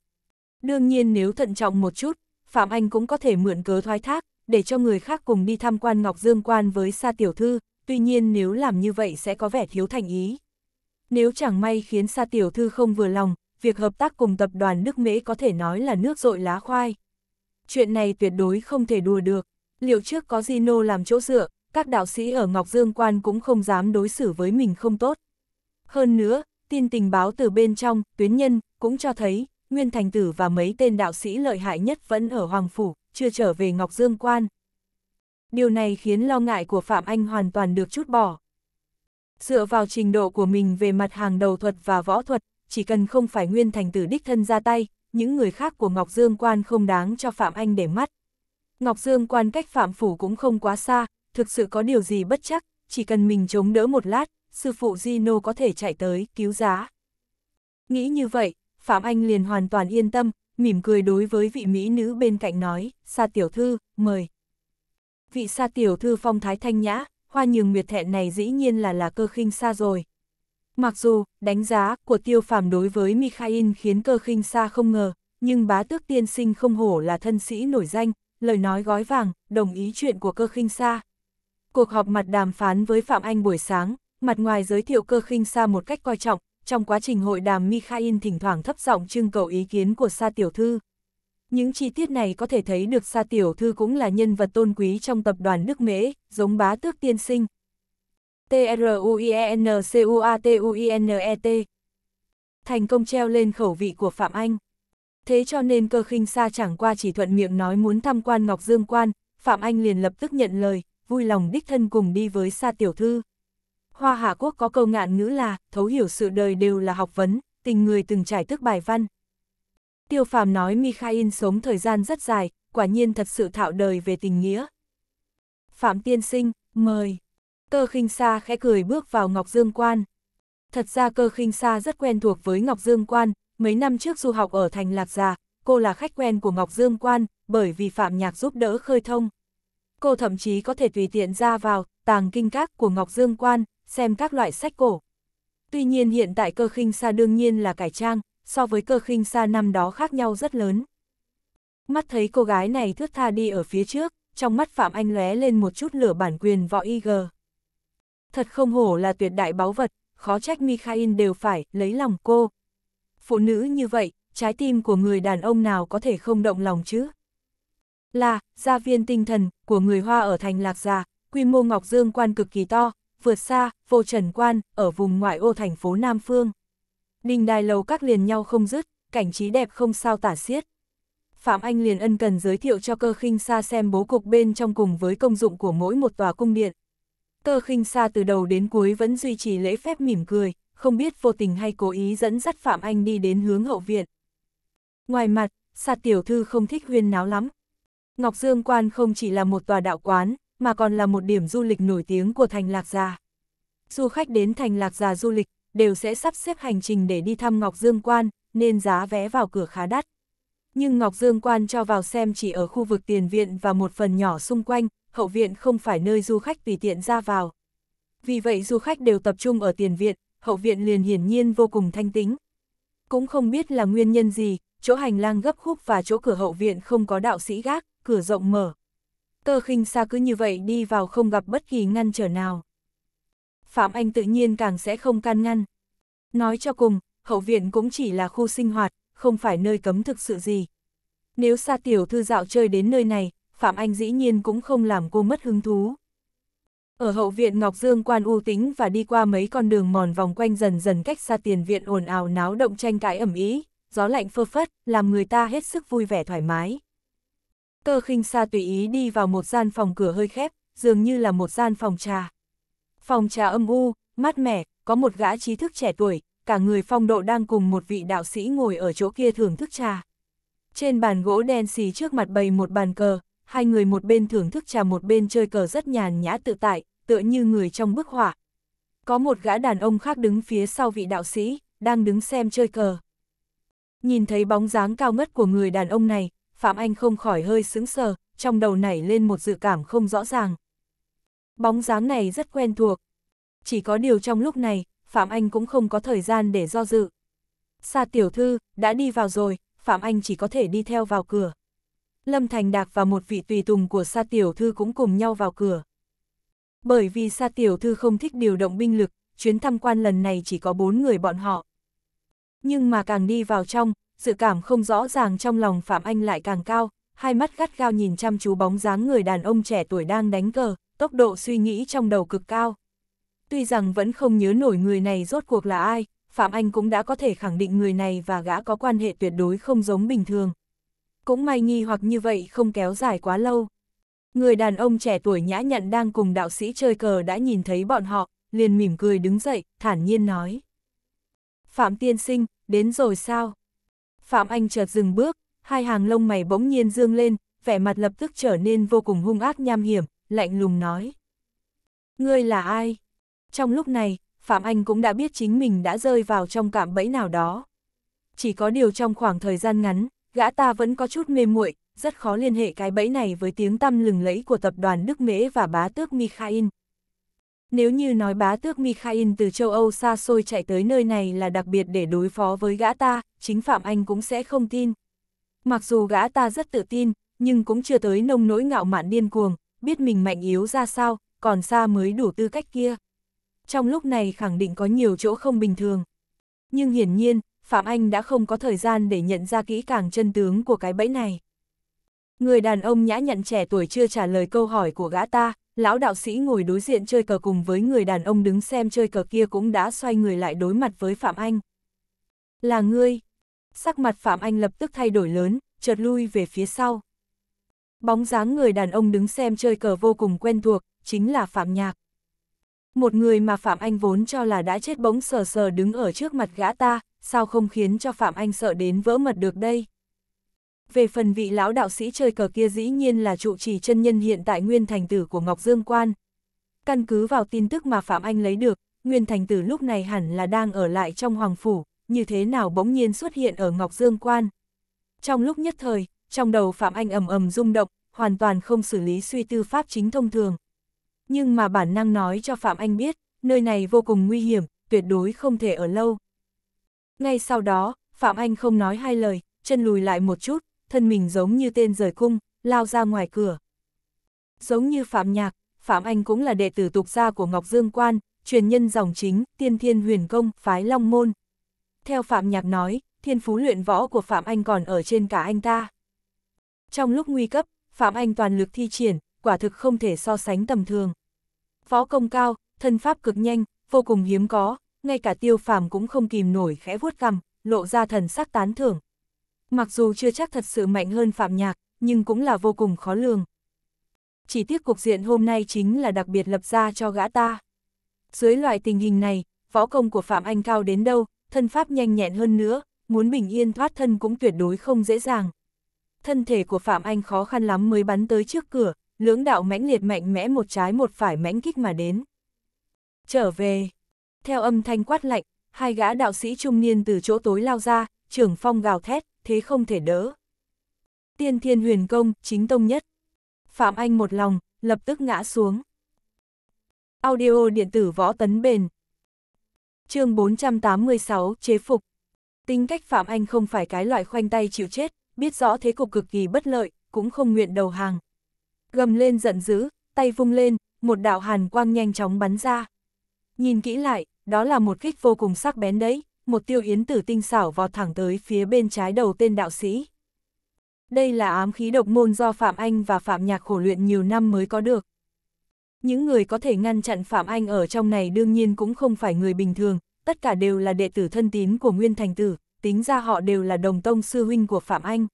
Đương nhiên nếu thận trọng một chút, Phạm Anh cũng có thể mượn cớ thoái thác, để cho người khác cùng đi tham quan Ngọc Dương Quan với Sa Tiểu Thư, tuy nhiên nếu làm như vậy sẽ có vẻ thiếu thành ý. Nếu chẳng may khiến Sa Tiểu Thư không vừa lòng, việc hợp tác cùng tập đoàn nước Mễ có thể nói là nước rội lá khoai. Chuyện này tuyệt đối không thể đùa được, liệu trước có Gino làm chỗ dựa, các đạo sĩ ở Ngọc Dương Quan cũng không dám đối xử với mình không tốt. Hơn nữa, tin tình báo từ bên trong, tuyến nhân, cũng cho thấy, Nguyên Thành Tử và mấy tên đạo sĩ lợi hại nhất vẫn ở Hoàng Phủ, chưa trở về Ngọc Dương Quan. Điều này khiến lo ngại của Phạm Anh hoàn toàn được chút bỏ. Dựa vào trình độ của mình về mặt hàng đầu thuật và võ thuật, chỉ cần không phải Nguyên Thành Tử đích thân ra tay, những người khác của Ngọc Dương Quan không đáng cho Phạm Anh để mắt. Ngọc Dương Quan cách Phạm Phủ cũng không quá xa, thực sự có điều gì bất chắc, chỉ cần mình chống đỡ một lát, sư phụ Gino có thể chạy tới, cứu giá. Nghĩ như vậy, Phạm Anh liền hoàn toàn yên tâm, mỉm cười đối với vị mỹ nữ bên cạnh nói, Sa tiểu thư, mời. Vị Sa tiểu thư phong thái thanh nhã, hoa nhường nguyệt thẹn này dĩ nhiên là là cơ khinh xa rồi. Mặc dù, đánh giá của tiêu phàm đối với Mikhail khiến cơ khinh xa không ngờ, nhưng bá tước tiên sinh không hổ là thân sĩ nổi danh, lời nói gói vàng, đồng ý chuyện của cơ khinh xa. Cuộc họp mặt đàm phán với Phạm Anh buổi sáng, mặt ngoài giới thiệu cơ khinh xa một cách coi trọng, trong quá trình hội đàm Mikhail thỉnh thoảng thấp giọng trưng cầu ý kiến của Sa Tiểu Thư. Những chi tiết này có thể thấy được Sa Tiểu Thư cũng là nhân vật tôn quý trong tập đoàn nước Mễ, giống bá tước tiên sinh. T-R-U-I-E-N-C-U-A-T-U-I-N-E-T e Thành công treo lên khẩu vị của Phạm Anh. Thế cho nên cơ khinh Sa chẳng qua chỉ thuận miệng nói muốn tham quan Ngọc Dương Quan, Phạm Anh liền lập tức nhận lời, vui lòng đích thân cùng đi với Sa Tiểu Thư. Hoa Hạ Quốc có câu ngạn ngữ là, thấu hiểu sự đời đều là học vấn, tình người từng trải thức bài văn. Tiêu phàm nói Mikhail sống thời gian rất dài, quả nhiên thật sự thạo đời về tình nghĩa. Phạm Tiên Sinh, mời. Cơ khinh Sa khẽ cười bước vào Ngọc Dương Quan. Thật ra cơ khinh Sa rất quen thuộc với Ngọc Dương Quan, mấy năm trước du học ở thành Lạc Già, cô là khách quen của Ngọc Dương Quan, bởi vì Phạm Nhạc giúp đỡ khơi thông. Cô thậm chí có thể tùy tiện ra vào, tàng kinh các của Ngọc Dương Quan, xem các loại sách cổ. Tuy nhiên hiện tại cơ khinh xa đương nhiên là cải trang, so với cơ khinh xa năm đó khác nhau rất lớn. Mắt thấy cô gái này thước tha đi ở phía trước, trong mắt Phạm Anh lóe lên một chút lửa bản quyền võ IG. Thật không hổ là tuyệt đại báu vật, khó trách Mikhail đều phải lấy lòng cô. Phụ nữ như vậy, trái tim của người đàn ông nào có thể không động lòng chứ? Là, gia viên tinh thần của người Hoa ở thành Lạc Già, quy mô Ngọc Dương quan cực kỳ to, vượt xa, vô trần quan, ở vùng ngoại ô thành phố Nam Phương. Đình đài lầu các liền nhau không dứt, cảnh trí đẹp không sao tả xiết. Phạm Anh liền ân cần giới thiệu cho cơ khinh xa xem bố cục bên trong cùng với công dụng của mỗi một tòa cung điện. Cơ khinh xa từ đầu đến cuối vẫn duy trì lễ phép mỉm cười, không biết vô tình hay cố ý dẫn dắt Phạm Anh đi đến hướng hậu viện. Ngoài mặt, sạt tiểu thư không thích huyên náo lắm. Ngọc Dương Quan không chỉ là một tòa đạo quán, mà còn là một điểm du lịch nổi tiếng của thành Lạc Già. Du khách đến thành Lạc Già du lịch đều sẽ sắp xếp hành trình để đi thăm Ngọc Dương Quan, nên giá vé vào cửa khá đắt. Nhưng Ngọc Dương Quan cho vào xem chỉ ở khu vực tiền viện và một phần nhỏ xung quanh, hậu viện không phải nơi du khách tùy tiện ra vào. Vì vậy du khách đều tập trung ở tiền viện, hậu viện liền hiển nhiên vô cùng thanh tĩnh. Cũng không biết là nguyên nhân gì, chỗ hành lang gấp khúc và chỗ cửa hậu viện không có đạo sĩ gác, cửa rộng mở cơ khinh xa cứ như vậy đi vào không gặp bất kỳ ngăn trở nào. Phạm Anh tự nhiên càng sẽ không can ngăn. Nói cho cùng, hậu viện cũng chỉ là khu sinh hoạt, không phải nơi cấm thực sự gì. Nếu xa tiểu thư dạo chơi đến nơi này, Phạm Anh dĩ nhiên cũng không làm cô mất hứng thú. Ở hậu viện Ngọc Dương quan u tính và đi qua mấy con đường mòn vòng quanh dần dần cách xa tiền viện ồn ào náo động tranh cãi ẩm ý, gió lạnh phơ phất, làm người ta hết sức vui vẻ thoải mái. Cơ khinh xa tùy ý đi vào một gian phòng cửa hơi khép, dường như là một gian phòng trà. Phòng trà âm u, mát mẻ, có một gã trí thức trẻ tuổi, cả người phong độ đang cùng một vị đạo sĩ ngồi ở chỗ kia thưởng thức trà. Trên bàn gỗ đen xì trước mặt bày một bàn cờ, hai người một bên thưởng thức trà một bên chơi cờ rất nhàn nhã tự tại, tựa như người trong bức họa. Có một gã đàn ông khác đứng phía sau vị đạo sĩ, đang đứng xem chơi cờ. Nhìn thấy bóng dáng cao ngất của người đàn ông này, Phạm Anh không khỏi hơi sững sờ, trong đầu nảy lên một dự cảm không rõ ràng. Bóng dáng này rất quen thuộc. Chỉ có điều trong lúc này, Phạm Anh cũng không có thời gian để do dự. Sa tiểu thư, đã đi vào rồi, Phạm Anh chỉ có thể đi theo vào cửa. Lâm Thành Đạc và một vị tùy tùng của Sa tiểu thư cũng cùng nhau vào cửa. Bởi vì Sa tiểu thư không thích điều động binh lực, chuyến thăm quan lần này chỉ có bốn người bọn họ. Nhưng mà càng đi vào trong, dự cảm không rõ ràng trong lòng Phạm Anh lại càng cao, hai mắt gắt gao nhìn chăm chú bóng dáng người đàn ông trẻ tuổi đang đánh cờ, tốc độ suy nghĩ trong đầu cực cao. Tuy rằng vẫn không nhớ nổi người này rốt cuộc là ai, Phạm Anh cũng đã có thể khẳng định người này và gã có quan hệ tuyệt đối không giống bình thường. Cũng may nghi hoặc như vậy không kéo dài quá lâu. Người đàn ông trẻ tuổi nhã nhặn đang cùng đạo sĩ chơi cờ đã nhìn thấy bọn họ, liền mỉm cười đứng dậy, thản nhiên nói. Phạm tiên sinh, đến rồi sao? Phạm Anh chợt dừng bước, hai hàng lông mày bỗng nhiên dương lên, vẻ mặt lập tức trở nên vô cùng hung ác nham hiểm, lạnh lùng nói. Ngươi là ai? Trong lúc này, Phạm Anh cũng đã biết chính mình đã rơi vào trong cạm bẫy nào đó. Chỉ có điều trong khoảng thời gian ngắn, gã ta vẫn có chút mê muội, rất khó liên hệ cái bẫy này với tiếng tăm lừng lẫy của tập đoàn Đức Mễ và bá tước Mikhail, nếu như nói bá tước Mikhail từ châu Âu xa xôi chạy tới nơi này là đặc biệt để đối phó với gã ta, chính Phạm Anh cũng sẽ không tin. Mặc dù gã ta rất tự tin, nhưng cũng chưa tới nông nỗi ngạo mạn điên cuồng, biết mình mạnh yếu ra sao, còn xa mới đủ tư cách kia. Trong lúc này khẳng định có nhiều chỗ không bình thường. Nhưng hiển nhiên, Phạm Anh đã không có thời gian để nhận ra kỹ càng chân tướng của cái bẫy này. Người đàn ông nhã nhặn trẻ tuổi chưa trả lời câu hỏi của gã ta, lão đạo sĩ ngồi đối diện chơi cờ cùng với người đàn ông đứng xem chơi cờ kia cũng đã xoay người lại đối mặt với Phạm Anh. Là ngươi. Sắc mặt Phạm Anh lập tức thay đổi lớn, chợt lui về phía sau. Bóng dáng người đàn ông đứng xem chơi cờ vô cùng quen thuộc, chính là Phạm Nhạc. Một người mà Phạm Anh vốn cho là đã chết bỗng sờ sờ đứng ở trước mặt gã ta, sao không khiến cho Phạm Anh sợ đến vỡ mật được đây? Về phần vị lão đạo sĩ chơi cờ kia dĩ nhiên là trụ trì chân nhân hiện tại Nguyên Thành Tử của Ngọc Dương Quan. Căn cứ vào tin tức mà Phạm Anh lấy được, Nguyên Thành Tử lúc này hẳn là đang ở lại trong Hoàng Phủ, như thế nào bỗng nhiên xuất hiện ở Ngọc Dương Quan. Trong lúc nhất thời, trong đầu Phạm Anh ầm ầm rung động, hoàn toàn không xử lý suy tư pháp chính thông thường. Nhưng mà bản năng nói cho Phạm Anh biết, nơi này vô cùng nguy hiểm, tuyệt đối không thể ở lâu. Ngay sau đó, Phạm Anh không nói hai lời, chân lùi lại một chút, thân mình giống như tên rời cung, lao ra ngoài cửa. Giống như Phạm Nhạc, Phạm Anh cũng là đệ tử tục gia của Ngọc Dương Quan, truyền nhân dòng chính, tiên thiên huyền công, phái long môn. Theo Phạm Nhạc nói, thiên phú luyện võ của Phạm Anh còn ở trên cả anh ta. Trong lúc nguy cấp, Phạm Anh toàn lực thi triển, quả thực không thể so sánh tầm thường. Võ công cao, thân pháp cực nhanh, vô cùng hiếm có, ngay cả tiêu phàm cũng không kìm nổi khẽ vuốt cằm, lộ ra thần sắc tán thưởng. Mặc dù chưa chắc thật sự mạnh hơn Phạm Nhạc, nhưng cũng là vô cùng khó lường. Chỉ tiếc cục diện hôm nay chính là đặc biệt lập ra cho gã ta. Dưới loại tình hình này, võ công của Phạm Anh cao đến đâu, thân pháp nhanh nhẹn hơn nữa, muốn bình yên thoát thân cũng tuyệt đối không dễ dàng. Thân thể của Phạm Anh khó khăn lắm mới bắn tới trước cửa, lưỡng đạo mãnh liệt mạnh mẽ một trái một phải mãnh kích mà đến. Trở về, theo âm thanh quát lạnh, hai gã đạo sĩ trung niên từ chỗ tối lao ra, trưởng phong gào thét thế không thể đỡ. Tiên thiên huyền công, chính tông nhất. Phạm Anh một lòng, lập tức ngã xuống. Audio điện tử võ tấn bền. chương 486, chế phục. Tính cách Phạm Anh không phải cái loại khoanh tay chịu chết, biết rõ thế cục cực kỳ bất lợi, cũng không nguyện đầu hàng. Gầm lên giận dữ, tay vung lên, một đạo hàn quang nhanh chóng bắn ra. Nhìn kỹ lại, đó là một kích vô cùng sắc bén đấy một tiêu yến tử tinh xảo vào thẳng tới phía bên trái đầu tên đạo sĩ. Đây là ám khí độc môn do Phạm Anh và Phạm Nhạc khổ luyện nhiều năm mới có được. Những người có thể ngăn chặn Phạm Anh ở trong này đương nhiên cũng không phải người bình thường, tất cả đều là đệ tử thân tín của Nguyên Thành Tử, tính ra họ đều là đồng tông sư huynh của Phạm Anh.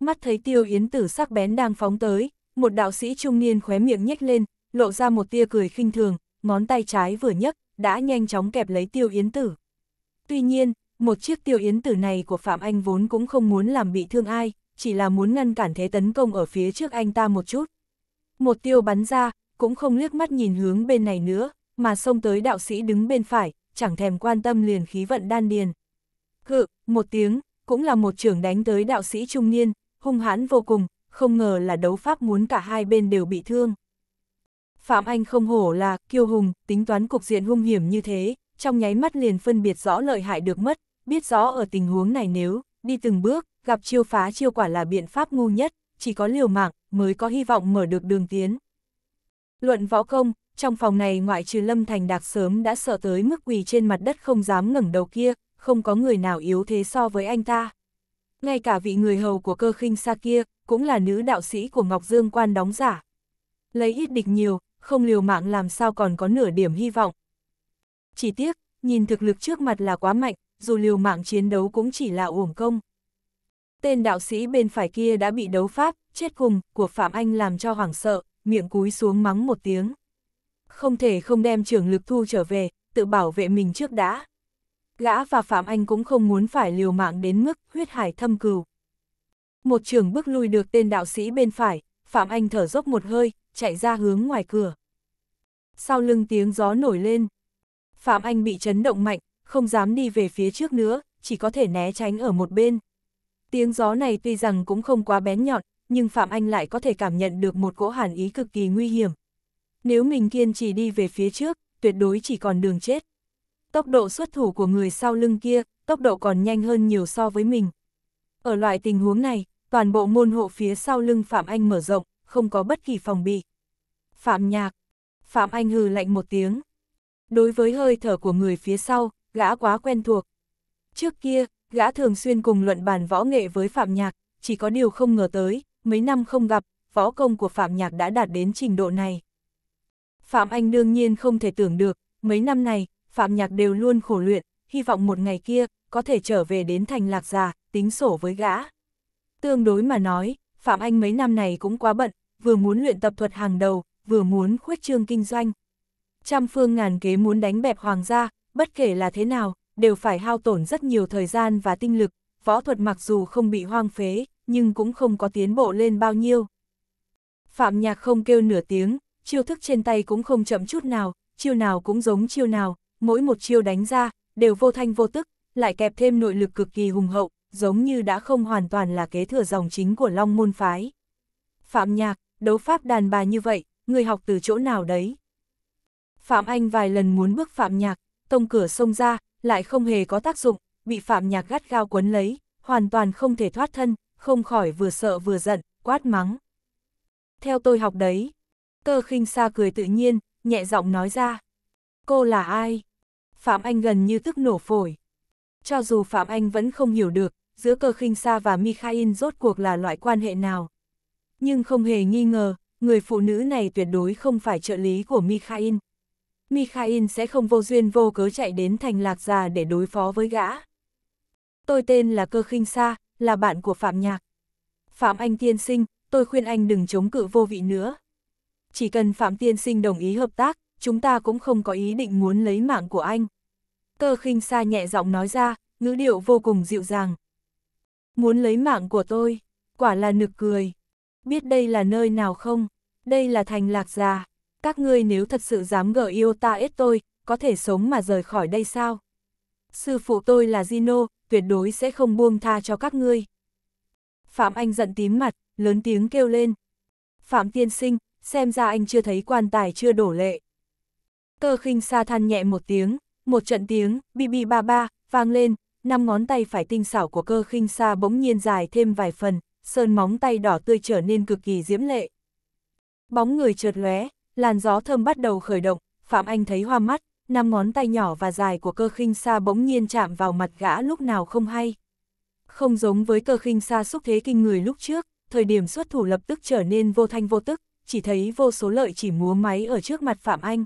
Mắt thấy tiêu yến tử sắc bén đang phóng tới, một đạo sĩ trung niên khóe miệng nhếch lên, lộ ra một tia cười khinh thường, ngón tay trái vừa nhấc, đã nhanh chóng kẹp lấy tiêu yến tử. Tuy nhiên, một chiếc tiêu yến tử này của Phạm Anh vốn cũng không muốn làm bị thương ai, chỉ là muốn ngăn cản thế tấn công ở phía trước anh ta một chút. Một tiêu bắn ra, cũng không liếc mắt nhìn hướng bên này nữa, mà xông tới đạo sĩ đứng bên phải, chẳng thèm quan tâm liền khí vận đan điền. Hự, một tiếng, cũng là một trưởng đánh tới đạo sĩ trung niên, hung hãn vô cùng, không ngờ là đấu pháp muốn cả hai bên đều bị thương. Phạm Anh không hổ là kiêu hùng, tính toán cục diện hung hiểm như thế, trong nháy mắt liền phân biệt rõ lợi hại được mất, biết rõ ở tình huống này nếu, đi từng bước, gặp chiêu phá chiêu quả là biện pháp ngu nhất, chỉ có liều mạng, mới có hy vọng mở được đường tiến. Luận võ công, trong phòng này ngoại trừ Lâm Thành Đạc sớm đã sợ tới mức quỳ trên mặt đất không dám ngẩng đầu kia, không có người nào yếu thế so với anh ta. Ngay cả vị người hầu của cơ khinh xa kia, cũng là nữ đạo sĩ của Ngọc Dương Quan đóng giả. Lấy ít địch nhiều, không liều mạng làm sao còn có nửa điểm hy vọng, chỉ tiếc, nhìn thực lực trước mặt là quá mạnh, dù liều mạng chiến đấu cũng chỉ là uổng công. Tên đạo sĩ bên phải kia đã bị đấu pháp, chết cùng, của Phạm Anh làm cho hoảng sợ, miệng cúi xuống mắng một tiếng. Không thể không đem trưởng lực thu trở về, tự bảo vệ mình trước đã. Gã và Phạm Anh cũng không muốn phải liều mạng đến mức huyết hải thâm cừu. Một trường bước lui được tên đạo sĩ bên phải, Phạm Anh thở dốc một hơi, chạy ra hướng ngoài cửa. Sau lưng tiếng gió nổi lên, Phạm Anh bị chấn động mạnh, không dám đi về phía trước nữa, chỉ có thể né tránh ở một bên. Tiếng gió này tuy rằng cũng không quá bén nhọn, nhưng Phạm Anh lại có thể cảm nhận được một cỗ hàn ý cực kỳ nguy hiểm. Nếu mình kiên trì đi về phía trước, tuyệt đối chỉ còn đường chết. Tốc độ xuất thủ của người sau lưng kia, tốc độ còn nhanh hơn nhiều so với mình. Ở loại tình huống này, toàn bộ môn hộ phía sau lưng Phạm Anh mở rộng, không có bất kỳ phòng bị. Phạm Nhạc. Phạm Anh hừ lạnh một tiếng. Đối với hơi thở của người phía sau, gã quá quen thuộc. Trước kia, gã thường xuyên cùng luận bàn võ nghệ với Phạm Nhạc, chỉ có điều không ngờ tới, mấy năm không gặp, võ công của Phạm Nhạc đã đạt đến trình độ này. Phạm Anh đương nhiên không thể tưởng được, mấy năm này, Phạm Nhạc đều luôn khổ luyện, hy vọng một ngày kia, có thể trở về đến thành lạc già, tính sổ với gã. Tương đối mà nói, Phạm Anh mấy năm này cũng quá bận, vừa muốn luyện tập thuật hàng đầu, vừa muốn khuếch trương kinh doanh trăm phương ngàn kế muốn đánh bẹp hoàng gia, bất kể là thế nào, đều phải hao tổn rất nhiều thời gian và tinh lực, võ thuật mặc dù không bị hoang phế, nhưng cũng không có tiến bộ lên bao nhiêu. Phạm nhạc không kêu nửa tiếng, chiêu thức trên tay cũng không chậm chút nào, chiêu nào cũng giống chiêu nào, mỗi một chiêu đánh ra, đều vô thanh vô tức, lại kẹp thêm nội lực cực kỳ hùng hậu, giống như đã không hoàn toàn là kế thừa dòng chính của Long Môn Phái. Phạm Nhạc, đấu pháp đàn bà như vậy, người học từ chỗ nào đấy? Phạm Anh vài lần muốn bước Phạm Nhạc, tông cửa xông ra, lại không hề có tác dụng, bị Phạm Nhạc gắt gao quấn lấy, hoàn toàn không thể thoát thân, không khỏi vừa sợ vừa giận, quát mắng. Theo tôi học đấy. Cơ khinh xa cười tự nhiên, nhẹ giọng nói ra. Cô là ai? Phạm Anh gần như tức nổ phổi. Cho dù Phạm Anh vẫn không hiểu được, giữa cơ khinh xa và Mikhail rốt cuộc là loại quan hệ nào. Nhưng không hề nghi ngờ, người phụ nữ này tuyệt đối không phải trợ lý của Mikhail, Mikhail sẽ không vô duyên vô cớ chạy đến thành lạc già để đối phó với gã. Tôi tên là Cơ Khinh Sa, là bạn của Phạm Nhạc. Phạm Anh Tiên Sinh, tôi khuyên anh đừng chống cự vô vị nữa. Chỉ cần Phạm Tiên Sinh đồng ý hợp tác, chúng ta cũng không có ý định muốn lấy mạng của anh. Cơ Khinh Sa nhẹ giọng nói ra, ngữ điệu vô cùng dịu dàng. Muốn lấy mạng của tôi, quả là nực cười. Biết đây là nơi nào không? Đây là thành lạc già các ngươi nếu thật sự dám gờ yêu ta ết tôi, có thể sống mà rời khỏi đây sao? Sư phụ tôi là Gino, tuyệt đối sẽ không buông tha cho các ngươi. Phạm Anh giận tím mặt, lớn tiếng kêu lên. Phạm tiên sinh, xem ra anh chưa thấy quan tài chưa đổ lệ. Cơ khinh sa than nhẹ một tiếng, một trận tiếng, bi bi ba ba, vang lên, năm ngón tay phải tinh xảo của cơ khinh sa bỗng nhiên dài thêm vài phần, sơn móng tay đỏ tươi trở nên cực kỳ diễm lệ. Bóng người chợt lóe, Làn gió thơm bắt đầu khởi động, Phạm Anh thấy hoa mắt, năm ngón tay nhỏ và dài của cơ khinh sa bỗng nhiên chạm vào mặt gã lúc nào không hay. Không giống với cơ khinh sa xúc thế kinh người lúc trước, thời điểm xuất thủ lập tức trở nên vô thanh vô tức, chỉ thấy vô số lợi chỉ múa máy ở trước mặt Phạm Anh.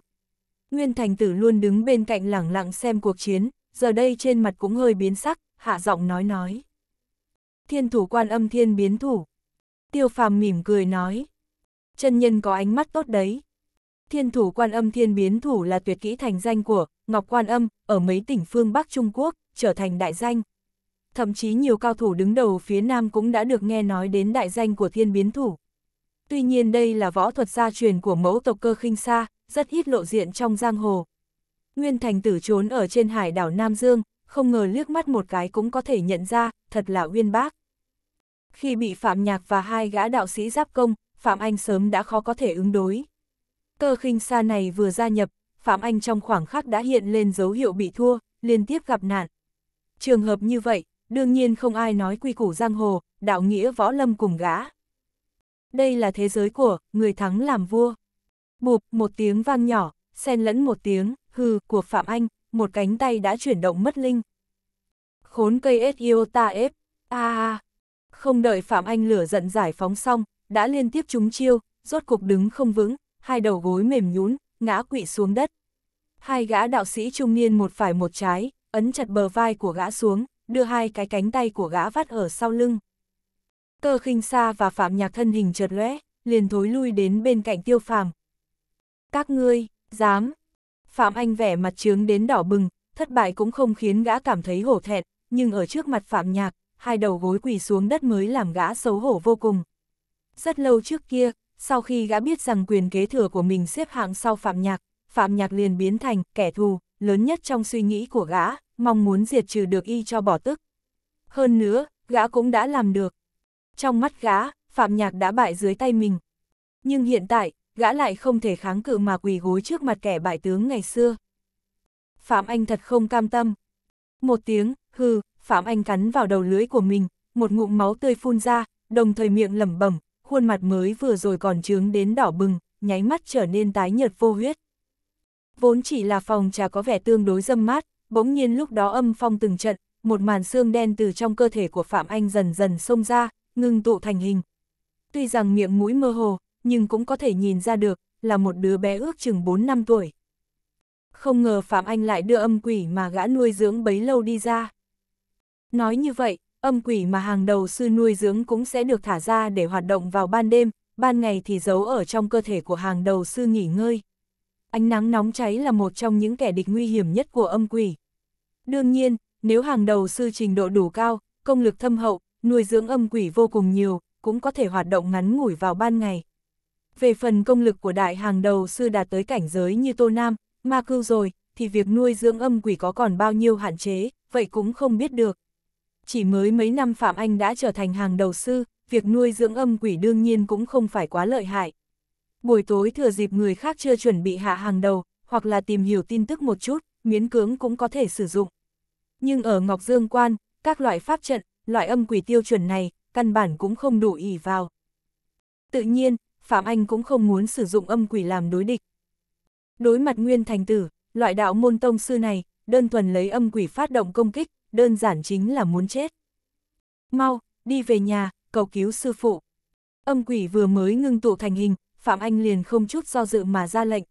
Nguyên Thành Tử luôn đứng bên cạnh lẳng lặng xem cuộc chiến, giờ đây trên mặt cũng hơi biến sắc, hạ giọng nói nói. Thiên thủ quan âm thiên biến thủ. Tiêu phàm mỉm cười nói. Chân nhân có ánh mắt tốt đấy, Thiên thủ quan âm thiên biến thủ là tuyệt kỹ thành danh của Ngọc Quan Âm ở mấy tỉnh phương Bắc Trung Quốc, trở thành đại danh. Thậm chí nhiều cao thủ đứng đầu phía Nam cũng đã được nghe nói đến đại danh của thiên biến thủ. Tuy nhiên đây là võ thuật gia truyền của mẫu tộc cơ khinh xa, rất ít lộ diện trong giang hồ. Nguyên thành tử trốn ở trên hải đảo Nam Dương, không ngờ liếc mắt một cái cũng có thể nhận ra, thật là uyên bác. Khi bị Phạm Nhạc và hai gã đạo sĩ giáp công, Phạm Anh sớm đã khó có thể ứng đối. Cơ khinh xa này vừa gia nhập, Phạm Anh trong khoảng khắc đã hiện lên dấu hiệu bị thua, liên tiếp gặp nạn. Trường hợp như vậy, đương nhiên không ai nói quy củ giang hồ, đạo nghĩa võ lâm cùng gã. Đây là thế giới của, người thắng làm vua. Bụp, một tiếng vang nhỏ, xen lẫn một tiếng, hừ, của Phạm Anh, một cánh tay đã chuyển động mất linh. Khốn cây ết yêu ta ép, a à, Không đợi Phạm Anh lửa giận giải phóng xong, đã liên tiếp trúng chiêu, rốt cục đứng không vững, hai đầu gối mềm nhún, ngã quỵ xuống đất. Hai gã đạo sĩ trung niên một phải một trái, ấn chặt bờ vai của gã xuống, đưa hai cái cánh tay của gã vắt ở sau lưng. Cơ khinh xa và phạm nhạc thân hình chợt lóe, liền thối lui đến bên cạnh tiêu phàm. Các ngươi, dám. Phạm Anh vẻ mặt trướng đến đỏ bừng, thất bại cũng không khiến gã cảm thấy hổ thẹn, nhưng ở trước mặt Phạm Nhạc, hai đầu gối quỳ xuống đất mới làm gã xấu hổ vô cùng. Rất lâu trước kia, sau khi gã biết rằng quyền kế thừa của mình xếp hạng sau Phạm Nhạc, Phạm Nhạc liền biến thành kẻ thù, lớn nhất trong suy nghĩ của gã, mong muốn diệt trừ được y cho bỏ tức. Hơn nữa, gã cũng đã làm được. Trong mắt gã, Phạm Nhạc đã bại dưới tay mình. Nhưng hiện tại, gã lại không thể kháng cự mà quỳ gối trước mặt kẻ bại tướng ngày xưa. Phạm Anh thật không cam tâm. Một tiếng, hừ, Phạm Anh cắn vào đầu lưới của mình, một ngụm máu tươi phun ra, đồng thời miệng lẩm bẩm, khuôn mặt mới vừa rồi còn trướng đến đỏ bừng, nháy mắt trở nên tái nhợt vô huyết. Vốn chỉ là phòng trà có vẻ tương đối dâm mát, bỗng nhiên lúc đó âm phong từng trận, một màn xương đen từ trong cơ thể của Phạm Anh dần dần xông ra, ngưng tụ thành hình. Tuy rằng miệng mũi mơ hồ, nhưng cũng có thể nhìn ra được, là một đứa bé ước chừng 4 năm tuổi. Không ngờ Phạm Anh lại đưa âm quỷ mà gã nuôi dưỡng bấy lâu đi ra. Nói như vậy, âm quỷ mà hàng đầu sư nuôi dưỡng cũng sẽ được thả ra để hoạt động vào ban đêm, ban ngày thì giấu ở trong cơ thể của hàng đầu sư nghỉ ngơi. Ánh nắng nóng cháy là một trong những kẻ địch nguy hiểm nhất của âm quỷ. Đương nhiên, nếu hàng đầu sư trình độ đủ cao, công lực thâm hậu, nuôi dưỡng âm quỷ vô cùng nhiều, cũng có thể hoạt động ngắn ngủi vào ban ngày. Về phần công lực của đại hàng đầu sư đạt tới cảnh giới như Tô Nam, Ma Cưu rồi, thì việc nuôi dưỡng âm quỷ có còn bao nhiêu hạn chế, vậy cũng không biết được chỉ mới mấy năm Phạm Anh đã trở thành hàng đầu sư, việc nuôi dưỡng âm quỷ đương nhiên cũng không phải quá lợi hại. Buổi tối thừa dịp người khác chưa chuẩn bị hạ hàng đầu, hoặc là tìm hiểu tin tức một chút, miến cưỡng cũng có thể sử dụng. Nhưng ở Ngọc Dương Quan, các loại pháp trận, loại âm quỷ tiêu chuẩn này, căn bản cũng không đủ ỉ vào. Tự nhiên, Phạm Anh cũng không muốn sử dụng âm quỷ làm đối địch. Đối mặt Nguyên Thành Tử, loại đạo môn tông sư này, đơn thuần lấy âm quỷ phát động công kích, đơn giản chính là muốn chết. Mau, đi về nhà, cầu cứu sư phụ. Âm quỷ vừa mới ngưng tụ thành hình, Phạm Anh liền không chút do dự mà ra lệnh.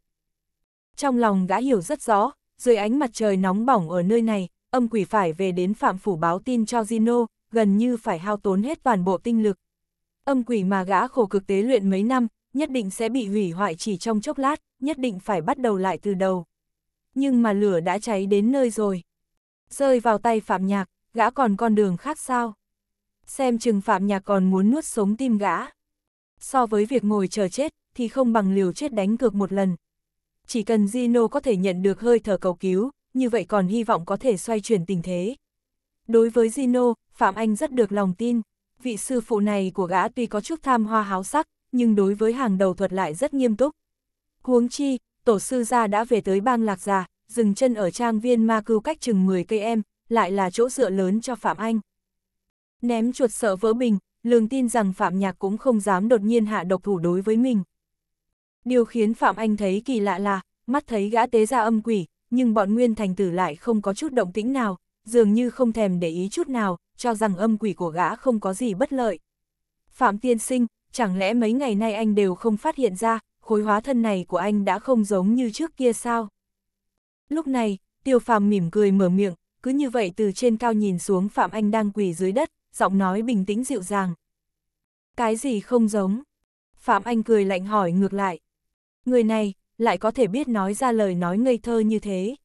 Trong lòng gã hiểu rất rõ, dưới ánh mặt trời nóng bỏng ở nơi này, âm quỷ phải về đến Phạm Phủ báo tin cho Gino, gần như phải hao tốn hết toàn bộ tinh lực. Âm quỷ mà gã khổ cực tế luyện mấy năm, nhất định sẽ bị hủy hoại chỉ trong chốc lát, nhất định phải bắt đầu lại từ đầu. Nhưng mà lửa đã cháy đến nơi rồi rơi vào tay Phạm Nhạc, gã còn con đường khác sao? Xem chừng Phạm Nhạc còn muốn nuốt sống tim gã. So với việc ngồi chờ chết, thì không bằng liều chết đánh cược một lần. Chỉ cần Gino có thể nhận được hơi thở cầu cứu, như vậy còn hy vọng có thể xoay chuyển tình thế. Đối với Gino, Phạm Anh rất được lòng tin. Vị sư phụ này của gã tuy có chút tham hoa háo sắc, nhưng đối với hàng đầu thuật lại rất nghiêm túc. Huống chi, tổ sư gia đã về tới bang lạc già, dừng chân ở trang viên ma cưu cách chừng 10 cây em, lại là chỗ dựa lớn cho Phạm Anh. Ném chuột sợ vỡ bình, lường tin rằng Phạm Nhạc cũng không dám đột nhiên hạ độc thủ đối với mình. Điều khiến Phạm Anh thấy kỳ lạ là, mắt thấy gã tế ra âm quỷ, nhưng bọn nguyên thành tử lại không có chút động tĩnh nào, dường như không thèm để ý chút nào, cho rằng âm quỷ của gã không có gì bất lợi. Phạm tiên sinh, chẳng lẽ mấy ngày nay anh đều không phát hiện ra, khối hóa thân này của anh đã không giống như trước kia sao? Lúc này, Tiêu Phàm mỉm cười mở miệng, cứ như vậy từ trên cao nhìn xuống Phạm Anh đang quỳ dưới đất, giọng nói bình tĩnh dịu dàng. Cái gì không giống? Phạm Anh cười lạnh hỏi ngược lại. Người này, lại có thể biết nói ra lời nói ngây thơ như thế.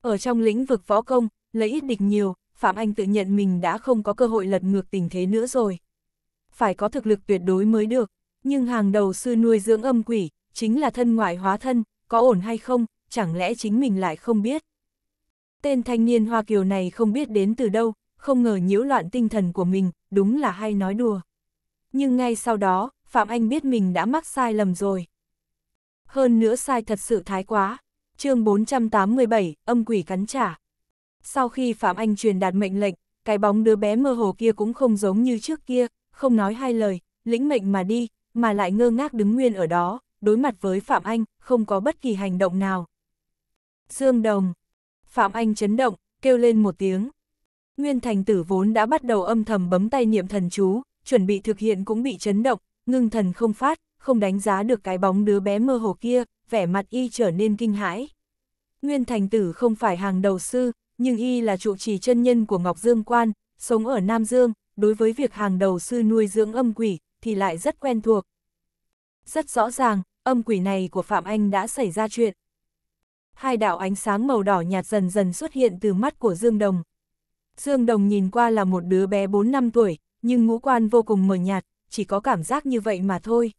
Ở trong lĩnh vực võ công, lấy ít địch nhiều, Phạm Anh tự nhận mình đã không có cơ hội lật ngược tình thế nữa rồi. Phải có thực lực tuyệt đối mới được, nhưng hàng đầu sư nuôi dưỡng âm quỷ, chính là thân ngoại hóa thân, có ổn hay không, chẳng lẽ chính mình lại không biết. Tên thanh niên Hoa Kiều này không biết đến từ đâu, không ngờ nhiễu loạn tinh thần của mình, đúng là hay nói đùa. Nhưng ngay sau đó, Phạm Anh biết mình đã mắc sai lầm rồi. Hơn nữa sai thật sự thái quá. chương 487, âm quỷ cắn trả. Sau khi Phạm Anh truyền đạt mệnh lệnh, cái bóng đứa bé mơ hồ kia cũng không giống như trước kia, không nói hai lời, lĩnh mệnh mà đi, mà lại ngơ ngác đứng nguyên ở đó, đối mặt với Phạm Anh, không có bất kỳ hành động nào. Dương Đồng. Phạm Anh chấn động, kêu lên một tiếng. Nguyên thành tử vốn đã bắt đầu âm thầm bấm tay niệm thần chú, chuẩn bị thực hiện cũng bị chấn động, ngưng thần không phát, không đánh giá được cái bóng đứa bé mơ hồ kia, vẻ mặt y trở nên kinh hãi. Nguyên thành tử không phải hàng đầu sư, nhưng y là trụ trì chân nhân của Ngọc Dương Quan, sống ở Nam Dương, đối với việc hàng đầu sư nuôi dưỡng âm quỷ, thì lại rất quen thuộc. Rất rõ ràng, âm quỷ này của Phạm Anh đã xảy ra chuyện, hai đạo ánh sáng màu đỏ nhạt dần dần xuất hiện từ mắt của Dương Đồng. Dương Đồng nhìn qua là một đứa bé 4 năm tuổi, nhưng ngũ quan vô cùng mờ nhạt, chỉ có cảm giác như vậy mà thôi.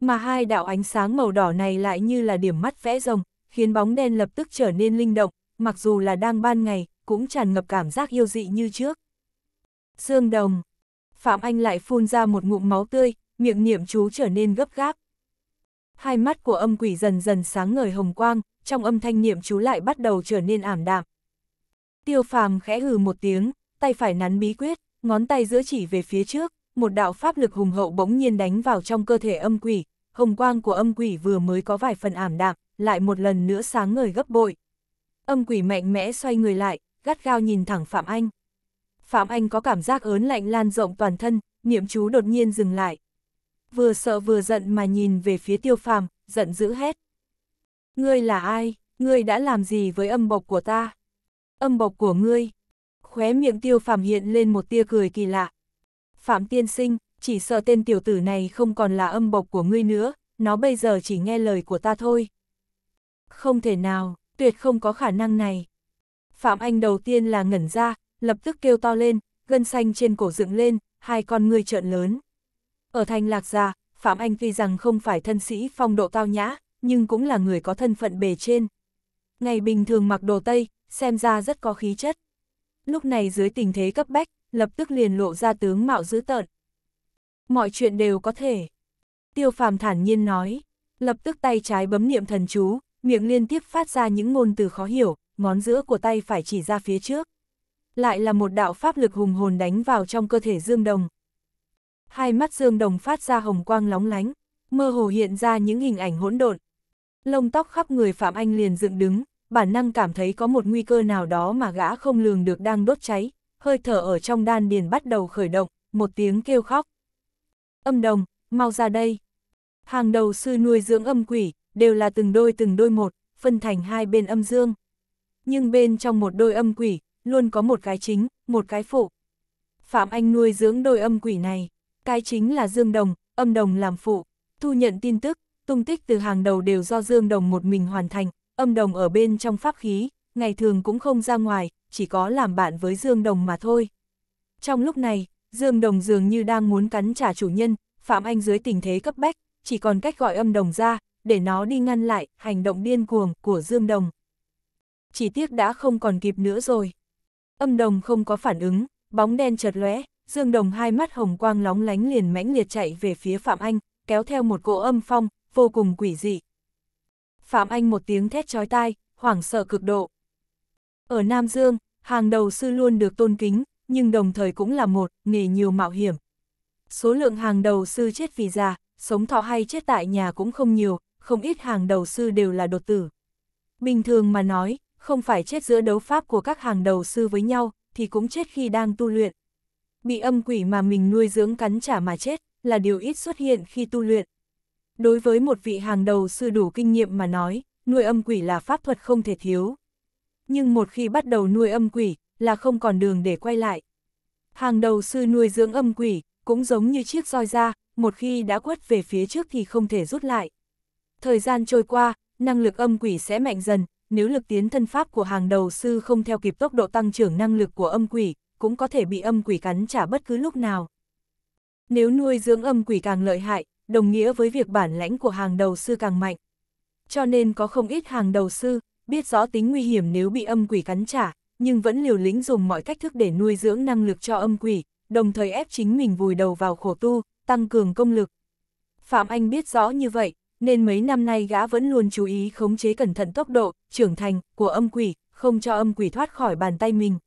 Mà hai đạo ánh sáng màu đỏ này lại như là điểm mắt vẽ rồng, khiến bóng đen lập tức trở nên linh động, mặc dù là đang ban ngày, cũng tràn ngập cảm giác yêu dị như trước. Dương Đồng Phạm Anh lại phun ra một ngụm máu tươi, miệng niệm chú trở nên gấp gáp. Hai mắt của âm quỷ dần dần sáng ngời hồng quang, trong âm thanh niệm chú lại bắt đầu trở nên ảm đạm. Tiêu phàm khẽ hừ một tiếng, tay phải nắn bí quyết, ngón tay giữa chỉ về phía trước, một đạo pháp lực hùng hậu bỗng nhiên đánh vào trong cơ thể âm quỷ, hồng quang của âm quỷ vừa mới có vài phần ảm đạm, lại một lần nữa sáng ngời gấp bội. Âm quỷ mạnh mẽ xoay người lại, gắt gao nhìn thẳng Phạm Anh. Phạm Anh có cảm giác ớn lạnh lan rộng toàn thân, niệm chú đột nhiên dừng lại. Vừa sợ vừa giận mà nhìn về phía tiêu phàm, giận dữ hét. Ngươi là ai? Ngươi đã làm gì với âm bộc của ta? Âm bộc của ngươi? Khóe miệng tiêu Phạm hiện lên một tia cười kỳ lạ. Phạm tiên sinh, chỉ sợ tên tiểu tử này không còn là âm bộc của ngươi nữa, nó bây giờ chỉ nghe lời của ta thôi. Không thể nào, tuyệt không có khả năng này. Phạm Anh đầu tiên là ngẩn ra, lập tức kêu to lên, gân xanh trên cổ dựng lên, hai con ngươi trợn lớn. Ở thành lạc gia, Phạm Anh tuy rằng không phải thân sĩ phong độ cao nhã, nhưng cũng là người có thân phận bề trên. Ngày bình thường mặc đồ Tây, xem ra rất có khí chất. Lúc này dưới tình thế cấp bách, lập tức liền lộ ra tướng mạo dữ tợn. Mọi chuyện đều có thể. Tiêu phàm thản nhiên nói, lập tức tay trái bấm niệm thần chú, miệng liên tiếp phát ra những ngôn từ khó hiểu, ngón giữa của tay phải chỉ ra phía trước. Lại là một đạo pháp lực hùng hồn đánh vào trong cơ thể Dương Đồng. Hai mắt Dương Đồng phát ra hồng quang lóng lánh, mơ hồ hiện ra những hình ảnh hỗn độn, lông tóc khắp người Phạm Anh liền dựng đứng, bản năng cảm thấy có một nguy cơ nào đó mà gã không lường được đang đốt cháy, hơi thở ở trong đan điền bắt đầu khởi động, một tiếng kêu khóc. Âm đồng, mau ra đây. Hàng đầu sư nuôi dưỡng âm quỷ, đều là từng đôi từng đôi một, phân thành hai bên âm dương. Nhưng bên trong một đôi âm quỷ, luôn có một cái chính, một cái phụ. Phạm Anh nuôi dưỡng đôi âm quỷ này, cái chính là dương đồng, âm đồng làm phụ. Thu nhận tin tức, tung tích từ hàng đầu đều do Dương Đồng một mình hoàn thành, âm đồng ở bên trong pháp khí, ngày thường cũng không ra ngoài, chỉ có làm bạn với Dương Đồng mà thôi. Trong lúc này, Dương Đồng dường như đang muốn cắn trả chủ nhân, Phạm Anh dưới tình thế cấp bách, chỉ còn cách gọi âm đồng ra, để nó đi ngăn lại hành động điên cuồng của Dương Đồng. Chỉ tiếc đã không còn kịp nữa rồi. Âm đồng không có phản ứng, bóng đen chợt lóe, Dương Đồng hai mắt hồng quang lóng lánh liền mãnh liệt chạy về phía Phạm Anh, kéo theo một cỗ âm phong, vô cùng quỷ dị. Phạm Anh một tiếng thét chói tai, hoảng sợ cực độ. Ở Nam Dương, hàng đầu sư luôn được tôn kính, nhưng đồng thời cũng là một, nghề nhiều mạo hiểm. Số lượng hàng đầu sư chết vì già, sống thọ hay chết tại nhà cũng không nhiều, không ít hàng đầu sư đều là đột tử. Bình thường mà nói, không phải chết giữa đấu pháp của các hàng đầu sư với nhau, thì cũng chết khi đang tu luyện. Bị âm quỷ mà mình nuôi dưỡng cắn trả mà chết, là điều ít xuất hiện khi tu luyện. Đối với một vị hàng đầu sư đủ kinh nghiệm mà nói, nuôi âm quỷ là pháp thuật không thể thiếu. Nhưng một khi bắt đầu nuôi âm quỷ, là không còn đường để quay lại. Hàng đầu sư nuôi dưỡng âm quỷ, cũng giống như chiếc roi da, một khi đã quất về phía trước thì không thể rút lại. Thời gian trôi qua, năng lực âm quỷ sẽ mạnh dần, nếu lực tiến thân pháp của hàng đầu sư không theo kịp tốc độ tăng trưởng năng lực của âm quỷ, cũng có thể bị âm quỷ cắn trả bất cứ lúc nào. Nếu nuôi dưỡng âm quỷ càng lợi hại, đồng nghĩa với việc bản lãnh của hàng đầu sư càng mạnh. Cho nên có không ít hàng đầu sư, biết rõ tính nguy hiểm nếu bị âm quỷ cắn trả, nhưng vẫn liều lĩnh dùng mọi cách thức để nuôi dưỡng năng lực cho âm quỷ, đồng thời ép chính mình vùi đầu vào khổ tu, tăng cường công lực. Phạm Anh biết rõ như vậy, nên mấy năm nay gã vẫn luôn chú ý khống chế cẩn thận tốc độ, trưởng thành, của âm quỷ, không cho âm quỷ thoát khỏi bàn tay mình.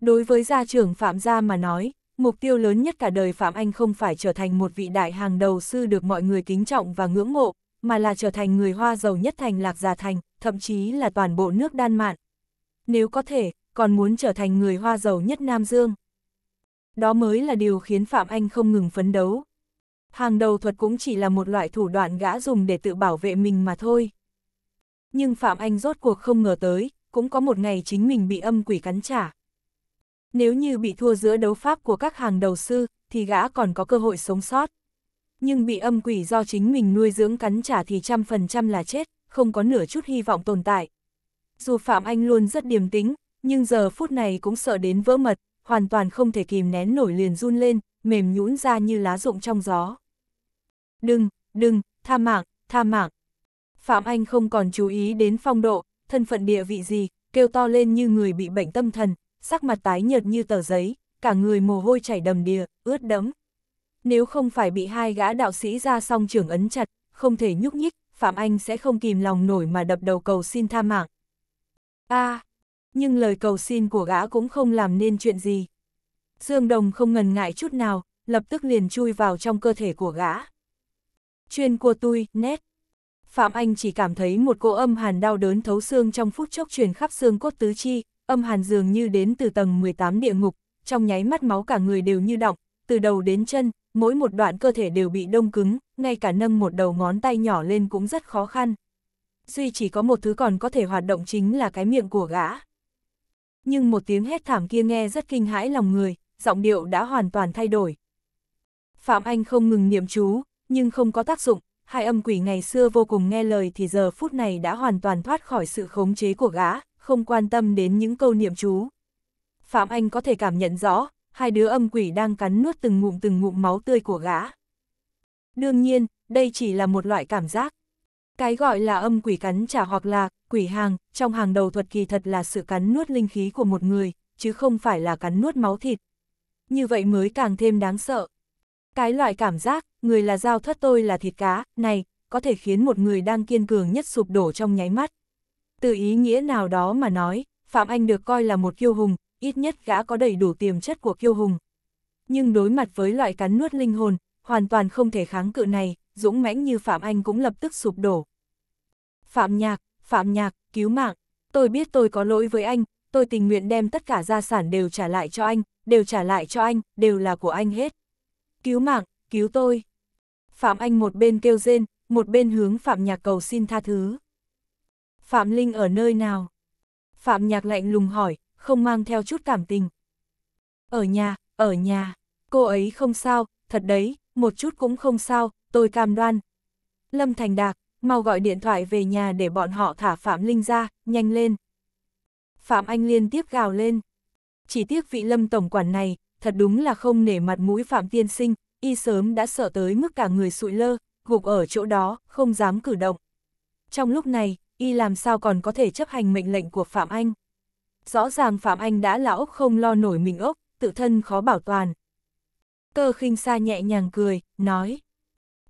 Đối với gia trưởng Phạm Gia mà nói, mục tiêu lớn nhất cả đời Phạm Anh không phải trở thành một vị đại hàng đầu sư được mọi người kính trọng và ngưỡng mộ, mà là trở thành người hoa giàu nhất thành lạc gia thành, thậm chí là toàn bộ nước Đan Mạn. Nếu có thể, còn muốn trở thành người hoa giàu nhất Nam Dương. Đó mới là điều khiến Phạm Anh không ngừng phấn đấu. Hàng đầu thuật cũng chỉ là một loại thủ đoạn gã dùng để tự bảo vệ mình mà thôi. Nhưng Phạm Anh rốt cuộc không ngờ tới, cũng có một ngày chính mình bị âm quỷ cắn trả. Nếu như bị thua giữa đấu pháp của các hàng đầu sư, thì gã còn có cơ hội sống sót. Nhưng bị âm quỷ do chính mình nuôi dưỡng cắn trả thì trăm phần trăm là chết, không có nửa chút hy vọng tồn tại. Dù Phạm Anh luôn rất điềm tĩnh nhưng giờ phút này cũng sợ đến vỡ mật, hoàn toàn không thể kìm nén nổi liền run lên, mềm nhũn ra như lá rụng trong gió. Đừng, đừng, tha mạng, tha mạng. Phạm Anh không còn chú ý đến phong độ, thân phận địa vị gì, kêu to lên như người bị bệnh tâm thần, sắc mặt tái nhợt như tờ giấy, cả người mồ hôi chảy đầm đìa, ướt đẫm. Nếu không phải bị hai gã đạo sĩ ra song trưởng ấn chặt, không thể nhúc nhích, Phạm Anh sẽ không kìm lòng nổi mà đập đầu cầu xin tha mạng. a à, nhưng lời cầu xin của gã cũng không làm nên chuyện gì. Dương Đồng không ngần ngại chút nào, lập tức liền chui vào trong cơ thể của gã. Chuyên của tôi, nét. Phạm Anh chỉ cảm thấy một cỗ âm hàn đau đớn thấu xương trong phút chốc truyền khắp xương cốt tứ chi, âm hàn dường như đến từ tầng 18 địa ngục, trong nháy mắt máu cả người đều như động, từ đầu đến chân, mỗi một đoạn cơ thể đều bị đông cứng, ngay cả nâng một đầu ngón tay nhỏ lên cũng rất khó khăn. Duy chỉ có một thứ còn có thể hoạt động chính là cái miệng của gã. Nhưng một tiếng hét thảm kia nghe rất kinh hãi lòng người, giọng điệu đã hoàn toàn thay đổi. Phạm Anh không ngừng niệm chú, nhưng không có tác dụng, hai âm quỷ ngày xưa vô cùng nghe lời thì giờ phút này đã hoàn toàn thoát khỏi sự khống chế của gã, không quan tâm đến những câu niệm chú. Phạm Anh có thể cảm nhận rõ, hai đứa âm quỷ đang cắn nuốt từng ngụm từng ngụm máu tươi của gã. Đương nhiên, đây chỉ là một loại cảm giác. Cái gọi là âm quỷ cắn trả hoặc là quỷ hàng, trong hàng đầu thuật kỳ thật là sự cắn nuốt linh khí của một người, chứ không phải là cắn nuốt máu thịt. Như vậy mới càng thêm đáng sợ. Cái loại cảm giác, người là dao thất tôi là thịt cá, này, có thể khiến một người đang kiên cường nhất sụp đổ trong nháy mắt, từ ý nghĩa nào đó mà nói, Phạm Anh được coi là một kiêu hùng, ít nhất gã có đầy đủ tiềm chất của kiêu hùng. Nhưng đối mặt với loại cắn nuốt linh hồn, hoàn toàn không thể kháng cự này, dũng mãnh như Phạm Anh cũng lập tức sụp đổ. Phạm Nhạc, Phạm Nhạc, cứu mạng, tôi biết tôi có lỗi với anh, tôi tình nguyện đem tất cả gia sản đều trả lại cho anh, đều trả lại cho anh, đều là của anh hết. Cứu mạng, cứu tôi. Phạm Anh một bên kêu rên, một bên hướng Phạm Nhạc cầu xin tha thứ. Phạm Linh ở nơi nào? Phạm Nhạc lạnh lùng hỏi, không mang theo chút cảm tình. Ở nhà, ở nhà, cô ấy không sao, thật đấy, một chút cũng không sao, tôi cam đoan. Lâm Thành Đạc, mau gọi điện thoại về nhà để bọn họ thả Phạm Linh ra, nhanh lên. Phạm Anh liên tiếp gào lên. Chỉ tiếc vị Lâm Tổng quản này, thật đúng là không nể mặt mũi Phạm Tiên Sinh, y sớm đã sợ tới mức cả người sụi lơ, gục ở chỗ đó, không dám cử động. Trong lúc này, y làm sao còn có thể chấp hành mệnh lệnh của Phạm Anh. Rõ ràng Phạm Anh đã là ốc không lo nổi mình ốc, tự thân khó bảo toàn. Cơ khinh xa nhẹ nhàng cười, nói.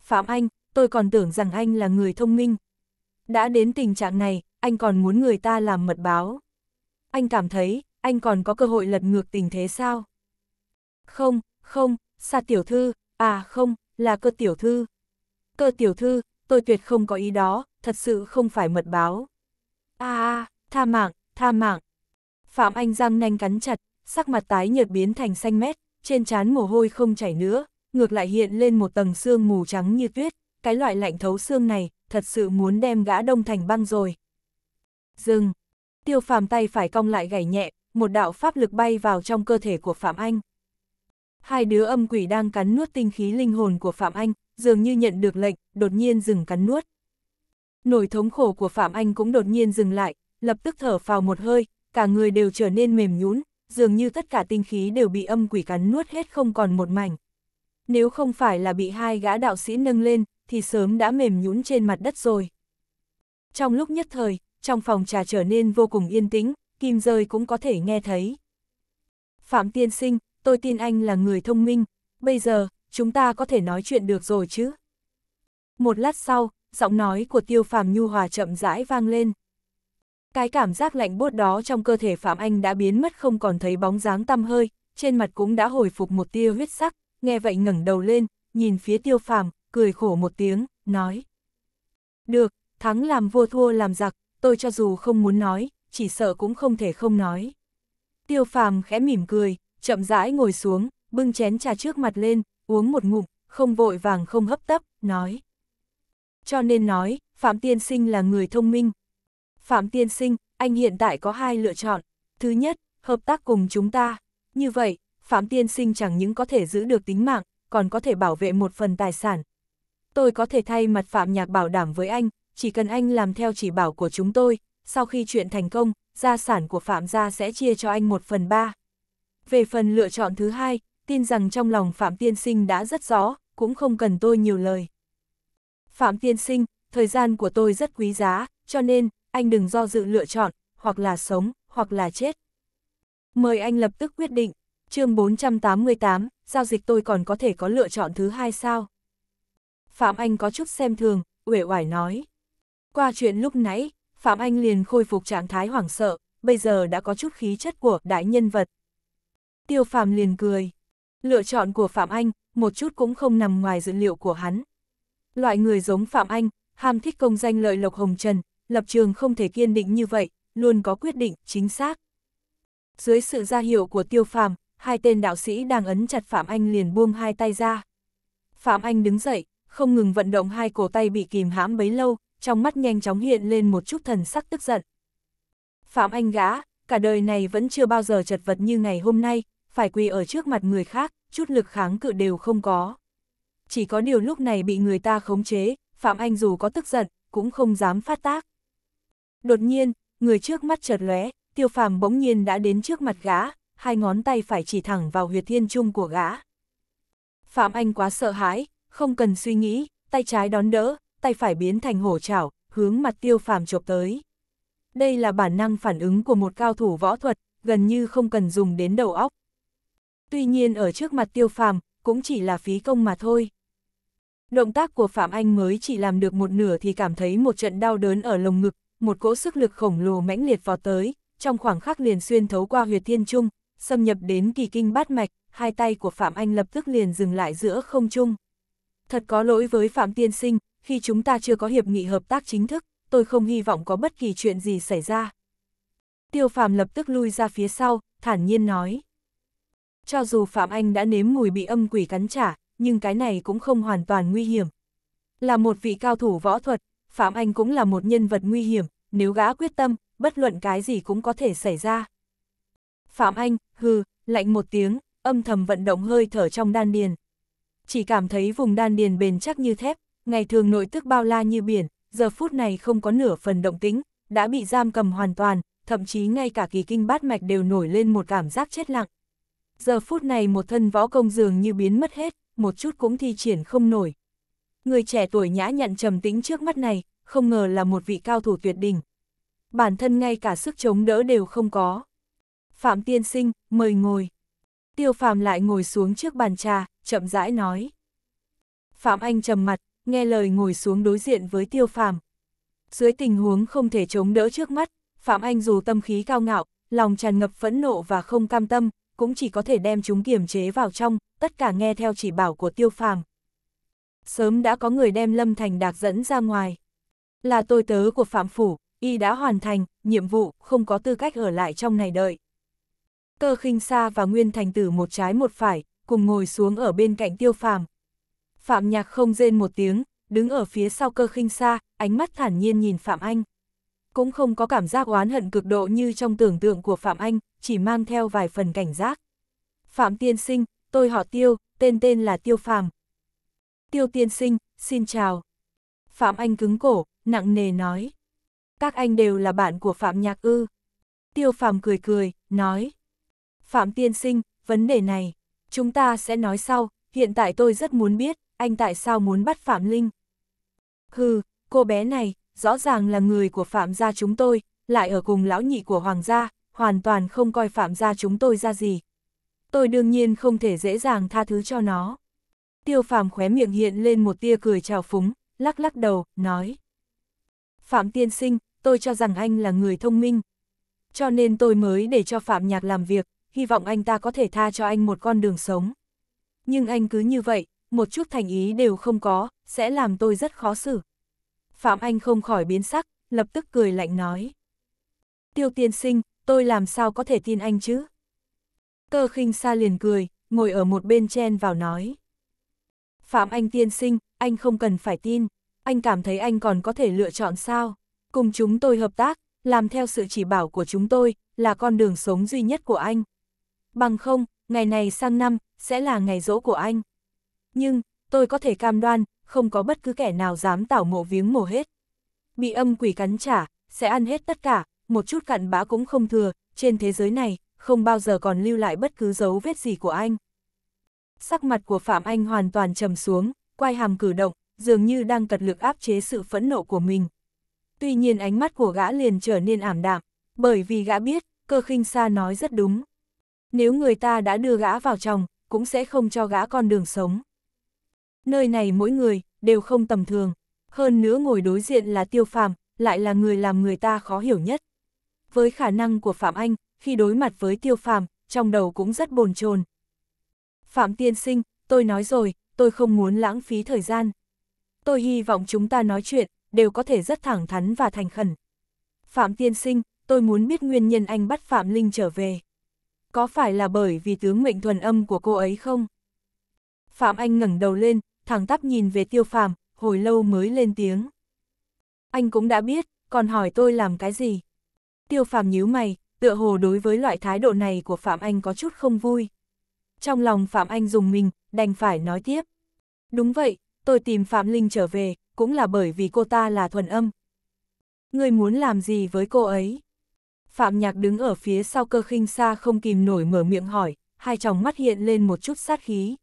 Phạm Anh, tôi còn tưởng rằng anh là người thông minh. Đã đến tình trạng này, anh còn muốn người ta làm mật báo. Anh cảm thấy, anh còn có cơ hội lật ngược tình thế sao? Không, không, xa tiểu thư, à không, là cơ tiểu thư. Cơ tiểu thư, tôi tuyệt không có ý đó, thật sự không phải mật báo. a à, tha mạng, tha mạng. Phạm Anh răng nanh cắn chặt, sắc mặt tái nhợt biến thành xanh mét, trên trán mồ hôi không chảy nữa, ngược lại hiện lên một tầng xương mù trắng như tuyết, cái loại lạnh thấu xương này, thật sự muốn đem gã đông thành băng rồi. Dừng! Tiêu phàm tay phải cong lại gảy nhẹ, một đạo pháp lực bay vào trong cơ thể của Phạm Anh. Hai đứa âm quỷ đang cắn nuốt tinh khí linh hồn của Phạm Anh, dường như nhận được lệnh, đột nhiên dừng cắn nuốt nổi thống khổ của Phạm Anh cũng đột nhiên dừng lại, lập tức thở phào một hơi, cả người đều trở nên mềm nhũn, dường như tất cả tinh khí đều bị âm quỷ cắn nuốt hết không còn một mảnh. Nếu không phải là bị hai gã đạo sĩ nâng lên, thì sớm đã mềm nhũn trên mặt đất rồi. Trong lúc nhất thời, trong phòng trà trở nên vô cùng yên tĩnh, kim rơi cũng có thể nghe thấy. Phạm tiên sinh, tôi tin anh là người thông minh, bây giờ, chúng ta có thể nói chuyện được rồi chứ? Một lát sau, giọng nói của tiêu phàm nhu hòa chậm rãi vang lên. Cái cảm giác lạnh buốt đó trong cơ thể Phạm Anh đã biến mất không còn thấy bóng dáng tăm hơi, trên mặt cũng đã hồi phục một tia huyết sắc, nghe vậy ngẩng đầu lên, nhìn phía tiêu phàm, cười khổ một tiếng, nói. Được, thắng làm vua thua làm giặc, tôi cho dù không muốn nói, chỉ sợ cũng không thể không nói. Tiêu phàm khẽ mỉm cười, chậm rãi ngồi xuống, bưng chén trà trước mặt lên, uống một ngụm, không vội vàng không hấp tấp, nói cho nên nói, Phạm Tiên Sinh là người thông minh. Phạm Tiên Sinh, anh hiện tại có hai lựa chọn. Thứ nhất, hợp tác cùng chúng ta. Như vậy, Phạm Tiên Sinh chẳng những có thể giữ được tính mạng, còn có thể bảo vệ một phần tài sản. Tôi có thể thay mặt Phạm Nhạc bảo đảm với anh, chỉ cần anh làm theo chỉ bảo của chúng tôi, sau khi chuyện thành công, gia sản của Phạm gia sẽ chia cho anh một phần ba. Về phần lựa chọn thứ hai, tin rằng trong lòng Phạm Tiên Sinh đã rất rõ, cũng không cần tôi nhiều lời. Phạm Tiên Sinh, thời gian của tôi rất quý giá, cho nên, anh đừng do dự lựa chọn, hoặc là sống, hoặc là chết. Mời anh lập tức quyết định, chương 488, giao dịch tôi còn có thể có lựa chọn thứ hai sao? Phạm Anh có chút xem thường, uể oải nói. Qua chuyện lúc nãy, Phạm Anh liền khôi phục trạng thái hoảng sợ, bây giờ đã có chút khí chất của đại nhân vật. Tiêu Phạm liền cười. Lựa chọn của Phạm Anh, một chút cũng không nằm ngoài dữ liệu của hắn. Loại người giống Phạm Anh, ham thích công danh lợi lộc hồng trần, lập trường không thể kiên định như vậy, luôn có quyết định, chính xác. Dưới sự ra hiệu của tiêu phàm, hai tên đạo sĩ đang ấn chặt Phạm Anh liền buông hai tay ra. Phạm Anh đứng dậy, không ngừng vận động hai cổ tay bị kìm hãm bấy lâu, trong mắt nhanh chóng hiện lên một chút thần sắc tức giận. Phạm Anh gã, cả đời này vẫn chưa bao giờ chật vật như ngày hôm nay, phải quỳ ở trước mặt người khác, chút lực kháng cự đều không có chỉ có điều lúc này bị người ta khống chế, Phạm Anh dù có tức giận, cũng không dám phát tác. Đột nhiên, người trước mắt chợt lóe, tiêu phàm bỗng nhiên đã đến trước mặt gã, hai ngón tay phải chỉ thẳng vào huyệt thiên trung của gã. Phạm Anh quá sợ hãi, không cần suy nghĩ, tay trái đón đỡ, tay phải biến thành hổ chảo, hướng mặt tiêu phàm chộp tới. Đây là bản năng phản ứng của một cao thủ võ thuật, gần như không cần dùng đến đầu óc. Tuy nhiên ở trước mặt tiêu phàm, cũng chỉ là phí công mà thôi. Động tác của Phạm Anh mới chỉ làm được một nửa thì cảm thấy một trận đau đớn ở lồng ngực, một cỗ sức lực khổng lồ mãnh liệt vào tới, trong khoảng khắc liền xuyên thấu qua huyệt thiên trung, xâm nhập đến kỳ kinh bát mạch, hai tay của Phạm Anh lập tức liền dừng lại giữa không trung. Thật có lỗi với Phạm Tiên Sinh, khi chúng ta chưa có hiệp nghị hợp tác chính thức, tôi không hy vọng có bất kỳ chuyện gì xảy ra. Tiêu Phạm lập tức lui ra phía sau, thản nhiên nói. Cho dù Phạm Anh đã nếm mùi bị âm quỷ cắn trả, nhưng cái này cũng không hoàn toàn nguy hiểm. Là một vị cao thủ võ thuật, Phạm Anh cũng là một nhân vật nguy hiểm, nếu gã quyết tâm, bất luận cái gì cũng có thể xảy ra. Phạm Anh, hừ, lạnh một tiếng, âm thầm vận động hơi thở trong đan điền. Chỉ cảm thấy vùng đan điền bền chắc như thép, ngày thường nội tức bao la như biển, giờ phút này không có nửa phần động tính, đã bị giam cầm hoàn toàn, thậm chí ngay cả kỳ kinh bát mạch đều nổi lên một cảm giác chết lặng. Giờ phút này một thân võ công dường như biến mất hết, một chút cũng thi triển không nổi. Người trẻ tuổi nhã nhặn trầm tính trước mắt này, không ngờ là một vị cao thủ tuyệt đỉnh. Bản thân ngay cả sức chống đỡ đều không có. Phạm tiên sinh, mời ngồi. Tiêu phàm lại ngồi xuống trước bàn trà, chậm rãi nói. Phạm Anh trầm mặt, nghe lời ngồi xuống đối diện với tiêu phàm. Dưới tình huống không thể chống đỡ trước mắt, Phạm Anh dù tâm khí cao ngạo, lòng tràn ngập phẫn nộ và không cam tâm, cũng chỉ có thể đem chúng kiềm chế vào trong, tất cả nghe theo chỉ bảo của tiêu phàm. Sớm đã có người đem Lâm Thành Đạc dẫn ra ngoài. Là tôi tớ của Phạm Phủ, y đã hoàn thành, nhiệm vụ, không có tư cách ở lại trong này đợi. Cơ khinh Sa và Nguyên Thành Tử một trái một phải, cùng ngồi xuống ở bên cạnh tiêu phàm. Phạm Nhạc không rên một tiếng, đứng ở phía sau cơ khinh Sa, ánh mắt thản nhiên nhìn Phạm Anh cũng không có cảm giác oán hận cực độ như trong tưởng tượng của Phạm Anh, chỉ mang theo vài phần cảnh giác. Phạm Tiên Sinh, tôi họ Tiêu, tên tên là Tiêu Phàm. Tiêu Tiên Sinh, xin chào. Phạm Anh cứng cổ, nặng nề nói. Các anh đều là bạn của Phạm Nhạc Ư. Tiêu Phàm cười cười, nói. Phạm Tiên Sinh, vấn đề này, chúng ta sẽ nói sau, hiện tại tôi rất muốn biết, anh tại sao muốn bắt Phạm Linh. Hừ, cô bé này, rõ ràng là người của phạm gia chúng tôi, lại ở cùng lão nhị của hoàng gia, hoàn toàn không coi phạm gia chúng tôi ra gì. Tôi đương nhiên không thể dễ dàng tha thứ cho nó. Tiêu phàm khóe miệng hiện lên một tia cười trào phúng, lắc lắc đầu, nói. Phạm tiên sinh, tôi cho rằng anh là người thông minh. Cho nên tôi mới để cho Phạm Nhạc làm việc, hy vọng anh ta có thể tha cho anh một con đường sống. Nhưng anh cứ như vậy, một chút thành ý đều không có, sẽ làm tôi rất khó xử. Phạm Anh không khỏi biến sắc, lập tức cười lạnh nói. Tiêu tiên sinh, tôi làm sao có thể tin anh chứ? Cơ khinh xa liền cười, ngồi ở một bên chen vào nói. Phạm Anh tiên sinh, anh không cần phải tin, anh cảm thấy anh còn có thể lựa chọn sao? Cùng chúng tôi hợp tác, làm theo sự chỉ bảo của chúng tôi, là con đường sống duy nhất của anh. Bằng không, ngày này sang năm, sẽ là ngày rỗ của anh. Nhưng, tôi có thể cam đoan, không có bất cứ kẻ nào dám tảo mộ viếng mổ hết. Bị âm quỷ cắn trả, sẽ ăn hết tất cả, một chút cặn bã cũng không thừa, trên thế giới này, không bao giờ còn lưu lại bất cứ dấu vết gì của anh. Sắc mặt của Phạm Anh hoàn toàn trầm xuống, quay hàm cử động, dường như đang cật lực áp chế sự phẫn nộ của mình. Tuy nhiên ánh mắt của gã liền trở nên ảm đạm, bởi vì gã biết, cơ khinh xa nói rất đúng. Nếu người ta đã đưa gã vào chồng, cũng sẽ không cho gã con đường sống nơi này mỗi người, đều không tầm thường. Hơn nữa ngồi đối diện là tiêu phàm, lại là người làm người ta khó hiểu nhất. Với khả năng của Phạm Anh, khi đối mặt với tiêu phàm, trong đầu cũng rất bồn chồn. Phạm tiên sinh, tôi nói rồi, tôi không muốn lãng phí thời gian. Tôi hy vọng chúng ta nói chuyện, đều có thể rất thẳng thắn và thành khẩn. Phạm tiên sinh, tôi muốn biết nguyên nhân anh bắt Phạm Linh trở về. Có phải là bởi vì tướng mệnh thuần âm của cô ấy không? Phạm Anh ngẩng đầu lên, thẳng tắp nhìn về tiêu phàm, hồi lâu mới lên tiếng. Anh cũng đã biết, còn hỏi tôi làm cái gì? Tiêu phàm nhíu mày, tựa hồ đối với loại thái độ này của Phạm Anh có chút không vui. Trong lòng Phạm Anh dùng mình, đành phải nói tiếp. Đúng vậy, tôi tìm Phạm Linh trở về, cũng là bởi vì cô ta là thuần âm. Người muốn làm gì với cô ấy? Phạm Nhạc đứng ở phía sau cơ khinh xa không kìm nổi mở miệng hỏi, hai tròng mắt hiện lên một chút sát khí.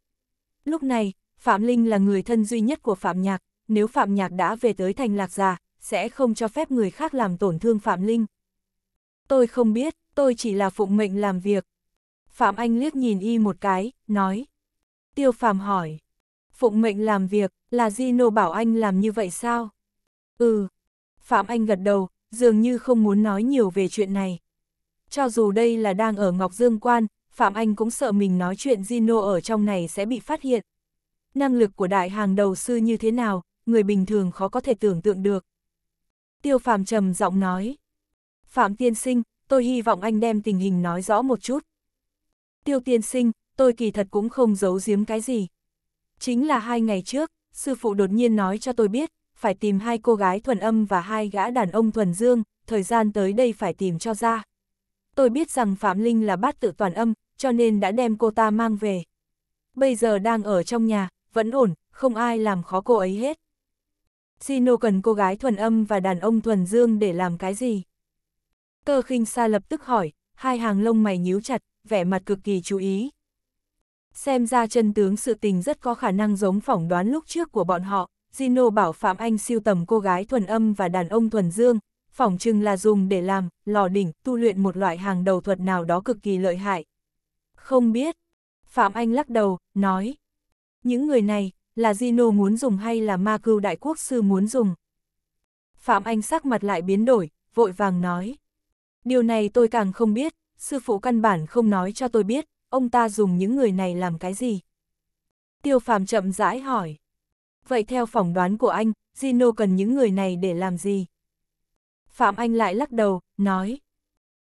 Lúc này, Phạm Linh là người thân duy nhất của Phạm Nhạc, nếu Phạm Nhạc đã về tới thành lạc già, sẽ không cho phép người khác làm tổn thương Phạm Linh. Tôi không biết, tôi chỉ là phụng mệnh làm việc. Phạm Anh liếc nhìn y một cái, nói. Tiêu Phạm hỏi. Phụng mệnh làm việc, là Gino bảo anh làm như vậy sao? Ừ. Phạm Anh gật đầu, dường như không muốn nói nhiều về chuyện này. Cho dù đây là đang ở Ngọc Dương Quan, Phạm Anh cũng sợ mình nói chuyện Gino ở trong này sẽ bị phát hiện, năng lực của đại hàng đầu sư như thế nào, người bình thường khó có thể tưởng tượng được. Tiêu phàm trầm giọng nói. Phạm tiên sinh, tôi hy vọng anh đem tình hình nói rõ một chút. Tiêu tiên sinh, tôi kỳ thật cũng không giấu giếm cái gì. Chính là hai ngày trước, sư phụ đột nhiên nói cho tôi biết, phải tìm hai cô gái thuần âm và hai gã đàn ông thuần dương, thời gian tới đây phải tìm cho ra. Tôi biết rằng Phạm Linh là bát tự toàn âm, cho nên đã đem cô ta mang về. Bây giờ đang ở trong nhà, vẫn ổn, không ai làm khó cô ấy hết. Sino cần cô gái thuần âm và đàn ông thuần dương để làm cái gì? Cơ khinh xa lập tức hỏi, hai hàng lông mày nhíu chặt, vẻ mặt cực kỳ chú ý. Xem ra chân tướng sự tình rất có khả năng giống phỏng đoán lúc trước của bọn họ, Gino bảo Phạm Anh siêu tầm cô gái thuần âm và đàn ông thuần dương, phỏng chừng là dùng để làm, lò đỉnh, tu luyện một loại hàng đầu thuật nào đó cực kỳ lợi hại. Không biết. Phạm Anh lắc đầu, nói. Những người này, là Zino muốn dùng hay là ma cưu đại quốc sư muốn dùng? Phạm Anh sắc mặt lại biến đổi, vội vàng nói. Điều này tôi càng không biết, sư phụ căn bản không nói cho tôi biết, ông ta dùng những người này làm cái gì. Tiêu Phạm chậm rãi hỏi. Vậy theo phỏng đoán của anh, Zino cần những người này để làm gì? Phạm Anh lại lắc đầu, nói.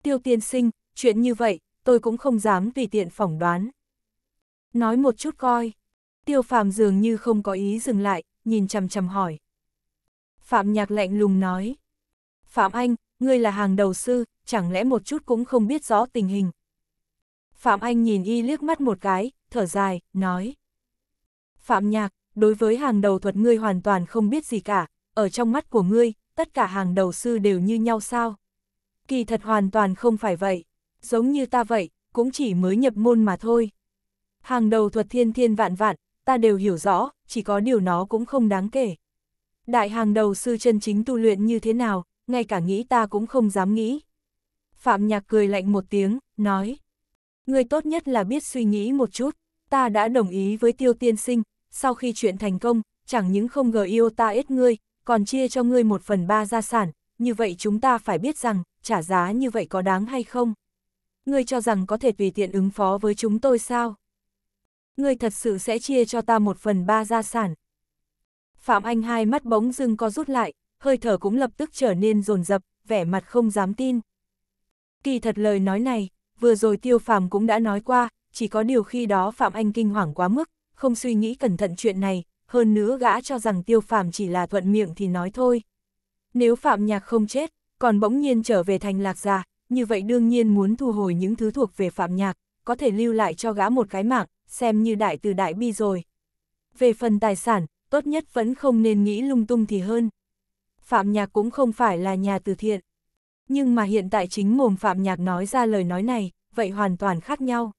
Tiêu tiên sinh, chuyện như vậy, tôi cũng không dám tùy tiện phỏng đoán. Nói một chút coi tiêu phàm dường như không có ý dừng lại, nhìn chằm chằm hỏi. Phạm nhạc lạnh lùng nói. Phạm Anh, ngươi là hàng đầu sư, chẳng lẽ một chút cũng không biết rõ tình hình. Phạm Anh nhìn y liếc mắt một cái, thở dài, nói. Phạm nhạc, đối với hàng đầu thuật ngươi hoàn toàn không biết gì cả, ở trong mắt của ngươi, tất cả hàng đầu sư đều như nhau sao. Kỳ thật hoàn toàn không phải vậy, giống như ta vậy, cũng chỉ mới nhập môn mà thôi. Hàng đầu thuật thiên thiên vạn vạn, ta đều hiểu rõ, chỉ có điều nó cũng không đáng kể. Đại hàng đầu sư chân chính tu luyện như thế nào, ngay cả nghĩ ta cũng không dám nghĩ. Phạm Nhạc cười lạnh một tiếng, nói. Người tốt nhất là biết suy nghĩ một chút, ta đã đồng ý với tiêu tiên sinh, sau khi chuyện thành công, chẳng những không ngờ yêu ta ít ngươi, còn chia cho ngươi một phần ba gia sản, như vậy chúng ta phải biết rằng, trả giá như vậy có đáng hay không? Ngươi cho rằng có thể tùy tiện ứng phó với chúng tôi sao? ngươi thật sự sẽ chia cho ta một phần ba gia sản. Phạm Anh hai mắt bỗng dưng co rút lại, hơi thở cũng lập tức trở nên rồn rập, vẻ mặt không dám tin. Kỳ thật lời nói này, vừa rồi Tiêu Phạm cũng đã nói qua, chỉ có điều khi đó Phạm Anh kinh hoàng quá mức, không suy nghĩ cẩn thận chuyện này, hơn nữa gã cho rằng Tiêu Phạm chỉ là thuận miệng thì nói thôi. Nếu Phạm Nhạc không chết, còn bỗng nhiên trở về thành lạc già, như vậy đương nhiên muốn thu hồi những thứ thuộc về Phạm Nhạc, có thể lưu lại cho gã một cái mạng, xem như đại từ đại bi rồi. Về phần tài sản, tốt nhất vẫn không nên nghĩ lung tung thì hơn. Phạm Nhạc cũng không phải là nhà từ thiện. Nhưng mà hiện tại chính mồm Phạm Nhạc nói ra lời nói này, vậy hoàn toàn khác nhau.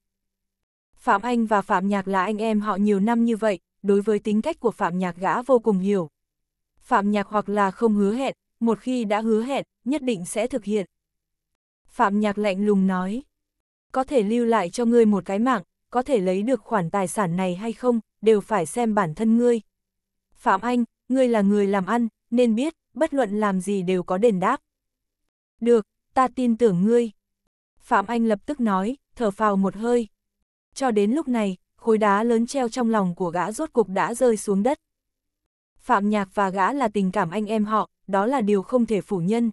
Phạm Anh và Phạm Nhạc là anh em họ nhiều năm như vậy, đối với tính cách của Phạm Nhạc gã vô cùng hiểu. Phạm Nhạc hoặc là không hứa hẹn, một khi đã hứa hẹn, nhất định sẽ thực hiện. Phạm Nhạc lạnh lùng nói, có thể lưu lại cho ngươi một cái mạng, có thể lấy được khoản tài sản này hay không, đều phải xem bản thân ngươi. Phạm Anh, ngươi là người làm ăn, nên biết, bất luận làm gì đều có đền đáp. Được, ta tin tưởng ngươi. Phạm Anh lập tức nói, thở phào một hơi. Cho đến lúc này, khối đá lớn treo trong lòng của gã rốt cục đã rơi xuống đất. Phạm Nhạc và gã là tình cảm anh em họ, đó là điều không thể phủ nhân.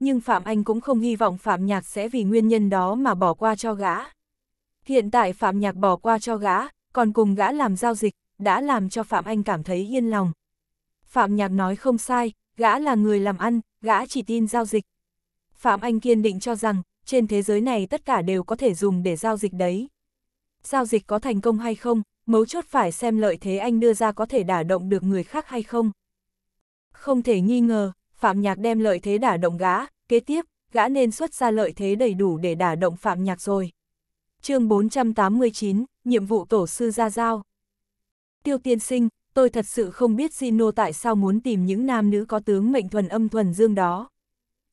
Nhưng Phạm Anh cũng không hy vọng Phạm Nhạc sẽ vì nguyên nhân đó mà bỏ qua cho gã. Hiện tại Phạm Nhạc bỏ qua cho gã, còn cùng gã làm giao dịch, đã làm cho Phạm Anh cảm thấy yên lòng. Phạm Nhạc nói không sai, gã là người làm ăn, gã chỉ tin giao dịch. Phạm Anh kiên định cho rằng, trên thế giới này tất cả đều có thể dùng để giao dịch đấy. Giao dịch có thành công hay không, mấu chốt phải xem lợi thế anh đưa ra có thể đả động được người khác hay không. Không thể nghi ngờ, Phạm Nhạc đem lợi thế đả động gã, kế tiếp, gã nên xuất ra lợi thế đầy đủ để đả động Phạm Nhạc rồi chương 489, nhiệm vụ tổ sư ra giao. Tiêu tiên sinh, tôi thật sự không biết Gino tại sao muốn tìm những nam nữ có tướng mệnh thuần âm thuần dương đó.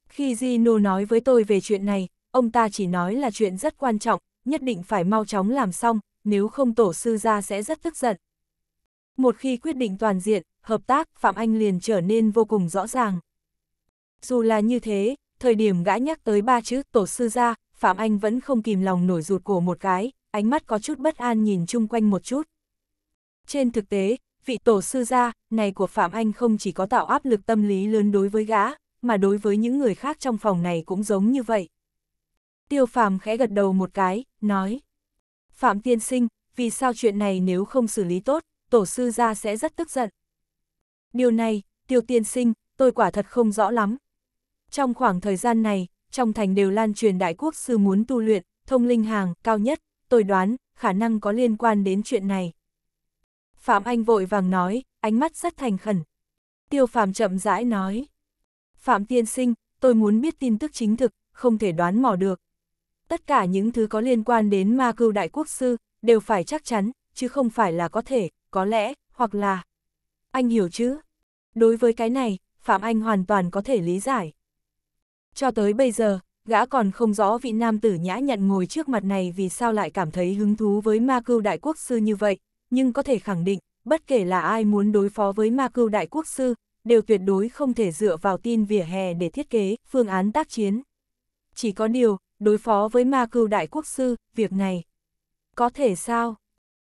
Khi Gino nói với tôi về chuyện này, ông ta chỉ nói là chuyện rất quan trọng, nhất định phải mau chóng làm xong, nếu không tổ sư ra sẽ rất tức giận. Một khi quyết định toàn diện, hợp tác, Phạm Anh liền trở nên vô cùng rõ ràng. Dù là như thế, thời điểm gã nhắc tới ba chữ tổ sư gia, Phạm Anh vẫn không kìm lòng nổi rụt cổ một cái, ánh mắt có chút bất an nhìn chung quanh một chút. Trên thực tế, vị tổ sư gia này của Phạm Anh không chỉ có tạo áp lực tâm lý lớn đối với gã, mà đối với những người khác trong phòng này cũng giống như vậy. Tiêu Phạm khẽ gật đầu một cái, nói. Phạm tiên sinh, vì sao chuyện này nếu không xử lý tốt, tổ sư gia sẽ rất tức giận. Điều này, tiêu tiên sinh, tôi quả thật không rõ lắm. Trong khoảng thời gian này, trong thành đều lan truyền đại quốc sư muốn tu luyện, thông linh hàng, cao nhất, tôi đoán, khả năng có liên quan đến chuyện này. Phạm Anh vội vàng nói, ánh mắt rất thành khẩn. Tiêu Phạm chậm rãi nói. Phạm Tiên Sinh, tôi muốn biết tin tức chính thực, không thể đoán mò được. Tất cả những thứ có liên quan đến ma cưu đại quốc sư, đều phải chắc chắn, chứ không phải là có thể, có lẽ, hoặc là... Anh hiểu chứ? Đối với cái này, Phạm Anh hoàn toàn có thể lý giải. Cho tới bây giờ, gã còn không rõ vị nam tử nhã nhận ngồi trước mặt này vì sao lại cảm thấy hứng thú với ma cưu đại quốc sư như vậy, nhưng có thể khẳng định, bất kể là ai muốn đối phó với ma cưu đại quốc sư, đều tuyệt đối không thể dựa vào tin vỉa hè để thiết kế, phương án tác chiến. Chỉ có điều, đối phó với ma cưu đại quốc sư, việc này. Có thể sao?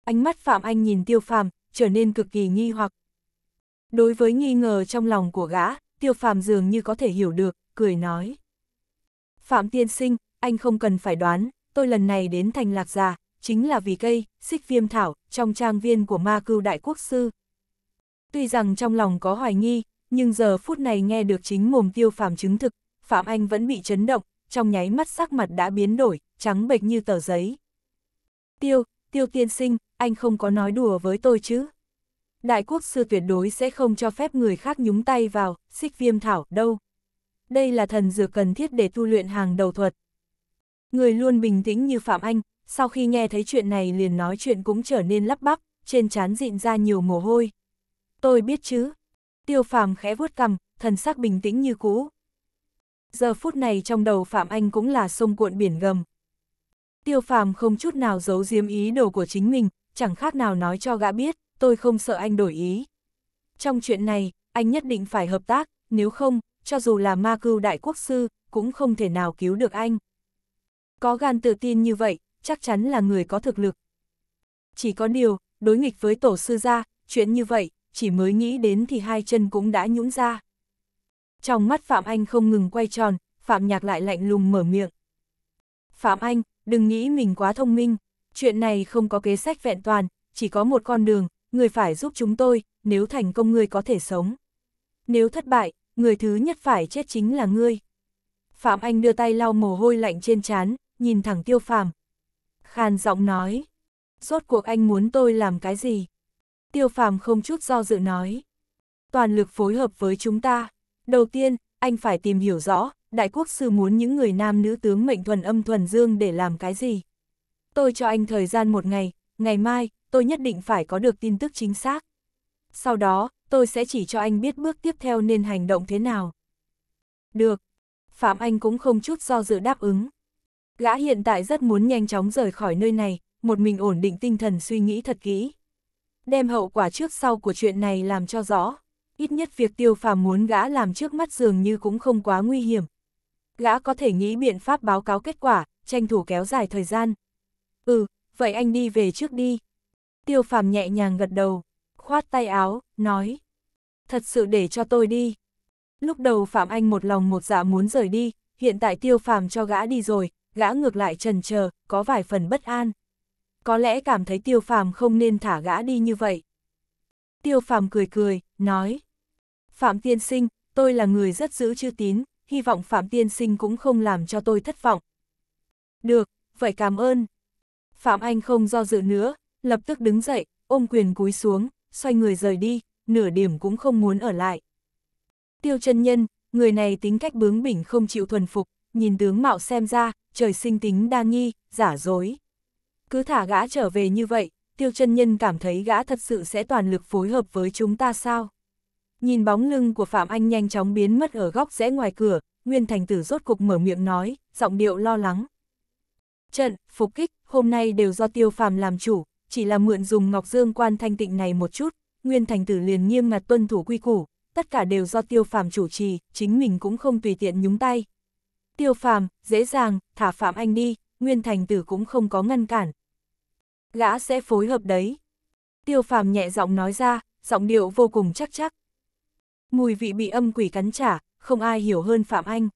Ánh mắt Phạm Anh nhìn tiêu phàm, trở nên cực kỳ nghi hoặc. Đối với nghi ngờ trong lòng của gã, tiêu phàm dường như có thể hiểu được, cười nói. Phạm tiên sinh, anh không cần phải đoán, tôi lần này đến thành lạc già, chính là vì cây, xích viêm thảo, trong trang viên của ma cưu đại quốc sư. Tuy rằng trong lòng có hoài nghi, nhưng giờ phút này nghe được chính mồm tiêu phạm chứng thực, Phạm Anh vẫn bị chấn động, trong nháy mắt sắc mặt đã biến đổi, trắng bệch như tờ giấy. Tiêu, tiêu tiên sinh, anh không có nói đùa với tôi chứ. Đại quốc sư tuyệt đối sẽ không cho phép người khác nhúng tay vào, xích viêm thảo, đâu đây là thần dược cần thiết để tu luyện hàng đầu thuật. Người luôn bình tĩnh như Phạm Anh, sau khi nghe thấy chuyện này liền nói chuyện cũng trở nên lắp bắp, trên trán dịn ra nhiều mồ hôi. Tôi biết chứ. Tiêu phàm khẽ vuốt cằm, thần sắc bình tĩnh như cũ. Giờ phút này trong đầu Phạm Anh cũng là sông cuộn biển gầm. Tiêu phàm không chút nào giấu giếm ý đồ của chính mình, chẳng khác nào nói cho gã biết, tôi không sợ anh đổi ý. Trong chuyện này, anh nhất định phải hợp tác, nếu không, cho dù là ma cưu đại quốc sư, cũng không thể nào cứu được anh. Có gan tự tin như vậy, chắc chắn là người có thực lực. Chỉ có điều, đối nghịch với tổ sư gia, chuyện như vậy, chỉ mới nghĩ đến thì hai chân cũng đã nhũn ra. Trong mắt Phạm Anh không ngừng quay tròn, Phạm Nhạc lại lạnh lùng mở miệng. Phạm Anh, đừng nghĩ mình quá thông minh, chuyện này không có kế sách vẹn toàn, chỉ có một con đường, người phải giúp chúng tôi, nếu thành công người có thể sống. Nếu thất bại, người thứ nhất phải chết chính là ngươi. Phạm Anh đưa tay lau mồ hôi lạnh trên trán, nhìn thẳng tiêu phàm. khàn giọng nói, rốt cuộc anh muốn tôi làm cái gì? Tiêu phàm không chút do dự nói. Toàn lực phối hợp với chúng ta. Đầu tiên, anh phải tìm hiểu rõ, đại quốc sư muốn những người nam nữ tướng mệnh thuần âm thuần dương để làm cái gì. Tôi cho anh thời gian một ngày, ngày mai, tôi nhất định phải có được tin tức chính xác. Sau đó, tôi sẽ chỉ cho anh biết bước tiếp theo nên hành động thế nào. Được. Phạm Anh cũng không chút do dự đáp ứng. Gã hiện tại rất muốn nhanh chóng rời khỏi nơi này, một mình ổn định tinh thần suy nghĩ thật kỹ. Đem hậu quả trước sau của chuyện này làm cho rõ. Ít nhất việc tiêu phàm muốn gã làm trước mắt dường như cũng không quá nguy hiểm. Gã có thể nghĩ biện pháp báo cáo kết quả, tranh thủ kéo dài thời gian. Ừ, vậy anh đi về trước đi. Tiêu phàm nhẹ nhàng gật đầu khoát tay áo, nói. Thật sự để cho tôi đi. Lúc đầu Phạm Anh một lòng một dạ muốn rời đi, hiện tại tiêu phàm cho gã đi rồi, gã ngược lại trần chờ có vài phần bất an. Có lẽ cảm thấy tiêu phàm không nên thả gã đi như vậy. Tiêu phàm cười cười, nói. Phạm tiên sinh, tôi là người rất giữ chữ tín, hy vọng Phạm tiên sinh cũng không làm cho tôi thất vọng. Được, vậy cảm ơn. Phạm Anh không do dự nữa, lập tức đứng dậy, ôm quyền cúi xuống, xoay người rời đi, nửa điểm cũng không muốn ở lại. Tiêu chân nhân, người này tính cách bướng bỉnh không chịu thuần phục, nhìn tướng mạo xem ra, trời sinh tính đa nghi, giả dối. Cứ thả gã trở về như vậy, tiêu chân nhân cảm thấy gã thật sự sẽ toàn lực phối hợp với chúng ta sao? Nhìn bóng lưng của Phạm Anh nhanh chóng biến mất ở góc rẽ ngoài cửa, Nguyên Thành Tử rốt cục mở miệng nói, giọng điệu lo lắng. Trận, phục kích, hôm nay đều do tiêu phàm làm chủ, chỉ là mượn dùng Ngọc Dương quan thanh tịnh này một chút, Nguyên Thành Tử liền nghiêm ngặt tuân thủ quy củ, tất cả đều do Tiêu Phàm chủ trì, chính mình cũng không tùy tiện nhúng tay. Tiêu Phàm, dễ dàng, thả Phạm Anh đi, Nguyên Thành Tử cũng không có ngăn cản. Gã sẽ phối hợp đấy. Tiêu Phàm nhẹ giọng nói ra, giọng điệu vô cùng chắc chắc. Mùi vị bị âm quỷ cắn trả, không ai hiểu hơn Phạm Anh.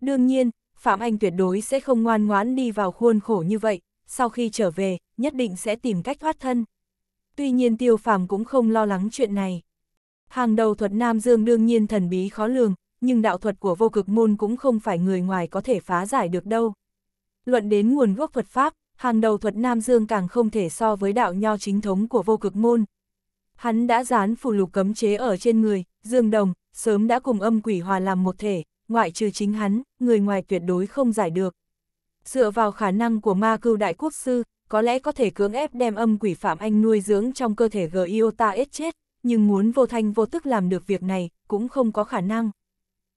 Đương nhiên, Phạm Anh tuyệt đối sẽ không ngoan ngoãn đi vào khuôn khổ như vậy, sau khi trở về, nhất định sẽ tìm cách thoát thân. Tuy nhiên tiêu phàm cũng không lo lắng chuyện này. Hàng đầu thuật Nam Dương đương nhiên thần bí khó lường, nhưng đạo thuật của vô cực môn cũng không phải người ngoài có thể phá giải được đâu. Luận đến nguồn gốc phật Pháp, hàng đầu thuật Nam Dương càng không thể so với đạo nho chính thống của vô cực môn. Hắn đã dán phù lục cấm chế ở trên người, Dương Đồng, sớm đã cùng âm quỷ hòa làm một thể, ngoại trừ chính hắn, người ngoài tuyệt đối không giải được. Dựa vào khả năng của ma cưu đại quốc sư, có lẽ có thể cưỡng ép đem âm quỷ Phạm Anh nuôi dưỡng trong cơ thể Giota ết chết, nhưng muốn vô thanh vô tức làm được việc này cũng không có khả năng.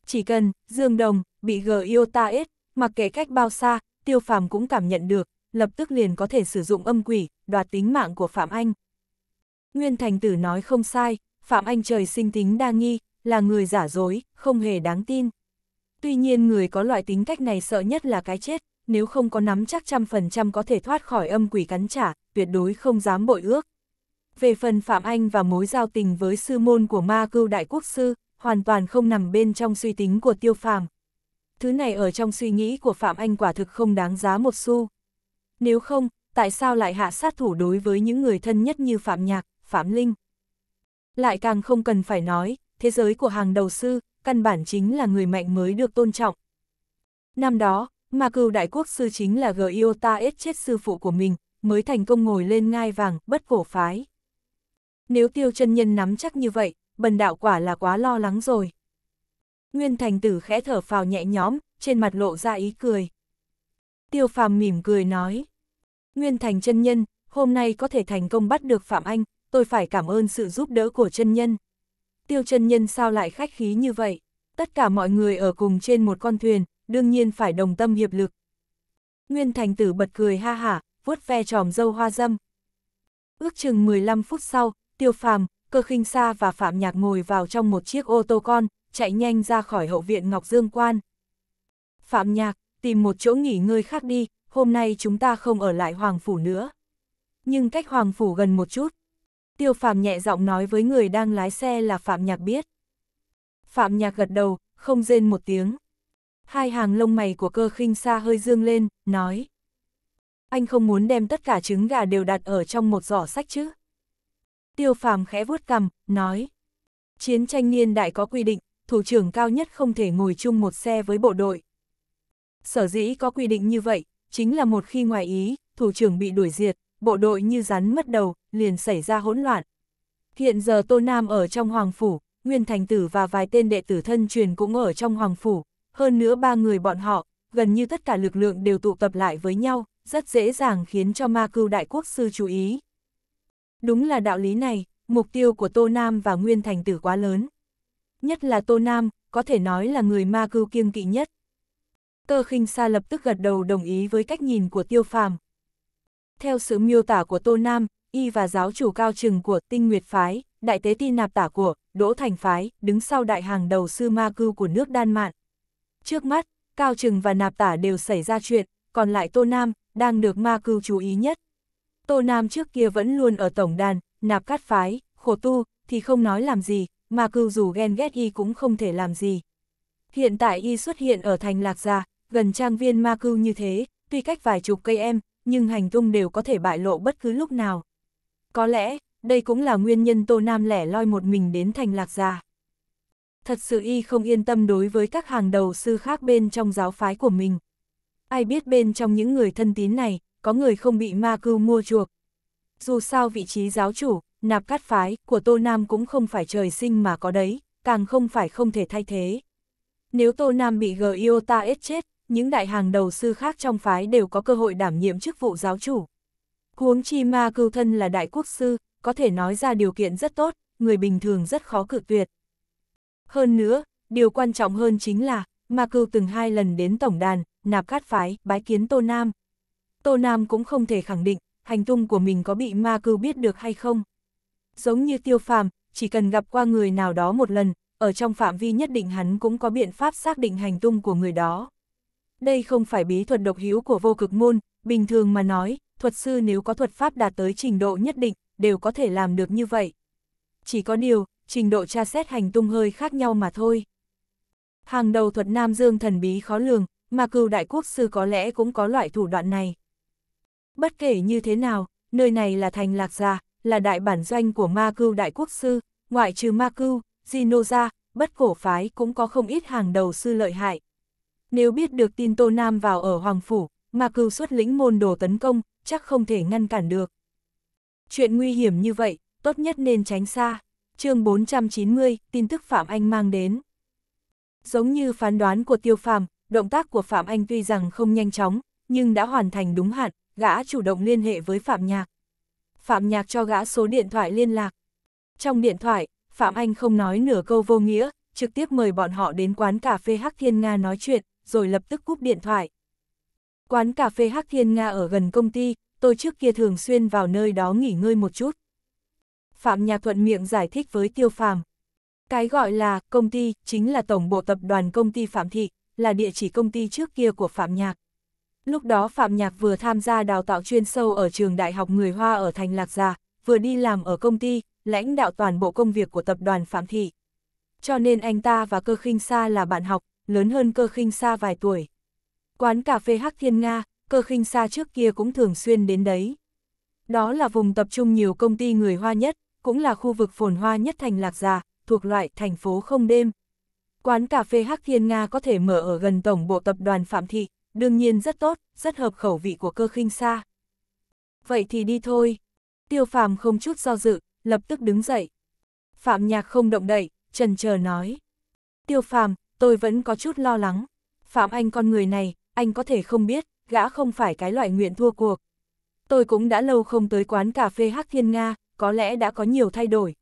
Chỉ cần Dương Đồng bị Giota ết, mặc kệ cách bao xa, Tiêu Phàm cũng cảm nhận được, lập tức liền có thể sử dụng âm quỷ, đoạt tính mạng của Phạm Anh. Nguyên Thành Tử nói không sai, Phạm Anh trời sinh tính đa nghi, là người giả dối, không hề đáng tin. Tuy nhiên người có loại tính cách này sợ nhất là cái chết, nếu không có nắm chắc trăm phần trăm có thể thoát khỏi âm quỷ cắn trả, tuyệt đối không dám bội ước. Về phần Phạm Anh và mối giao tình với sư môn của ma cưu đại quốc sư, hoàn toàn không nằm bên trong suy tính của tiêu phàm. Thứ này ở trong suy nghĩ của Phạm Anh quả thực không đáng giá một xu. Nếu không, tại sao lại hạ sát thủ đối với những người thân nhất như Phạm Nhạc, Phạm Linh? Lại càng không cần phải nói, thế giới của hàng đầu sư, căn bản chính là người mạnh mới được tôn trọng. Năm đó, mà cừu đại quốc sư chính là Giota ết chết sư phụ của mình, mới thành công ngồi lên ngai vàng, bất cổ phái. Nếu tiêu chân nhân nắm chắc như vậy, bần đạo quả là quá lo lắng rồi. Nguyên thành tử khẽ thở phào nhẹ nhõm, trên mặt lộ ra ý cười. Tiêu phàm mỉm cười nói. Nguyên thành chân nhân, hôm nay có thể thành công bắt được Phạm Anh, tôi phải cảm ơn sự giúp đỡ của chân nhân. Tiêu chân nhân sao lại khách khí như vậy? Tất cả mọi người ở cùng trên một con thuyền, đương nhiên phải đồng tâm hiệp lực. Nguyên thành tử bật cười ha hả, vuốt ve tròm dâu hoa dâm. Ước chừng 15 phút sau, tiêu phàm, cơ khinh sa và phạm nhạc ngồi vào trong một chiếc ô tô con, chạy nhanh ra khỏi hậu viện Ngọc Dương Quan. Phạm nhạc, tìm một chỗ nghỉ ngơi khác đi, hôm nay chúng ta không ở lại Hoàng Phủ nữa. Nhưng cách Hoàng Phủ gần một chút. Tiêu phàm nhẹ giọng nói với người đang lái xe là Phạm nhạc biết. Phạm nhạc gật đầu, không rên một tiếng. Hai hàng lông mày của cơ khinh xa hơi dương lên, nói. Anh không muốn đem tất cả trứng gà đều đặt ở trong một giỏ sách chứ. Tiêu phàm khẽ vuốt cằm, nói. Chiến tranh niên đại có quy định, thủ trưởng cao nhất không thể ngồi chung một xe với bộ đội. Sở dĩ có quy định như vậy, chính là một khi ngoài ý, thủ trưởng bị đuổi diệt, bộ đội như rắn mất đầu, liền xảy ra hỗn loạn. Hiện giờ Tô Nam ở trong Hoàng Phủ, Nguyên Thành Tử và vài tên đệ tử thân truyền cũng ở trong Hoàng Phủ, hơn nữa ba người bọn họ, gần như tất cả lực lượng đều tụ tập lại với nhau, rất dễ dàng khiến cho ma cưu đại quốc sư chú ý. Đúng là đạo lý này, mục tiêu của Tô Nam và Nguyên Thành Tử quá lớn. Nhất là Tô Nam, có thể nói là người ma cưu kiêng kỵ nhất. Tơ khinh xa lập tức gật đầu đồng ý với cách nhìn của Tiêu Phàm. Theo sự miêu tả của Tô Nam, y và giáo chủ cao trừng của Tinh Nguyệt Phái, đại tế ti nạp tả của Đỗ Thành Phái, đứng sau đại hàng đầu sư ma cưu của nước Đan Mạn. Trước mắt, Cao Trừng và Nạp Tả đều xảy ra chuyện, còn lại Tô Nam, đang được ma cưu chú ý nhất. Tô Nam trước kia vẫn luôn ở tổng đàn, Nạp Cát Phái, Khổ Tu, thì không nói làm gì, ma cưu dù ghen ghét y cũng không thể làm gì. Hiện tại y xuất hiện ở thành Lạc Gia, gần trang viên ma cưu như thế, tuy cách vài chục cây em, nhưng hành tung đều có thể bại lộ bất cứ lúc nào. Có lẽ, đây cũng là nguyên nhân Tô Nam lẻ loi một mình đến thành Lạc Gia thật sự y không yên tâm đối với các hàng đầu sư khác bên trong giáo phái của mình. Ai biết bên trong những người thân tín này, có người không bị ma cưu mua chuộc. Dù sao vị trí giáo chủ, nạp cát phái của Tô Nam cũng không phải trời sinh mà có đấy, càng không phải không thể thay thế. Nếu Tô Nam bị Giota ết chết, những đại hàng đầu sư khác trong phái đều có cơ hội đảm nhiệm chức vụ giáo chủ. Huống chi ma cưu thân là đại quốc sư, có thể nói ra điều kiện rất tốt, người bình thường rất khó cự tuyệt, hơn nữa, điều quan trọng hơn chính là, Ma Cư từng hai lần đến tổng đàn, nạp cát phái, bái kiến Tô Nam. Tô Nam cũng không thể khẳng định, hành tung của mình có bị Ma Cư biết được hay không. Giống như tiêu phàm, chỉ cần gặp qua người nào đó một lần, ở trong phạm vi nhất định hắn cũng có biện pháp xác định hành tung của người đó. Đây không phải bí thuật độc hữu của vô cực môn, bình thường mà nói, thuật sư nếu có thuật pháp đạt tới trình độ nhất định, đều có thể làm được như vậy. Chỉ có điều, trình độ tra xét hành tung hơi khác nhau mà thôi. Hàng đầu thuật Nam Dương thần bí khó lường, mà cừu đại quốc sư có lẽ cũng có loại thủ đoạn này. Bất kể như thế nào, nơi này là thành lạc gia, là đại bản doanh của ma cưu đại quốc sư, ngoại trừ ma cưu, Zino bất cổ phái cũng có không ít hàng đầu sư lợi hại. Nếu biết được tin Tô Nam vào ở Hoàng Phủ, ma cưu xuất lĩnh môn đồ tấn công, chắc không thể ngăn cản được. Chuyện nguy hiểm như vậy, tốt nhất nên tránh xa chương 490, tin tức Phạm Anh mang đến. Giống như phán đoán của Tiêu phạm động tác của Phạm Anh tuy rằng không nhanh chóng, nhưng đã hoàn thành đúng hạn, gã chủ động liên hệ với Phạm Nhạc. Phạm Nhạc cho gã số điện thoại liên lạc. Trong điện thoại, Phạm Anh không nói nửa câu vô nghĩa, trực tiếp mời bọn họ đến quán cà phê Hắc Thiên Nga nói chuyện, rồi lập tức cúp điện thoại. Quán cà phê Hắc Thiên Nga ở gần công ty, tôi trước kia thường xuyên vào nơi đó nghỉ ngơi một chút. Phạm Nhạc thuận miệng giải thích với Tiêu Phàm. Cái gọi là công ty chính là tổng bộ tập đoàn công ty Phạm Thị, là địa chỉ công ty trước kia của Phạm Nhạc. Lúc đó Phạm Nhạc vừa tham gia đào tạo chuyên sâu ở trường Đại học Người Hoa ở Thành Lạc Già, vừa đi làm ở công ty, lãnh đạo toàn bộ công việc của tập đoàn Phạm Thị. Cho nên anh ta và cơ khinh sa là bạn học, lớn hơn cơ khinh sa vài tuổi. Quán cà phê Hắc Thiên Nga, cơ khinh sa trước kia cũng thường xuyên đến đấy. Đó là vùng tập trung nhiều công ty người Hoa nhất, cũng là khu vực phồn hoa nhất thành Lạc Già, thuộc loại thành phố không đêm. Quán cà phê Hắc Thiên Nga có thể mở ở gần tổng bộ tập đoàn Phạm Thị, đương nhiên rất tốt, rất hợp khẩu vị của cơ khinh xa. Vậy thì đi thôi. Tiêu phàm không chút do dự, lập tức đứng dậy. Phạm Nhạc không động đậy, trần chờ nói. Tiêu phàm, tôi vẫn có chút lo lắng. Phạm Anh con người này, anh có thể không biết, gã không phải cái loại nguyện thua cuộc. Tôi cũng đã lâu không tới quán cà phê Hắc Thiên Nga, có lẽ đã có nhiều thay đổi.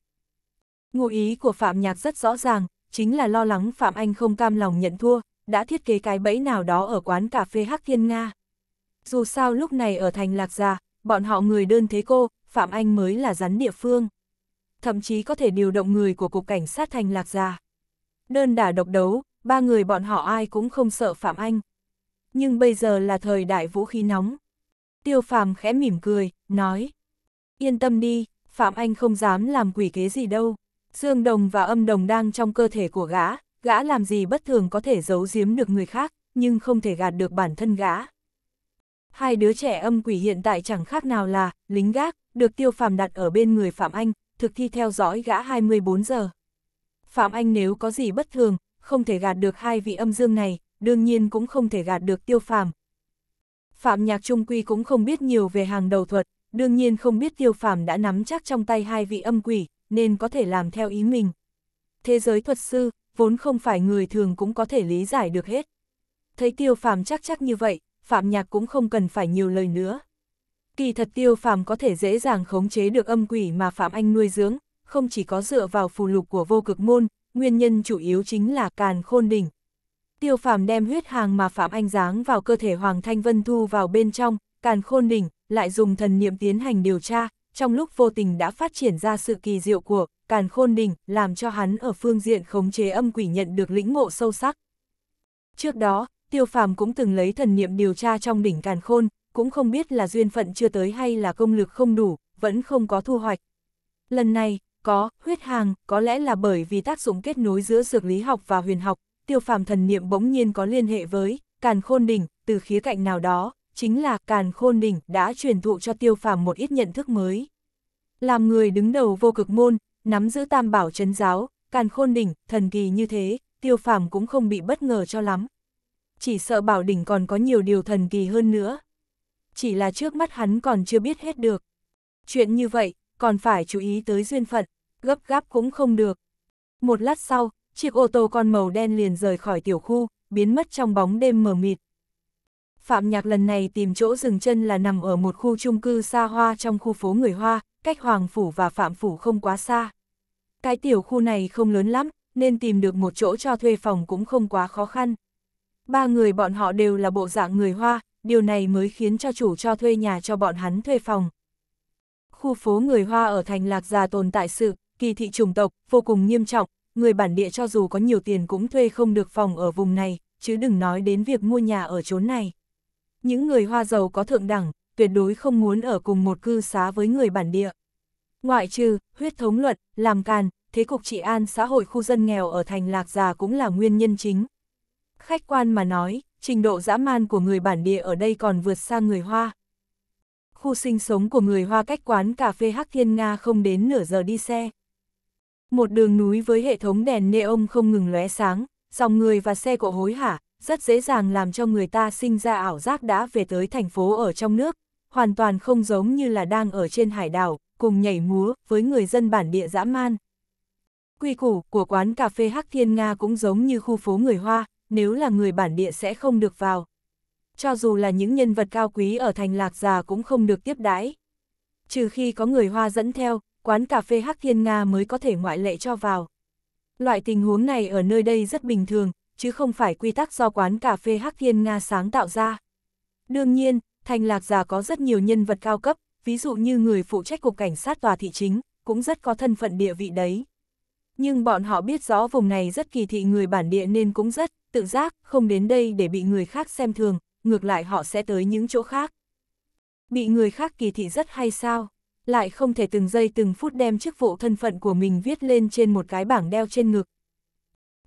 Ngụ ý của Phạm Nhạc rất rõ ràng, chính là lo lắng Phạm Anh không cam lòng nhận thua, đã thiết kế cái bẫy nào đó ở quán cà phê Hắc Thiên Nga. Dù sao lúc này ở thành Lạc Già, bọn họ người đơn thế cô, Phạm Anh mới là rắn địa phương. Thậm chí có thể điều động người của cục cảnh sát thành Lạc Già. Đơn đả độc đấu, ba người bọn họ ai cũng không sợ Phạm Anh. Nhưng bây giờ là thời đại vũ khí nóng. Tiêu Phạm khẽ mỉm cười, nói. Yên tâm đi, Phạm Anh không dám làm quỷ kế gì đâu. Dương đồng và âm đồng đang trong cơ thể của gã, gã làm gì bất thường có thể giấu giếm được người khác, nhưng không thể gạt được bản thân gã. Hai đứa trẻ âm quỷ hiện tại chẳng khác nào là, lính gác, được tiêu phàm đặt ở bên người Phạm Anh, thực thi theo dõi gã 24 giờ. Phạm Anh nếu có gì bất thường, không thể gạt được hai vị âm dương này, đương nhiên cũng không thể gạt được tiêu phàm. Phạm Nhạc Trung Quy cũng không biết nhiều về hàng đầu thuật, đương nhiên không biết tiêu phàm đã nắm chắc trong tay hai vị âm quỷ, nên có thể làm theo ý mình. Thế giới thuật sư, vốn không phải người thường cũng có thể lý giải được hết. Thấy tiêu phàm chắc chắc như vậy, phạm nhạc cũng không cần phải nhiều lời nữa. Kỳ thật tiêu phàm có thể dễ dàng khống chế được âm quỷ mà phạm anh nuôi dưỡng, không chỉ có dựa vào phù lục của vô cực môn, nguyên nhân chủ yếu chính là càn khôn đỉnh. Tiêu phàm đem huyết hàng mà phạm anh giáng vào cơ thể Hoàng Thanh Vân thu vào bên trong, càn khôn đỉnh, lại dùng thần niệm tiến hành điều tra, trong lúc vô tình đã phát triển ra sự kỳ diệu của càn khôn đỉnh, làm cho hắn ở phương diện khống chế âm quỷ nhận được lĩnh ngộ sâu sắc. Trước đó, tiêu phàm cũng từng lấy thần niệm điều tra trong đỉnh càn khôn, cũng không biết là duyên phận chưa tới hay là công lực không đủ, vẫn không có thu hoạch. Lần này, có, huyết hàng, có lẽ là bởi vì tác dụng kết nối giữa dược lý học và huyền học, tiêu phàm thần niệm bỗng nhiên có liên hệ với, càn khôn đỉnh, từ khía cạnh nào đó, chính là Càn Khôn Đỉnh đã truyền thụ cho tiêu phàm một ít nhận thức mới. Làm người đứng đầu vô cực môn, nắm giữ tam bảo chấn giáo, Càn Khôn Đỉnh, thần kỳ như thế, tiêu phàm cũng không bị bất ngờ cho lắm. Chỉ sợ bảo đỉnh còn có nhiều điều thần kỳ hơn nữa. Chỉ là trước mắt hắn còn chưa biết hết được. Chuyện như vậy, còn phải chú ý tới duyên phận, gấp gáp cũng không được. Một lát sau, chiếc ô tô con màu đen liền rời khỏi tiểu khu, biến mất trong bóng đêm mờ mịt. Phạm Nhạc lần này tìm chỗ dừng chân là nằm ở một khu chung cư xa hoa trong khu phố người Hoa, cách Hoàng Phủ và Phạm Phủ không quá xa. Cái tiểu khu này không lớn lắm, nên tìm được một chỗ cho thuê phòng cũng không quá khó khăn. Ba người bọn họ đều là bộ dạng người Hoa, điều này mới khiến cho chủ cho thuê nhà cho bọn hắn thuê phòng. Khu phố người Hoa ở thành Lạc Già tồn tại sự, kỳ thị chủng tộc, vô cùng nghiêm trọng, người bản địa cho dù có nhiều tiền cũng thuê không được phòng ở vùng này, chứ đừng nói đến việc mua nhà ở chốn này những người hoa giàu có thượng đẳng, tuyệt đối không muốn ở cùng một cư xá với người bản địa. Ngoại trừ, huyết thống luật, làm càn, thế cục trị an xã hội khu dân nghèo ở thành Lạc Già cũng là nguyên nhân chính. Khách quan mà nói, trình độ dã man của người bản địa ở đây còn vượt xa người Hoa. Khu sinh sống của người Hoa cách quán cà phê Hắc Thiên Nga không đến nửa giờ đi xe. Một đường núi với hệ thống đèn neon không ngừng lóe sáng, dòng người và xe cộ hối hả, rất dễ dàng làm cho người ta sinh ra ảo giác đã về tới thành phố ở trong nước, hoàn toàn không giống như là đang ở trên hải đảo, cùng nhảy múa với người dân bản địa dã man. Quy củ của quán cà phê Hắc Thiên Nga cũng giống như khu phố người Hoa, nếu là người bản địa sẽ không được vào. Cho dù là những nhân vật cao quý ở thành Lạc Già cũng không được tiếp đãi. Trừ khi có người Hoa dẫn theo, quán cà phê Hắc Thiên Nga mới có thể ngoại lệ cho vào. Loại tình huống này ở nơi đây rất bình thường, chứ không phải quy tắc do quán cà phê Hắc Thiên Nga sáng tạo ra. Đương nhiên, thành lạc già có rất nhiều nhân vật cao cấp, ví dụ như người phụ trách cục cảnh sát tòa thị chính, cũng rất có thân phận địa vị đấy. Nhưng bọn họ biết rõ vùng này rất kỳ thị người bản địa nên cũng rất tự giác, không đến đây để bị người khác xem thường, ngược lại họ sẽ tới những chỗ khác. Bị người khác kỳ thị rất hay sao? Lại không thể từng giây từng phút đem chức vụ thân phận của mình viết lên trên một cái bảng đeo trên ngực,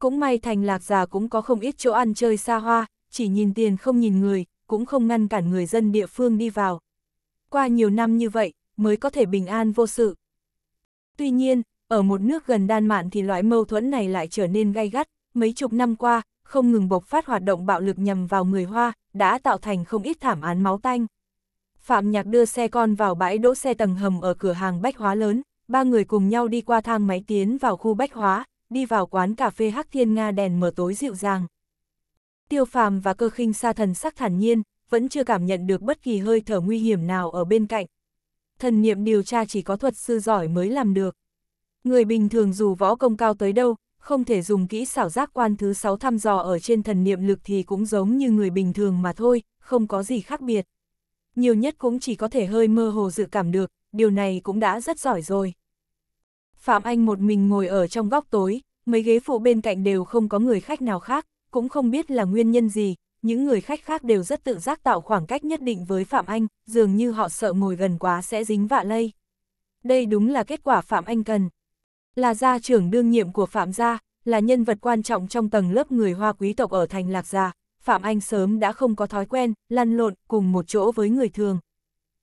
cũng may thành lạc già cũng có không ít chỗ ăn chơi xa hoa, chỉ nhìn tiền không nhìn người, cũng không ngăn cản người dân địa phương đi vào. Qua nhiều năm như vậy, mới có thể bình an vô sự. Tuy nhiên, ở một nước gần đan mạn thì loại mâu thuẫn này lại trở nên gay gắt, mấy chục năm qua, không ngừng bộc phát hoạt động bạo lực nhằm vào người Hoa, đã tạo thành không ít thảm án máu tanh. Phạm Nhạc đưa xe con vào bãi đỗ xe tầng hầm ở cửa hàng bách hóa lớn, ba người cùng nhau đi qua thang máy tiến vào khu bách hóa, đi vào quán cà phê Hắc Thiên Nga đèn mở tối dịu dàng. Tiêu phàm và cơ khinh sa thần sắc thản nhiên, vẫn chưa cảm nhận được bất kỳ hơi thở nguy hiểm nào ở bên cạnh. Thần niệm điều tra chỉ có thuật sư giỏi mới làm được. Người bình thường dù võ công cao tới đâu, không thể dùng kỹ xảo giác quan thứ 6 thăm dò ở trên thần niệm lực thì cũng giống như người bình thường mà thôi, không có gì khác biệt. Nhiều nhất cũng chỉ có thể hơi mơ hồ dự cảm được, điều này cũng đã rất giỏi rồi. Phạm Anh một mình ngồi ở trong góc tối, mấy ghế phụ bên cạnh đều không có người khách nào khác, cũng không biết là nguyên nhân gì, những người khách khác đều rất tự giác tạo khoảng cách nhất định với Phạm Anh, dường như họ sợ ngồi gần quá sẽ dính vạ lây. Đây đúng là kết quả Phạm Anh cần. Là gia trưởng đương nhiệm của Phạm gia, là nhân vật quan trọng trong tầng lớp người hoa quý tộc ở thành Lạc Gia, Phạm Anh sớm đã không có thói quen, lăn lộn cùng một chỗ với người thường.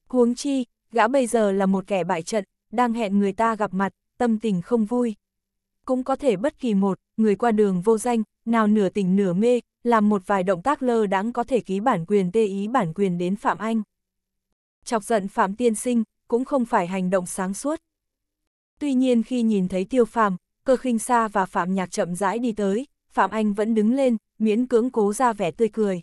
Huống chi, gã bây giờ là một kẻ bại trận, đang hẹn người ta gặp mặt, tâm tình không vui. Cũng có thể bất kỳ một, người qua đường vô danh, nào nửa tỉnh nửa mê, làm một vài động tác lơ đãng có thể ký bản quyền tê ý bản quyền đến Phạm Anh. Chọc giận Phạm Tiên Sinh, cũng không phải hành động sáng suốt. Tuy nhiên khi nhìn thấy Tiêu Phàm, Cơ Khinh xa và Phạm Nhạc chậm rãi đi tới, Phạm Anh vẫn đứng lên, miễn cưỡng cố ra vẻ tươi cười.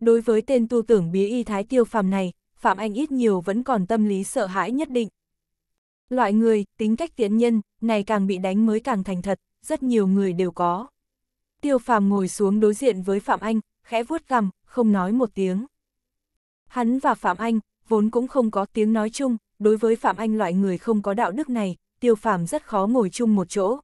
Đối với tên tu tưởng bía y thái Tiêu Phàm này, Phạm Anh ít nhiều vẫn còn tâm lý sợ hãi nhất định. Loại người, tính cách tiện nhân, này càng bị đánh mới càng thành thật, rất nhiều người đều có. Tiêu phàm ngồi xuống đối diện với Phạm Anh, khẽ vuốt gằm, không nói một tiếng. Hắn và Phạm Anh, vốn cũng không có tiếng nói chung, đối với Phạm Anh loại người không có đạo đức này, tiêu phàm rất khó ngồi chung một chỗ.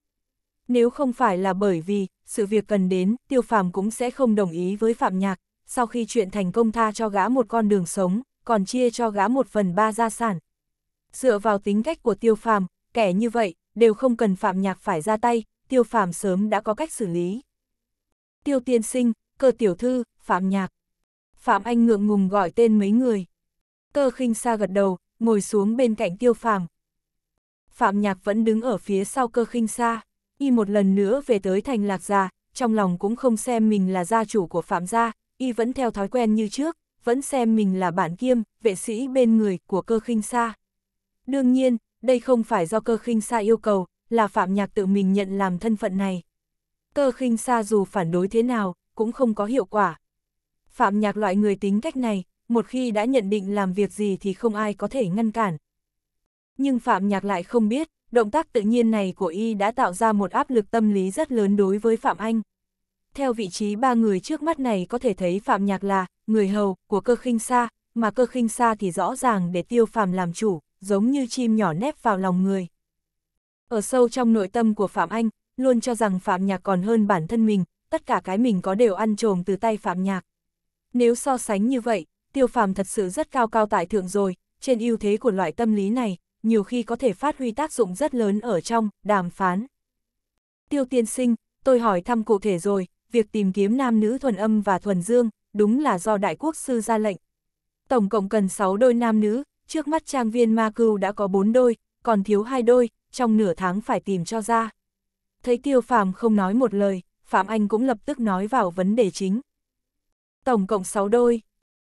Nếu không phải là bởi vì, sự việc cần đến, tiêu phàm cũng sẽ không đồng ý với Phạm Nhạc, sau khi chuyện thành công tha cho gã một con đường sống, còn chia cho gã một phần ba gia sản, dựa vào tính cách của tiêu phàm, kẻ như vậy, đều không cần phạm nhạc phải ra tay, tiêu phàm sớm đã có cách xử lý. Tiêu tiên sinh, cơ tiểu thư, phạm nhạc. Phạm Anh ngượng ngùng gọi tên mấy người. Cơ khinh xa gật đầu, ngồi xuống bên cạnh tiêu phàm. Phạm nhạc vẫn đứng ở phía sau cơ khinh xa, y một lần nữa về tới thành lạc gia trong lòng cũng không xem mình là gia chủ của phạm gia, y vẫn theo thói quen như trước, vẫn xem mình là bạn kiêm, vệ sĩ bên người của cơ khinh xa. Đương nhiên, đây không phải do cơ khinh xa yêu cầu, là Phạm Nhạc tự mình nhận làm thân phận này. Cơ khinh xa dù phản đối thế nào, cũng không có hiệu quả. Phạm Nhạc loại người tính cách này, một khi đã nhận định làm việc gì thì không ai có thể ngăn cản. Nhưng Phạm Nhạc lại không biết, động tác tự nhiên này của y đã tạo ra một áp lực tâm lý rất lớn đối với Phạm Anh. Theo vị trí ba người trước mắt này có thể thấy Phạm Nhạc là người hầu của cơ khinh xa, mà cơ khinh xa thì rõ ràng để tiêu phàm làm chủ giống như chim nhỏ nép vào lòng người. Ở sâu trong nội tâm của Phạm Anh, luôn cho rằng Phạm Nhạc còn hơn bản thân mình, tất cả cái mình có đều ăn trồm từ tay Phạm Nhạc. Nếu so sánh như vậy, Tiêu Phạm thật sự rất cao cao tại thượng rồi, trên ưu thế của loại tâm lý này, nhiều khi có thể phát huy tác dụng rất lớn ở trong đàm phán. Tiêu tiên sinh, tôi hỏi thăm cụ thể rồi, việc tìm kiếm nam nữ thuần âm và thuần dương, đúng là do đại quốc sư ra lệnh. Tổng cộng cần 6 đôi nam nữ, trước mắt trang viên ma cưu đã có bốn đôi, còn thiếu hai đôi, trong nửa tháng phải tìm cho ra. Thấy tiêu phàm không nói một lời, Phạm Anh cũng lập tức nói vào vấn đề chính. Tổng cộng 6 đôi.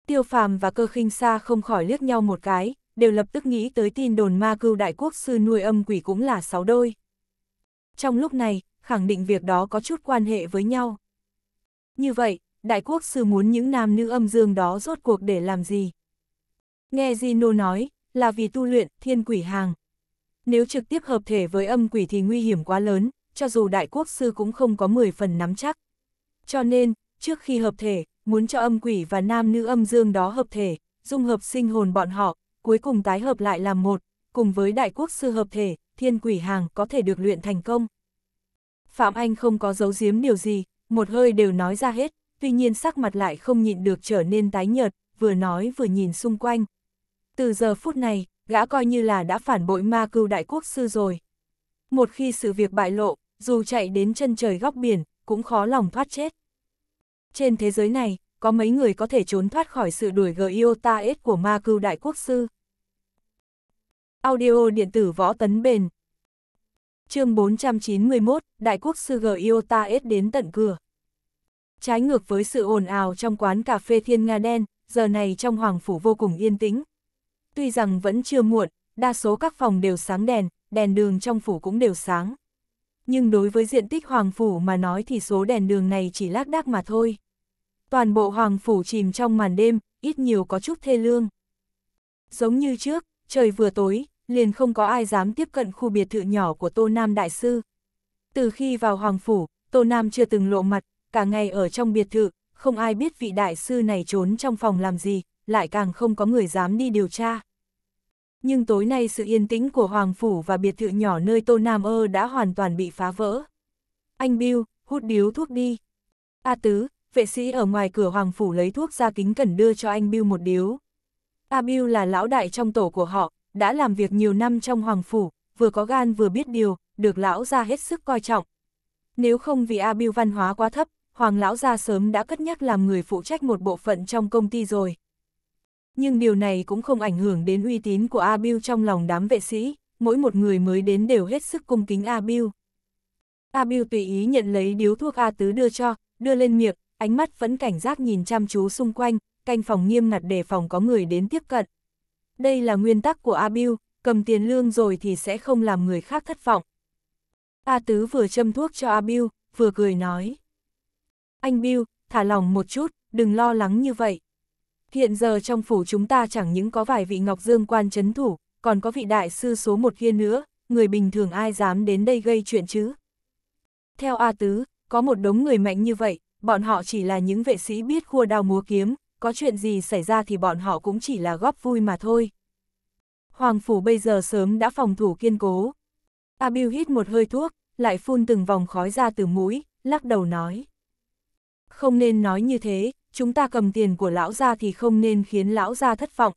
Tiêu phàm và cơ khinh xa không khỏi liếc nhau một cái, đều lập tức nghĩ tới tin đồn ma cưu đại quốc sư nuôi âm quỷ cũng là 6 đôi. Trong lúc này, khẳng định việc đó có chút quan hệ với nhau. Như vậy, đại quốc sư muốn những nam nữ âm dương đó rốt cuộc để làm gì? Nghe Zino nói, là vì tu luyện thiên quỷ hàng. Nếu trực tiếp hợp thể với âm quỷ thì nguy hiểm quá lớn, cho dù đại quốc sư cũng không có 10 phần nắm chắc. Cho nên, trước khi hợp thể, muốn cho âm quỷ và nam nữ âm dương đó hợp thể, dung hợp sinh hồn bọn họ, cuối cùng tái hợp lại làm một, cùng với đại quốc sư hợp thể, thiên quỷ hàng có thể được luyện thành công. Phạm Anh không có giấu giếm điều gì, một hơi đều nói ra hết, tuy nhiên sắc mặt lại không nhịn được trở nên tái nhợt, vừa nói vừa nhìn xung quanh. Từ giờ phút này, gã coi như là đã phản bội ma cưu đại quốc sư rồi. Một khi sự việc bại lộ, dù chạy đến chân trời góc biển, cũng khó lòng thoát chết. Trên thế giới này, có mấy người có thể trốn thoát khỏi sự đuổi gờ Iota S của ma cưu đại quốc sư. Audio điện tử võ tấn bền Chương 491, Đại quốc sư gờ Iota S đến tận cửa. Trái ngược với sự ồn ào trong quán cà phê Thiên Nga Đen, giờ này trong hoàng phủ vô cùng yên tĩnh, Tuy rằng vẫn chưa muộn, đa số các phòng đều sáng đèn, đèn đường trong phủ cũng đều sáng. Nhưng đối với diện tích hoàng phủ mà nói thì số đèn đường này chỉ lác đác mà thôi. Toàn bộ hoàng phủ chìm trong màn đêm, ít nhiều có chút thê lương. Giống như trước, trời vừa tối, liền không có ai dám tiếp cận khu biệt thự nhỏ của Tô Nam Đại Sư. Từ khi vào Hoàng Phủ, Tô Nam chưa từng lộ mặt, cả ngày ở trong biệt thự, không ai biết vị Đại Sư này trốn trong phòng làm gì, lại càng không có người dám đi điều tra. Nhưng tối nay sự yên tĩnh của Hoàng Phủ và biệt thự nhỏ nơi Tô Nam ơ đã hoàn toàn bị phá vỡ. Anh Bill, hút điếu thuốc đi. A Tứ, vệ sĩ ở ngoài cửa Hoàng Phủ lấy thuốc ra kính cẩn đưa cho anh Bill một điếu. A à Bill là lão đại trong tổ của họ, đã làm việc nhiều năm trong Hoàng Phủ, vừa có gan vừa biết điều, được lão ra hết sức coi trọng. Nếu không vì A à Bill văn hóa quá thấp, Hoàng lão ra sớm đã cất nhắc làm người phụ trách một bộ phận trong công ty rồi nhưng điều này cũng không ảnh hưởng đến uy tín của A Biu trong lòng đám vệ sĩ, mỗi một người mới đến đều hết sức cung kính A Biu. A Biu tùy ý nhận lấy điếu thuốc A Tứ đưa cho, đưa lên miệng, ánh mắt vẫn cảnh giác nhìn chăm chú xung quanh, canh phòng nghiêm ngặt đề phòng có người đến tiếp cận. Đây là nguyên tắc của A Biu, cầm tiền lương rồi thì sẽ không làm người khác thất vọng. A Tứ vừa châm thuốc cho A Biu, vừa cười nói. Anh Biu, thả lòng một chút, đừng lo lắng như vậy. Hiện giờ trong phủ chúng ta chẳng những có vài vị Ngọc Dương quan chấn thủ, còn có vị đại sư số một kia nữa, người bình thường ai dám đến đây gây chuyện chứ? Theo A Tứ, có một đống người mạnh như vậy, bọn họ chỉ là những vệ sĩ biết khua đao múa kiếm, có chuyện gì xảy ra thì bọn họ cũng chỉ là góp vui mà thôi. Hoàng Phủ bây giờ sớm đã phòng thủ kiên cố. A Biu hít một hơi thuốc, lại phun từng vòng khói ra từ mũi, lắc đầu nói. Không nên nói như thế, chúng ta cầm tiền của lão gia thì không nên khiến lão gia thất vọng.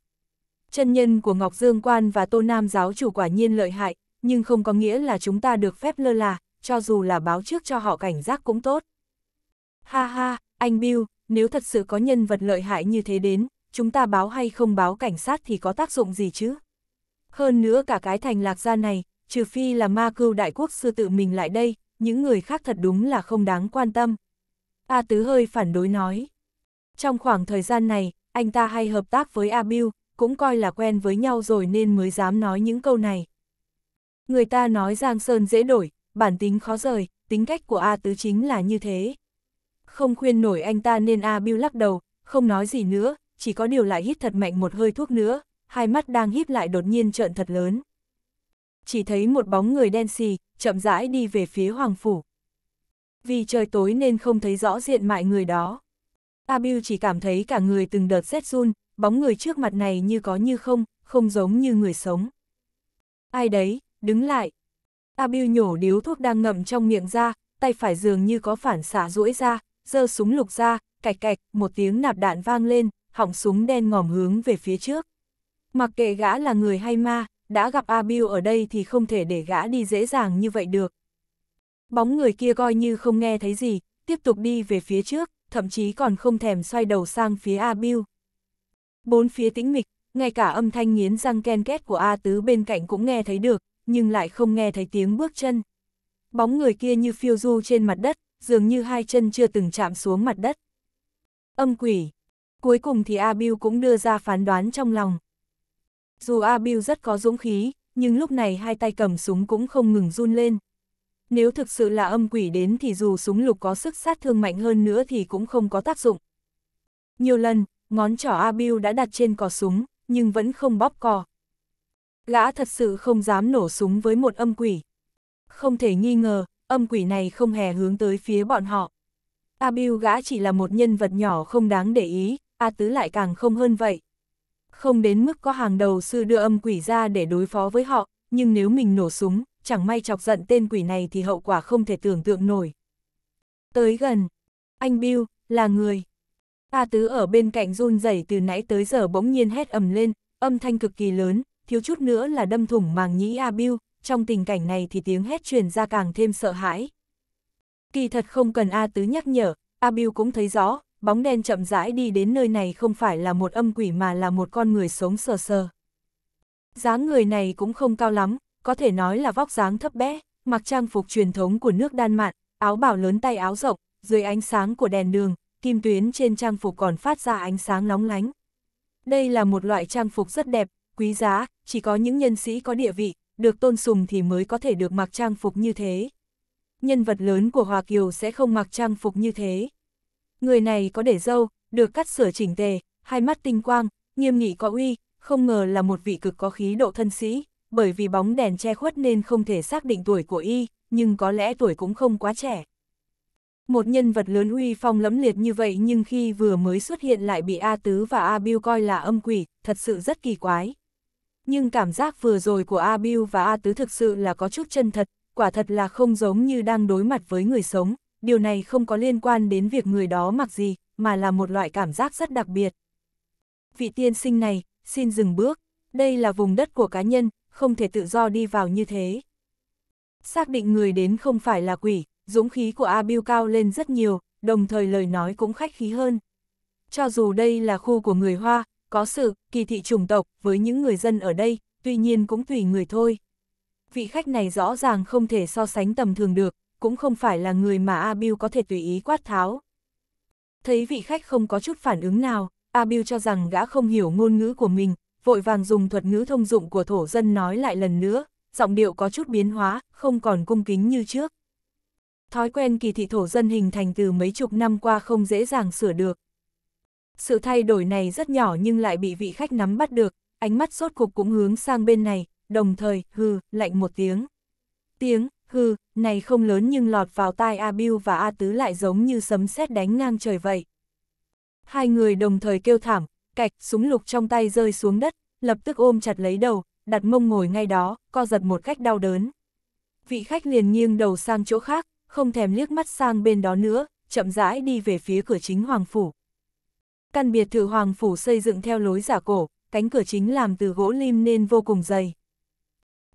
Chân nhân của Ngọc Dương Quan và Tô Nam giáo chủ quả nhiên lợi hại, nhưng không có nghĩa là chúng ta được phép lơ là, cho dù là báo trước cho họ cảnh giác cũng tốt. Ha ha, anh Bill, nếu thật sự có nhân vật lợi hại như thế đến, chúng ta báo hay không báo cảnh sát thì có tác dụng gì chứ? Hơn nữa cả cái thành lạc gia này, trừ phi là ma cưu đại quốc sư tự mình lại đây, những người khác thật đúng là không đáng quan tâm. A Tứ hơi phản đối nói. Trong khoảng thời gian này, anh ta hay hợp tác với Abiu, cũng coi là quen với nhau rồi nên mới dám nói những câu này. Người ta nói Giang Sơn dễ đổi, bản tính khó rời, tính cách của A Tứ chính là như thế. Không khuyên nổi anh ta nên A Biu lắc đầu, không nói gì nữa, chỉ có điều lại hít thật mạnh một hơi thuốc nữa, hai mắt đang híp lại đột nhiên trợn thật lớn. Chỉ thấy một bóng người đen xì, chậm rãi đi về phía Hoàng Phủ. Vì trời tối nên không thấy rõ diện mại người đó. Abiu chỉ cảm thấy cả người từng đợt rét run, bóng người trước mặt này như có như không, không giống như người sống. Ai đấy, đứng lại. Abiu nhổ điếu thuốc đang ngậm trong miệng ra, tay phải dường như có phản xạ rũi ra, giơ súng lục ra, cạch cạch, một tiếng nạp đạn vang lên, họng súng đen ngòm hướng về phía trước. Mặc kệ gã là người hay ma, đã gặp Abiu ở đây thì không thể để gã đi dễ dàng như vậy được. Bóng người kia coi như không nghe thấy gì, tiếp tục đi về phía trước, thậm chí còn không thèm xoay đầu sang phía A Biu. Bốn phía tĩnh mịch, ngay cả âm thanh nghiến răng ken két của A Tứ bên cạnh cũng nghe thấy được, nhưng lại không nghe thấy tiếng bước chân. Bóng người kia như phiêu du trên mặt đất, dường như hai chân chưa từng chạm xuống mặt đất. Âm quỷ. Cuối cùng thì A Biu cũng đưa ra phán đoán trong lòng. Dù A Biu rất có dũng khí, nhưng lúc này hai tay cầm súng cũng không ngừng run lên. Nếu thực sự là âm quỷ đến thì dù súng lục có sức sát thương mạnh hơn nữa thì cũng không có tác dụng. Nhiều lần, ngón trỏ Abiu đã đặt trên cò súng, nhưng vẫn không bóp cò. Gã thật sự không dám nổ súng với một âm quỷ. Không thể nghi ngờ, âm quỷ này không hề hướng tới phía bọn họ. Abiu gã chỉ là một nhân vật nhỏ không đáng để ý, A Tứ lại càng không hơn vậy. Không đến mức có hàng đầu sư đưa âm quỷ ra để đối phó với họ, nhưng nếu mình nổ súng, chẳng may chọc giận tên quỷ này thì hậu quả không thể tưởng tượng nổi. Tới gần, anh Bill, là người. A Tứ ở bên cạnh run rẩy từ nãy tới giờ bỗng nhiên hét ầm lên, âm thanh cực kỳ lớn, thiếu chút nữa là đâm thủng màng nhĩ A Bill, trong tình cảnh này thì tiếng hét truyền ra càng thêm sợ hãi. Kỳ thật không cần A Tứ nhắc nhở, A Bill cũng thấy rõ, bóng đen chậm rãi đi đến nơi này không phải là một âm quỷ mà là một con người sống sờ sờ. Giá người này cũng không cao lắm, có thể nói là vóc dáng thấp bé, mặc trang phục truyền thống của nước Đan Mạn, áo bảo lớn tay áo rộng, dưới ánh sáng của đèn đường, kim tuyến trên trang phục còn phát ra ánh sáng nóng lánh. Đây là một loại trang phục rất đẹp, quý giá, chỉ có những nhân sĩ có địa vị, được tôn sùng thì mới có thể được mặc trang phục như thế. Nhân vật lớn của Hoa Kiều sẽ không mặc trang phục như thế. Người này có để dâu, được cắt sửa chỉnh tề, hai mắt tinh quang, nghiêm nghị có uy, không ngờ là một vị cực có khí độ thân sĩ bởi vì bóng đèn che khuất nên không thể xác định tuổi của y, nhưng có lẽ tuổi cũng không quá trẻ. Một nhân vật lớn uy phong lẫm liệt như vậy nhưng khi vừa mới xuất hiện lại bị A Tứ và A Biu coi là âm quỷ, thật sự rất kỳ quái. Nhưng cảm giác vừa rồi của A Biu và A Tứ thực sự là có chút chân thật, quả thật là không giống như đang đối mặt với người sống, điều này không có liên quan đến việc người đó mặc gì, mà là một loại cảm giác rất đặc biệt. Vị tiên sinh này, xin dừng bước, đây là vùng đất của cá nhân, không thể tự do đi vào như thế. Xác định người đến không phải là quỷ, dũng khí của A Biêu cao lên rất nhiều, đồng thời lời nói cũng khách khí hơn. Cho dù đây là khu của người Hoa, có sự kỳ thị chủng tộc với những người dân ở đây, tuy nhiên cũng tùy người thôi. Vị khách này rõ ràng không thể so sánh tầm thường được, cũng không phải là người mà A Bill có thể tùy ý quát tháo. Thấy vị khách không có chút phản ứng nào, A Bill cho rằng gã không hiểu ngôn ngữ của mình, vội vàng dùng thuật ngữ thông dụng của thổ dân nói lại lần nữa, giọng điệu có chút biến hóa, không còn cung kính như trước. Thói quen kỳ thị thổ dân hình thành từ mấy chục năm qua không dễ dàng sửa được. Sự thay đổi này rất nhỏ nhưng lại bị vị khách nắm bắt được, ánh mắt sốt cục cũng hướng sang bên này, đồng thời, hừ, lạnh một tiếng. Tiếng, hừ, này không lớn nhưng lọt vào tai A Biu và A Tứ lại giống như sấm sét đánh ngang trời vậy. Hai người đồng thời kêu thảm, cạch, súng lục trong tay rơi xuống đất, lập tức ôm chặt lấy đầu, đặt mông ngồi ngay đó, co giật một cách đau đớn. Vị khách liền nghiêng đầu sang chỗ khác, không thèm liếc mắt sang bên đó nữa, chậm rãi đi về phía cửa chính Hoàng Phủ. Căn biệt thự Hoàng Phủ xây dựng theo lối giả cổ, cánh cửa chính làm từ gỗ lim nên vô cùng dày.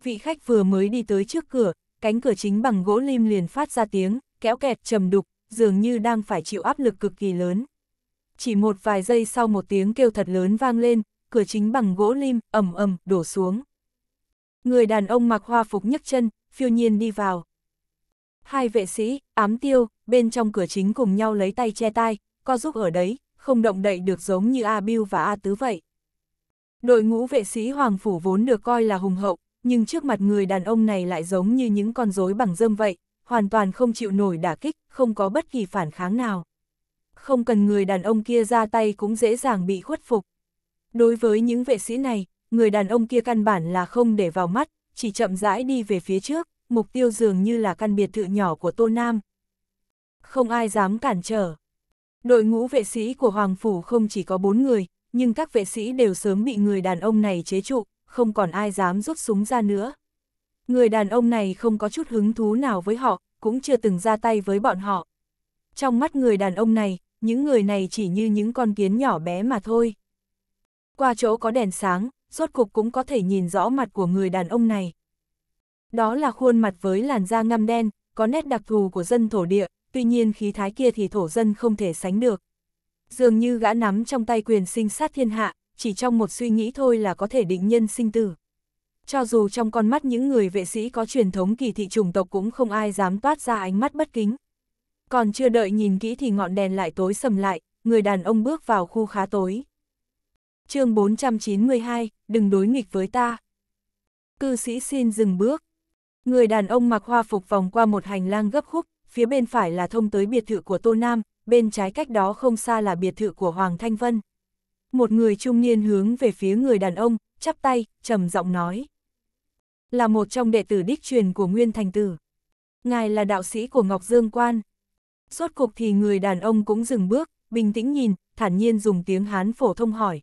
Vị khách vừa mới đi tới trước cửa, cánh cửa chính bằng gỗ lim liền phát ra tiếng, kéo kẹt trầm đục, dường như đang phải chịu áp lực cực kỳ lớn chỉ một vài giây sau một tiếng kêu thật lớn vang lên, cửa chính bằng gỗ lim, ầm ầm, đổ xuống. Người đàn ông mặc hoa phục nhấc chân, phiêu nhiên đi vào. Hai vệ sĩ, ám tiêu, bên trong cửa chính cùng nhau lấy tay che tai, co giúp ở đấy, không động đậy được giống như A Biu và A Tứ vậy. Đội ngũ vệ sĩ Hoàng Phủ vốn được coi là hùng hậu, nhưng trước mặt người đàn ông này lại giống như những con rối bằng dơm vậy, hoàn toàn không chịu nổi đả kích, không có bất kỳ phản kháng nào không cần người đàn ông kia ra tay cũng dễ dàng bị khuất phục. Đối với những vệ sĩ này, người đàn ông kia căn bản là không để vào mắt, chỉ chậm rãi đi về phía trước, mục tiêu dường như là căn biệt thự nhỏ của Tô Nam. Không ai dám cản trở. Đội ngũ vệ sĩ của Hoàng Phủ không chỉ có bốn người, nhưng các vệ sĩ đều sớm bị người đàn ông này chế trụ, không còn ai dám rút súng ra nữa. Người đàn ông này không có chút hứng thú nào với họ, cũng chưa từng ra tay với bọn họ. Trong mắt người đàn ông này, những người này chỉ như những con kiến nhỏ bé mà thôi. Qua chỗ có đèn sáng, rốt cục cũng có thể nhìn rõ mặt của người đàn ông này. Đó là khuôn mặt với làn da ngăm đen, có nét đặc thù của dân thổ địa, tuy nhiên khí thái kia thì thổ dân không thể sánh được. Dường như gã nắm trong tay quyền sinh sát thiên hạ, chỉ trong một suy nghĩ thôi là có thể định nhân sinh tử. Cho dù trong con mắt những người vệ sĩ có truyền thống kỳ thị chủng tộc cũng không ai dám toát ra ánh mắt bất kính. Còn chưa đợi nhìn kỹ thì ngọn đèn lại tối sầm lại, người đàn ông bước vào khu khá tối. chương 492, đừng đối nghịch với ta. Cư sĩ xin dừng bước. Người đàn ông mặc hoa phục vòng qua một hành lang gấp khúc, phía bên phải là thông tới biệt thự của Tô Nam, bên trái cách đó không xa là biệt thự của Hoàng Thanh Vân. Một người trung niên hướng về phía người đàn ông, chắp tay, trầm giọng nói. Là một trong đệ tử đích truyền của Nguyên Thành Tử. Ngài là đạo sĩ của Ngọc Dương Quan. Suốt cuộc thì người đàn ông cũng dừng bước, bình tĩnh nhìn, thản nhiên dùng tiếng Hán phổ thông hỏi.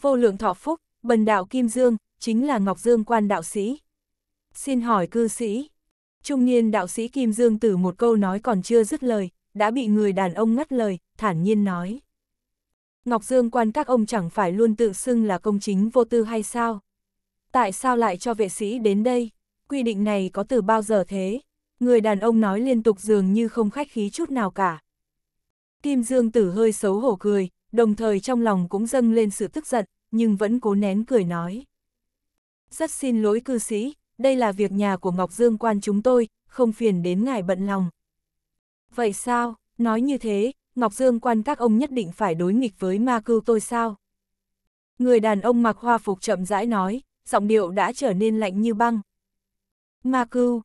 Vô lượng thọ phúc, bần đạo Kim Dương, chính là Ngọc Dương quan đạo sĩ. Xin hỏi cư sĩ. Trung niên đạo sĩ Kim Dương từ một câu nói còn chưa dứt lời, đã bị người đàn ông ngắt lời, thản nhiên nói. Ngọc Dương quan các ông chẳng phải luôn tự xưng là công chính vô tư hay sao? Tại sao lại cho vệ sĩ đến đây? Quy định này có từ bao giờ thế? Người đàn ông nói liên tục dường như không khách khí chút nào cả. Kim Dương Tử hơi xấu hổ cười, đồng thời trong lòng cũng dâng lên sự tức giận, nhưng vẫn cố nén cười nói. Rất xin lỗi cư sĩ, đây là việc nhà của Ngọc Dương quan chúng tôi, không phiền đến ngài bận lòng. Vậy sao, nói như thế, Ngọc Dương quan các ông nhất định phải đối nghịch với ma cưu tôi sao? Người đàn ông mặc hoa phục chậm rãi nói, giọng điệu đã trở nên lạnh như băng. Ma cưu,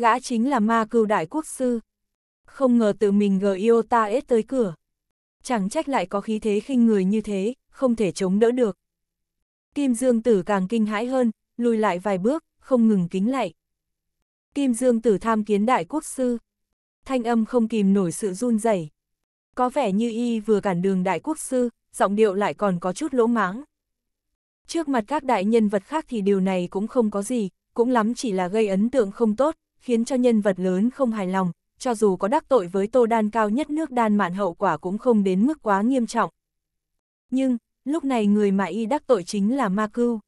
gã chính là ma cưu đại quốc sư. Không ngờ tự mình gờ yêu ta ết tới cửa. Chẳng trách lại có khí thế khinh người như thế, không thể chống đỡ được. Kim Dương Tử càng kinh hãi hơn, lùi lại vài bước, không ngừng kính lạy. Kim Dương Tử tham kiến đại quốc sư. Thanh âm không kìm nổi sự run rẩy. Có vẻ như y vừa cản đường đại quốc sư, giọng điệu lại còn có chút lỗ mãng. Trước mặt các đại nhân vật khác thì điều này cũng không có gì, cũng lắm chỉ là gây ấn tượng không tốt, khiến cho nhân vật lớn không hài lòng, cho dù có đắc tội với tô đan cao nhất nước đan mạn hậu quả cũng không đến mức quá nghiêm trọng. Nhưng, lúc này người mà y đắc tội chính là Ma Cưu.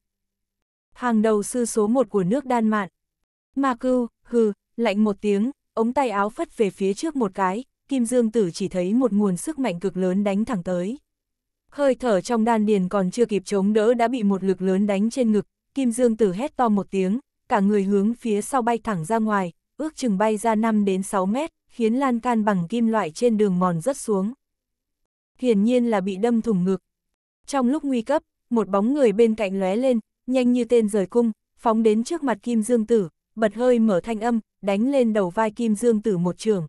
Hàng đầu sư số một của nước đan mạn. Ma Cưu, hừ, lạnh một tiếng, ống tay áo phất về phía trước một cái, Kim Dương Tử chỉ thấy một nguồn sức mạnh cực lớn đánh thẳng tới. Hơi thở trong đan điền còn chưa kịp chống đỡ đã bị một lực lớn đánh trên ngực, Kim Dương Tử hét to một tiếng, cả người hướng phía sau bay thẳng ra ngoài, ước chừng bay ra 5 đến 6 mét, khiến lan can bằng kim loại trên đường mòn rất xuống. Hiển nhiên là bị đâm thủng ngực. Trong lúc nguy cấp, một bóng người bên cạnh lóe lên, nhanh như tên rời cung, phóng đến trước mặt Kim Dương Tử, bật hơi mở thanh âm, đánh lên đầu vai Kim Dương Tử một trường.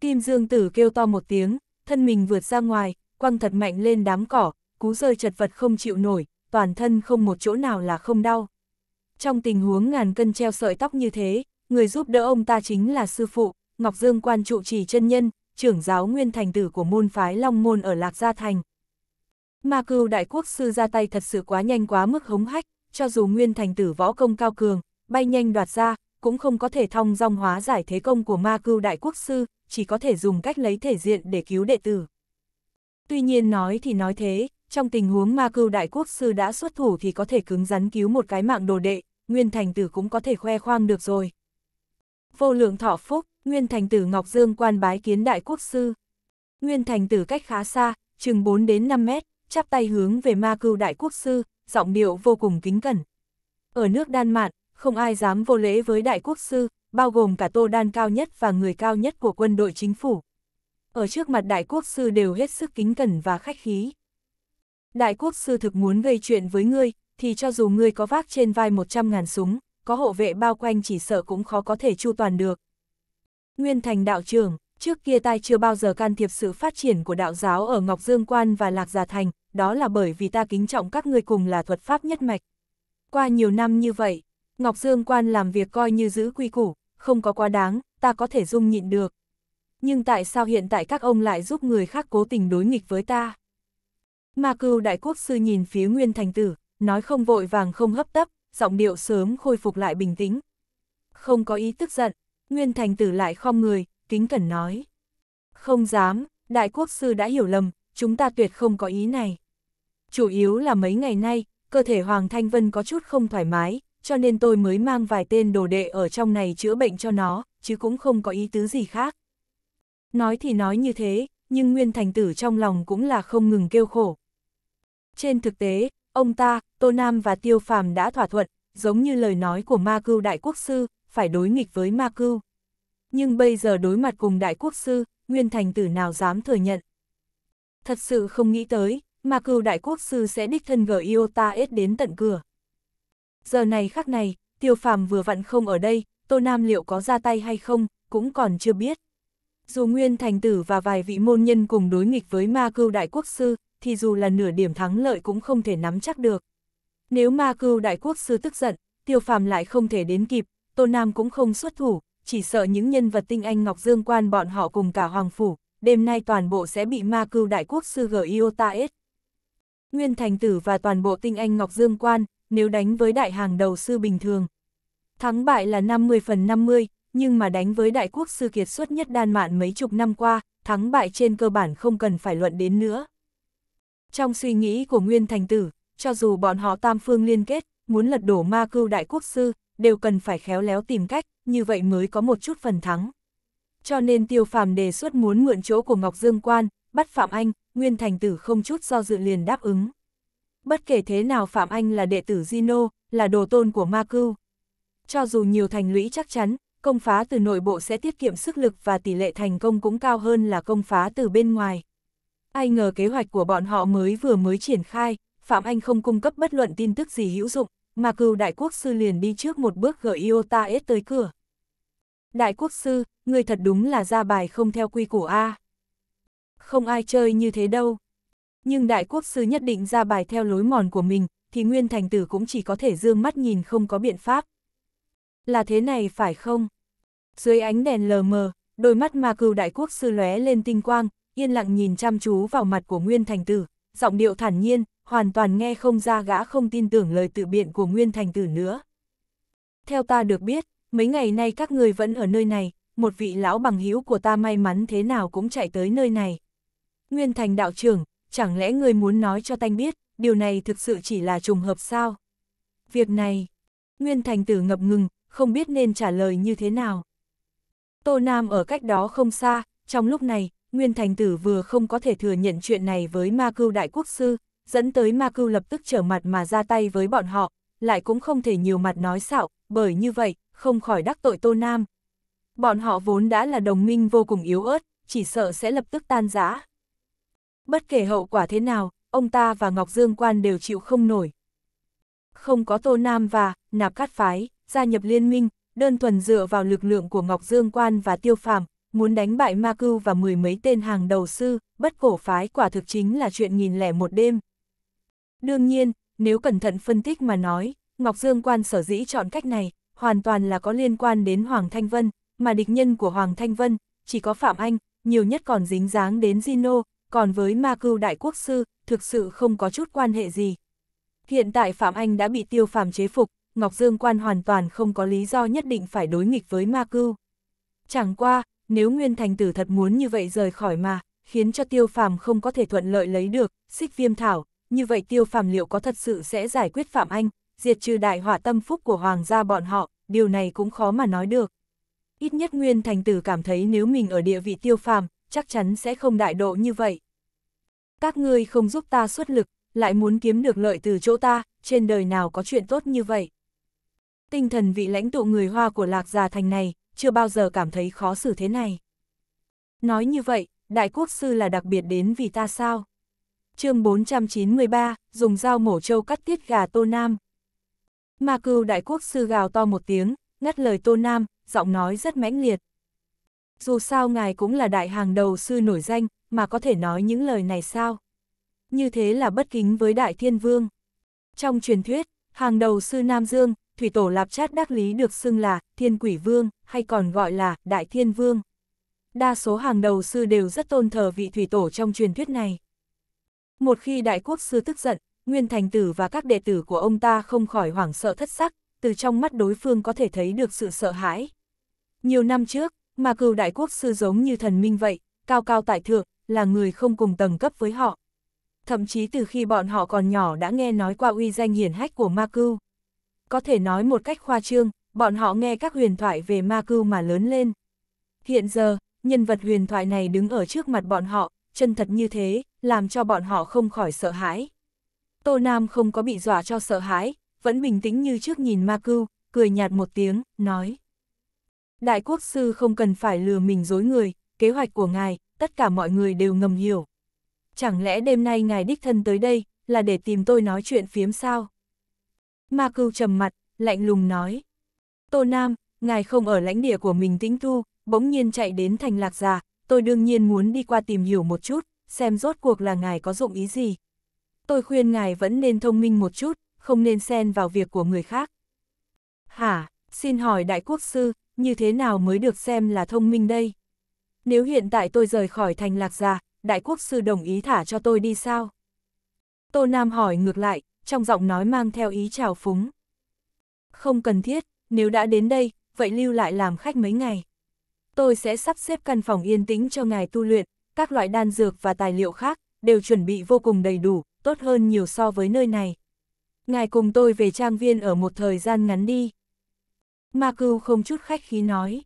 Kim Dương Tử kêu to một tiếng, thân mình vượt ra ngoài, quăng thật mạnh lên đám cỏ, cú rơi chật vật không chịu nổi, toàn thân không một chỗ nào là không đau. Trong tình huống ngàn cân treo sợi tóc như thế, người giúp đỡ ông ta chính là sư phụ, Ngọc Dương quan trụ trì chân nhân, trưởng giáo nguyên thành tử của môn phái Long Môn ở Lạc Gia Thành. Ma cưu đại quốc sư ra tay thật sự quá nhanh quá mức hống hách, cho dù nguyên thành tử võ công cao cường, bay nhanh đoạt ra, cũng không có thể thong dong hóa giải thế công của ma cưu đại quốc sư, chỉ có thể dùng cách lấy thể diện để cứu đệ tử. Tuy nhiên nói thì nói thế, trong tình huống ma cưu đại quốc sư đã xuất thủ thì có thể cứng rắn cứu một cái mạng đồ đệ, Nguyên Thành Tử cũng có thể khoe khoang được rồi. Vô lượng thọ phúc, Nguyên Thành Tử Ngọc Dương quan bái kiến đại quốc sư. Nguyên Thành Tử cách khá xa, chừng 4 đến 5 mét, chắp tay hướng về ma cưu đại quốc sư, giọng điệu vô cùng kính cẩn. Ở nước Đan Mạn, không ai dám vô lễ với đại quốc sư, bao gồm cả tô đan cao nhất và người cao nhất của quân đội chính phủ. Ở trước mặt đại quốc sư đều hết sức kính cẩn và khách khí. Đại quốc sư thực muốn gây chuyện với ngươi, thì cho dù ngươi có vác trên vai 100.000 súng, có hộ vệ bao quanh chỉ sợ cũng khó có thể chu toàn được. Nguyên thành đạo trưởng, trước kia tai chưa bao giờ can thiệp sự phát triển của đạo giáo ở Ngọc Dương Quan và Lạc Già Thành, đó là bởi vì ta kính trọng các ngươi cùng là thuật pháp nhất mạch. Qua nhiều năm như vậy, Ngọc Dương Quan làm việc coi như giữ quy củ, không có quá đáng, ta có thể dung nhịn được. Nhưng tại sao hiện tại các ông lại giúp người khác cố tình đối nghịch với ta? Ma cưu đại quốc sư nhìn phía Nguyên Thành Tử, nói không vội vàng không hấp tấp, giọng điệu sớm khôi phục lại bình tĩnh. Không có ý tức giận, Nguyên Thành Tử lại khom người, kính cẩn nói. Không dám, đại quốc sư đã hiểu lầm, chúng ta tuyệt không có ý này. Chủ yếu là mấy ngày nay, cơ thể Hoàng Thanh Vân có chút không thoải mái, cho nên tôi mới mang vài tên đồ đệ ở trong này chữa bệnh cho nó, chứ cũng không có ý tứ gì khác. Nói thì nói như thế, nhưng Nguyên Thành Tử trong lòng cũng là không ngừng kêu khổ, trên thực tế, ông ta, Tô Nam và Tiêu Phàm đã thỏa thuận, giống như lời nói của Ma Cưu Đại Quốc Sư, phải đối nghịch với Ma Cưu. Nhưng bây giờ đối mặt cùng Đại Quốc Sư, Nguyên Thành Tử nào dám thừa nhận. Thật sự không nghĩ tới, Ma Cưu Đại Quốc Sư sẽ đích thân gửi Iota S đến tận cửa. Giờ này khắc này, Tiêu Phàm vừa vặn không ở đây, Tô Nam liệu có ra tay hay không, cũng còn chưa biết. Dù Nguyên Thành Tử và vài vị môn nhân cùng đối nghịch với Ma Cưu Đại Quốc Sư, thì dù là nửa điểm thắng lợi cũng không thể nắm chắc được. Nếu ma cưu đại quốc sư tức giận, tiêu phàm lại không thể đến kịp, Tô Nam cũng không xuất thủ, chỉ sợ những nhân vật tinh anh Ngọc Dương quan bọn họ cùng cả Hoàng Phủ, đêm nay toàn bộ sẽ bị ma cưu đại quốc sư Giotaes. Nguyên Thành Tử và toàn bộ tinh anh Ngọc Dương quan, nếu đánh với đại hàng đầu sư bình thường. Thắng bại là 50 phần 50, nhưng mà đánh với đại quốc sư kiệt xuất nhất đan mạn mấy chục năm qua, thắng bại trên cơ bản không cần phải luận đến nữa. Trong suy nghĩ của Nguyên Thành Tử, cho dù bọn họ tam phương liên kết, muốn lật đổ ma cưu đại quốc sư, đều cần phải khéo léo tìm cách, như vậy mới có một chút phần thắng. Cho nên tiêu phàm đề xuất muốn mượn chỗ của Ngọc Dương Quan, bắt Phạm Anh, Nguyên Thành Tử không chút do dự liền đáp ứng. Bất kể thế nào Phạm Anh là đệ tử zino là đồ tôn của ma cưu. Cho dù nhiều thành lũy chắc chắn, công phá từ nội bộ sẽ tiết kiệm sức lực và tỷ lệ thành công cũng cao hơn là công phá từ bên ngoài ai ngờ kế hoạch của bọn họ mới vừa mới triển khai, Phạm Anh không cung cấp bất luận tin tức gì hữu dụng, mà cừu đại quốc sư liền đi trước một bước gợi Iota S tới cửa. Đại quốc sư, người thật đúng là ra bài không theo quy củ A. Không ai chơi như thế đâu. Nhưng đại quốc sư nhất định ra bài theo lối mòn của mình, thì nguyên thành tử cũng chỉ có thể dương mắt nhìn không có biện pháp. Là thế này phải không? Dưới ánh đèn lờ mờ, đôi mắt mà cừu đại quốc sư lóe lên tinh quang, yên lặng nhìn chăm chú vào mặt của Nguyên Thành Tử, giọng điệu thản nhiên, hoàn toàn nghe không ra gã không tin tưởng lời tự biện của Nguyên Thành Tử nữa. Theo ta được biết, mấy ngày nay các người vẫn ở nơi này, một vị lão bằng hữu của ta may mắn thế nào cũng chạy tới nơi này. Nguyên Thành đạo trưởng, chẳng lẽ người muốn nói cho tanh biết, điều này thực sự chỉ là trùng hợp sao? Việc này, Nguyên Thành Tử ngập ngừng, không biết nên trả lời như thế nào. Tô Nam ở cách đó không xa, trong lúc này, Nguyên Thành Tử vừa không có thể thừa nhận chuyện này với Ma Cưu Đại Quốc Sư, dẫn tới Ma Cưu lập tức trở mặt mà ra tay với bọn họ, lại cũng không thể nhiều mặt nói xạo, bởi như vậy, không khỏi đắc tội Tô Nam. Bọn họ vốn đã là đồng minh vô cùng yếu ớt, chỉ sợ sẽ lập tức tan rã. Bất kể hậu quả thế nào, ông ta và Ngọc Dương Quan đều chịu không nổi. Không có Tô Nam và Nạp Cát Phái, gia nhập liên minh, đơn thuần dựa vào lực lượng của Ngọc Dương Quan và Tiêu Phàm muốn đánh bại Ma Cưu và mười mấy tên hàng đầu sư, bất cổ phái quả thực chính là chuyện nghìn lẻ một đêm. Đương nhiên, nếu cẩn thận phân tích mà nói, Ngọc Dương Quan sở dĩ chọn cách này, hoàn toàn là có liên quan đến Hoàng Thanh Vân, mà địch nhân của Hoàng Thanh Vân, chỉ có Phạm Anh, nhiều nhất còn dính dáng đến Zino, còn với Ma Cưu Đại Quốc Sư, thực sự không có chút quan hệ gì. Hiện tại Phạm Anh đã bị tiêu phàm chế phục, Ngọc Dương Quan hoàn toàn không có lý do nhất định phải đối nghịch với Ma Cưu. Chẳng qua, nếu Nguyên Thành Tử thật muốn như vậy rời khỏi mà, khiến cho tiêu phàm không có thể thuận lợi lấy được, xích viêm thảo, như vậy tiêu phàm liệu có thật sự sẽ giải quyết Phạm Anh, diệt trừ đại hỏa tâm phúc của hoàng gia bọn họ, điều này cũng khó mà nói được. Ít nhất Nguyên Thành Tử cảm thấy nếu mình ở địa vị tiêu phàm, chắc chắn sẽ không đại độ như vậy. Các ngươi không giúp ta xuất lực, lại muốn kiếm được lợi từ chỗ ta, trên đời nào có chuyện tốt như vậy. Tinh thần vị lãnh tụ người Hoa của Lạc gia Thành này, chưa bao giờ cảm thấy khó xử thế này. Nói như vậy, đại quốc sư là đặc biệt đến vì ta sao? chương 493, dùng dao mổ trâu cắt tiết gà Tô Nam. Ma cưu đại quốc sư gào to một tiếng, ngắt lời Tô Nam, giọng nói rất mãnh liệt. Dù sao ngài cũng là đại hàng đầu sư nổi danh, mà có thể nói những lời này sao? Như thế là bất kính với đại thiên vương. Trong truyền thuyết, hàng đầu sư Nam Dương, Thủy Tổ Lạp Chát Đắc Lý được xưng là Thiên Quỷ Vương, hay còn gọi là Đại Thiên Vương. Đa số hàng đầu sư đều rất tôn thờ vị Thủy Tổ trong truyền thuyết này. Một khi Đại Quốc Sư tức giận, Nguyên Thành Tử và các đệ tử của ông ta không khỏi hoảng sợ thất sắc, từ trong mắt đối phương có thể thấy được sự sợ hãi. Nhiều năm trước, mà cừu Đại Quốc Sư giống như thần minh vậy, cao cao tại thượng, là người không cùng tầng cấp với họ. Thậm chí từ khi bọn họ còn nhỏ đã nghe nói qua uy danh hiển hách của Ma Cưu có thể nói một cách khoa trương, bọn họ nghe các huyền thoại về ma cưu mà lớn lên. Hiện giờ, nhân vật huyền thoại này đứng ở trước mặt bọn họ, chân thật như thế, làm cho bọn họ không khỏi sợ hãi. Tô Nam không có bị dọa cho sợ hãi, vẫn bình tĩnh như trước nhìn ma cưu, cười nhạt một tiếng, nói. Đại quốc sư không cần phải lừa mình dối người, kế hoạch của ngài, tất cả mọi người đều ngầm hiểu. Chẳng lẽ đêm nay ngài đích thân tới đây, là để tìm tôi nói chuyện phiếm sao? Ma cưu trầm mặt, lạnh lùng nói. Tô Nam, ngài không ở lãnh địa của mình tĩnh tu, bỗng nhiên chạy đến thành lạc già, tôi đương nhiên muốn đi qua tìm hiểu một chút, xem rốt cuộc là ngài có dụng ý gì. Tôi khuyên ngài vẫn nên thông minh một chút, không nên xen vào việc của người khác. Hả, xin hỏi đại quốc sư, như thế nào mới được xem là thông minh đây? Nếu hiện tại tôi rời khỏi thành lạc già, đại quốc sư đồng ý thả cho tôi đi sao? Tô Nam hỏi ngược lại, trong giọng nói mang theo ý chào phúng. Không cần thiết, nếu đã đến đây, vậy lưu lại làm khách mấy ngày. Tôi sẽ sắp xếp căn phòng yên tĩnh cho ngài tu luyện, các loại đan dược và tài liệu khác đều chuẩn bị vô cùng đầy đủ, tốt hơn nhiều so với nơi này. Ngài cùng tôi về trang viên ở một thời gian ngắn đi. Ma Cưu không chút khách khí nói.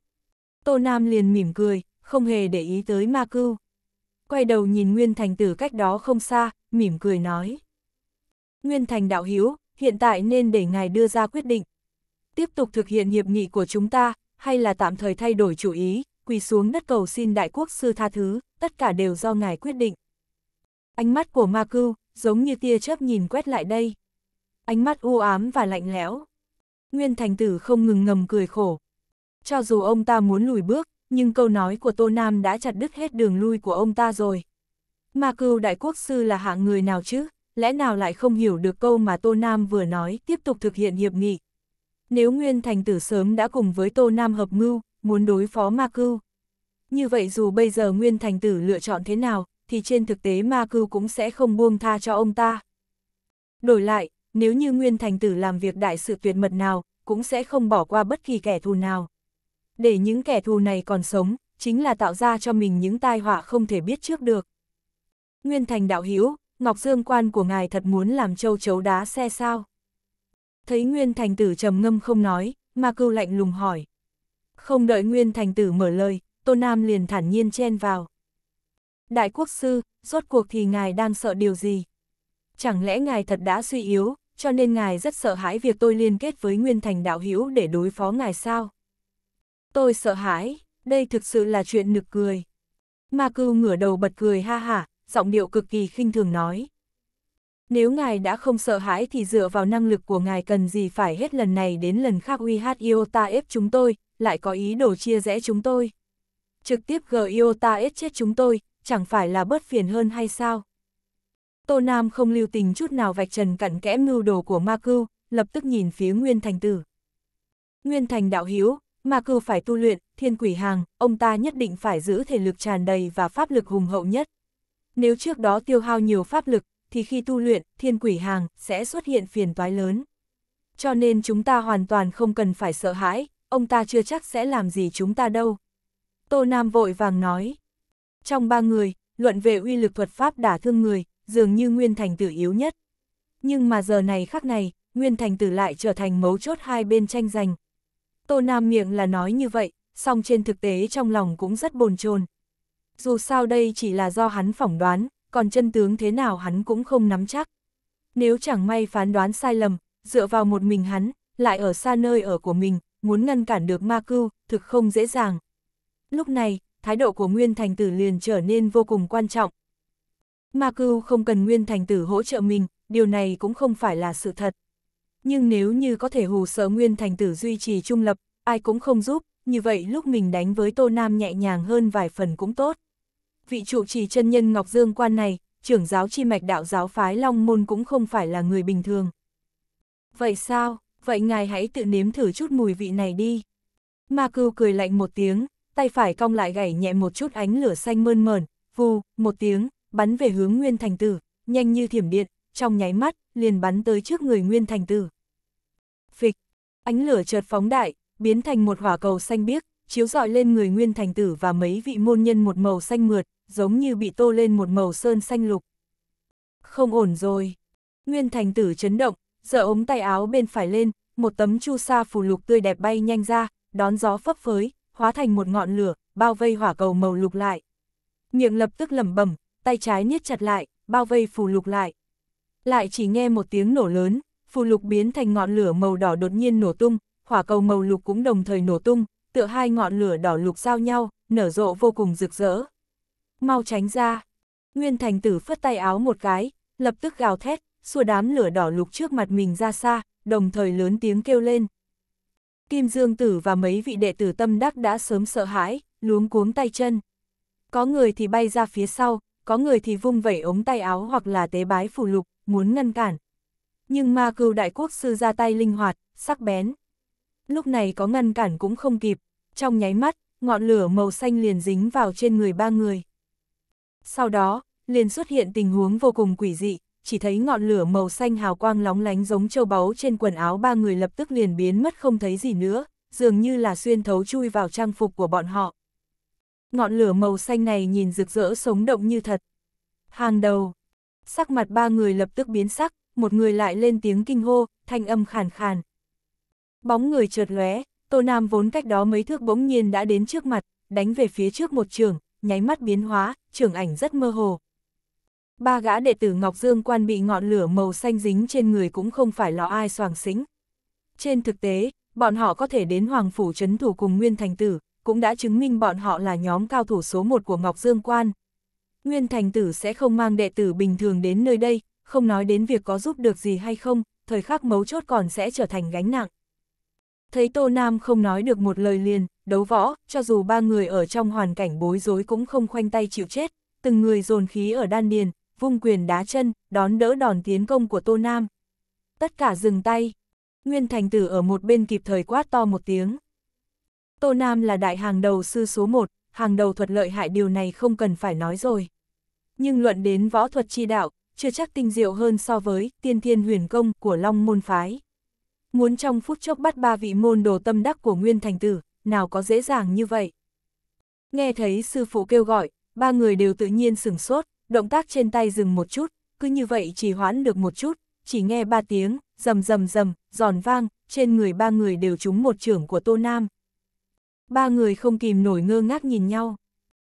Tô Nam liền mỉm cười, không hề để ý tới Ma Cưu. Quay đầu nhìn Nguyên Thành Tử cách đó không xa, mỉm cười nói. Nguyên Thành đạo hiếu, hiện tại nên để ngài đưa ra quyết định. Tiếp tục thực hiện hiệp nghị của chúng ta, hay là tạm thời thay đổi chủ ý, quỳ xuống đất cầu xin đại quốc sư tha thứ, tất cả đều do ngài quyết định. Ánh mắt của Ma Cưu, giống như tia chớp nhìn quét lại đây. Ánh mắt u ám và lạnh lẽo. Nguyên Thành Tử không ngừng ngầm cười khổ. Cho dù ông ta muốn lùi bước, nhưng câu nói của Tô Nam đã chặt đứt hết đường lui của ông ta rồi. Ma Cưu Đại Quốc Sư là hạng người nào chứ? lẽ nào lại không hiểu được câu mà Tô Nam vừa nói, tiếp tục thực hiện hiệp nghị. Nếu Nguyên Thành Tử sớm đã cùng với Tô Nam hợp mưu, muốn đối phó Ma Cưu. Như vậy dù bây giờ Nguyên Thành Tử lựa chọn thế nào, thì trên thực tế Ma Cưu cũng sẽ không buông tha cho ông ta. Đổi lại, nếu như Nguyên Thành Tử làm việc đại sự tuyệt mật nào, cũng sẽ không bỏ qua bất kỳ kẻ thù nào. Để những kẻ thù này còn sống, chính là tạo ra cho mình những tai họa không thể biết trước được. Nguyên Thành đạo hiếu Ngọc Dương quan của ngài thật muốn làm châu chấu đá xe sao? Thấy Nguyên Thành Tử trầm ngâm không nói, mà Cưu lạnh lùng hỏi. Không đợi Nguyên Thành Tử mở lời, Tô Nam liền thản nhiên chen vào. Đại quốc sư, rốt cuộc thì ngài đang sợ điều gì? Chẳng lẽ ngài thật đã suy yếu, cho nên ngài rất sợ hãi việc tôi liên kết với Nguyên Thành đạo hữu để đối phó ngài sao? Tôi sợ hãi, đây thực sự là chuyện nực cười. Ma Cưu ngửa đầu bật cười ha hả, giọng điệu cực kỳ khinh thường nói. Nếu ngài đã không sợ hãi thì dựa vào năng lực của ngài cần gì phải hết lần này đến lần khác uy hát Iota ép chúng tôi, lại có ý đồ chia rẽ chúng tôi. Trực tiếp gờ Iota ép chết chúng tôi, chẳng phải là bớt phiền hơn hay sao? Tô Nam không lưu tình chút nào vạch trần cặn kẽ mưu đồ của Ma Cư, lập tức nhìn phía Nguyên Thành Tử. Nguyên Thành đạo hiếu, Ma Cư phải tu luyện, thiên quỷ hàng, ông ta nhất định phải giữ thể lực tràn đầy và pháp lực hùng hậu nhất. Nếu trước đó tiêu hao nhiều pháp lực, thì khi tu luyện, thiên quỷ hàng sẽ xuất hiện phiền toái lớn. Cho nên chúng ta hoàn toàn không cần phải sợ hãi, ông ta chưa chắc sẽ làm gì chúng ta đâu. Tô Nam vội vàng nói. Trong ba người, luận về uy lực thuật pháp đả thương người, dường như Nguyên Thành Tử yếu nhất. Nhưng mà giờ này khắc này, Nguyên Thành Tử lại trở thành mấu chốt hai bên tranh giành. Tô Nam miệng là nói như vậy, song trên thực tế trong lòng cũng rất bồn chồn dù sao đây chỉ là do hắn phỏng đoán, còn chân tướng thế nào hắn cũng không nắm chắc. Nếu chẳng may phán đoán sai lầm, dựa vào một mình hắn, lại ở xa nơi ở của mình, muốn ngăn cản được ma cưu, thực không dễ dàng. Lúc này, thái độ của Nguyên Thành Tử liền trở nên vô cùng quan trọng. Ma cưu không cần Nguyên Thành Tử hỗ trợ mình, điều này cũng không phải là sự thật. Nhưng nếu như có thể hù sợ Nguyên Thành Tử duy trì trung lập, ai cũng không giúp, như vậy lúc mình đánh với Tô Nam nhẹ nhàng hơn vài phần cũng tốt vị chủ trì chân nhân Ngọc Dương quan này, trưởng giáo chi mạch đạo giáo phái Long Môn cũng không phải là người bình thường. Vậy sao, vậy ngài hãy tự nếm thử chút mùi vị này đi. Ma cưu cười lạnh một tiếng, tay phải cong lại gảy nhẹ một chút ánh lửa xanh mơn mờn, vù, một tiếng, bắn về hướng Nguyên Thành Tử, nhanh như thiểm điện, trong nháy mắt, liền bắn tới trước người Nguyên Thành Tử. Phịch, ánh lửa chợt phóng đại, biến thành một hỏa cầu xanh biếc, chiếu dọi lên người Nguyên Thành Tử và mấy vị môn nhân một màu xanh mượt, giống như bị tô lên một màu sơn xanh lục. Không ổn rồi. Nguyên thành tử chấn động, giở ống tay áo bên phải lên, một tấm chu sa phù lục tươi đẹp bay nhanh ra, đón gió phấp phới, hóa thành một ngọn lửa, bao vây hỏa cầu màu lục lại. Miệng lập tức lẩm bẩm, tay trái niết chặt lại, bao vây phù lục lại. Lại chỉ nghe một tiếng nổ lớn, phù lục biến thành ngọn lửa màu đỏ đột nhiên nổ tung, hỏa cầu màu lục cũng đồng thời nổ tung, tựa hai ngọn lửa đỏ lục giao nhau, nở rộ vô cùng rực rỡ mau tránh ra. Nguyên thành tử phất tay áo một cái, lập tức gào thét, xua đám lửa đỏ lục trước mặt mình ra xa, đồng thời lớn tiếng kêu lên. Kim Dương Tử và mấy vị đệ tử tâm đắc đã sớm sợ hãi, luống cuống tay chân. Có người thì bay ra phía sau, có người thì vung vẩy ống tay áo hoặc là tế bái phù lục, muốn ngăn cản. Nhưng ma cưu đại quốc sư ra tay linh hoạt, sắc bén. Lúc này có ngăn cản cũng không kịp, trong nháy mắt, ngọn lửa màu xanh liền dính vào trên người ba người. Sau đó, liền xuất hiện tình huống vô cùng quỷ dị, chỉ thấy ngọn lửa màu xanh hào quang lóng lánh giống châu báu trên quần áo ba người lập tức liền biến mất không thấy gì nữa, dường như là xuyên thấu chui vào trang phục của bọn họ. Ngọn lửa màu xanh này nhìn rực rỡ sống động như thật. Hàng đầu, sắc mặt ba người lập tức biến sắc, một người lại lên tiếng kinh hô, thanh âm khàn khàn. Bóng người trượt lóe, Tô Nam vốn cách đó mấy thước bỗng nhiên đã đến trước mặt, đánh về phía trước một trường, nháy mắt biến hóa, trường ảnh rất mơ hồ. Ba gã đệ tử Ngọc Dương quan bị ngọn lửa màu xanh dính trên người cũng không phải lo ai soàng xính. Trên thực tế, bọn họ có thể đến Hoàng Phủ chấn thủ cùng Nguyên Thành Tử, cũng đã chứng minh bọn họ là nhóm cao thủ số một của Ngọc Dương quan. Nguyên Thành Tử sẽ không mang đệ tử bình thường đến nơi đây, không nói đến việc có giúp được gì hay không, thời khắc mấu chốt còn sẽ trở thành gánh nặng. Thấy Tô Nam không nói được một lời liền, đấu võ, cho dù ba người ở trong hoàn cảnh bối rối cũng không khoanh tay chịu chết, từng người dồn khí ở đan điền, vung quyền đá chân, đón đỡ đòn tiến công của Tô Nam. Tất cả dừng tay. Nguyên Thành Tử ở một bên kịp thời quát to một tiếng. Tô Nam là đại hàng đầu sư số một, hàng đầu thuật lợi hại điều này không cần phải nói rồi. Nhưng luận đến võ thuật chi đạo, chưa chắc tinh diệu hơn so với tiên thiên huyền công của Long Môn Phái. Muốn trong phút chốc bắt ba vị môn đồ tâm đắc của Nguyên Thành Tử, nào có dễ dàng như vậy. Nghe thấy sư phụ kêu gọi, ba người đều tự nhiên sửng sốt, động tác trên tay dừng một chút, cứ như vậy chỉ hoãn được một chút, chỉ nghe ba tiếng, rầm rầm rầm, giòn vang, trên người ba người đều trúng một trưởng của Tô Nam. Ba người không kìm nổi ngơ ngác nhìn nhau.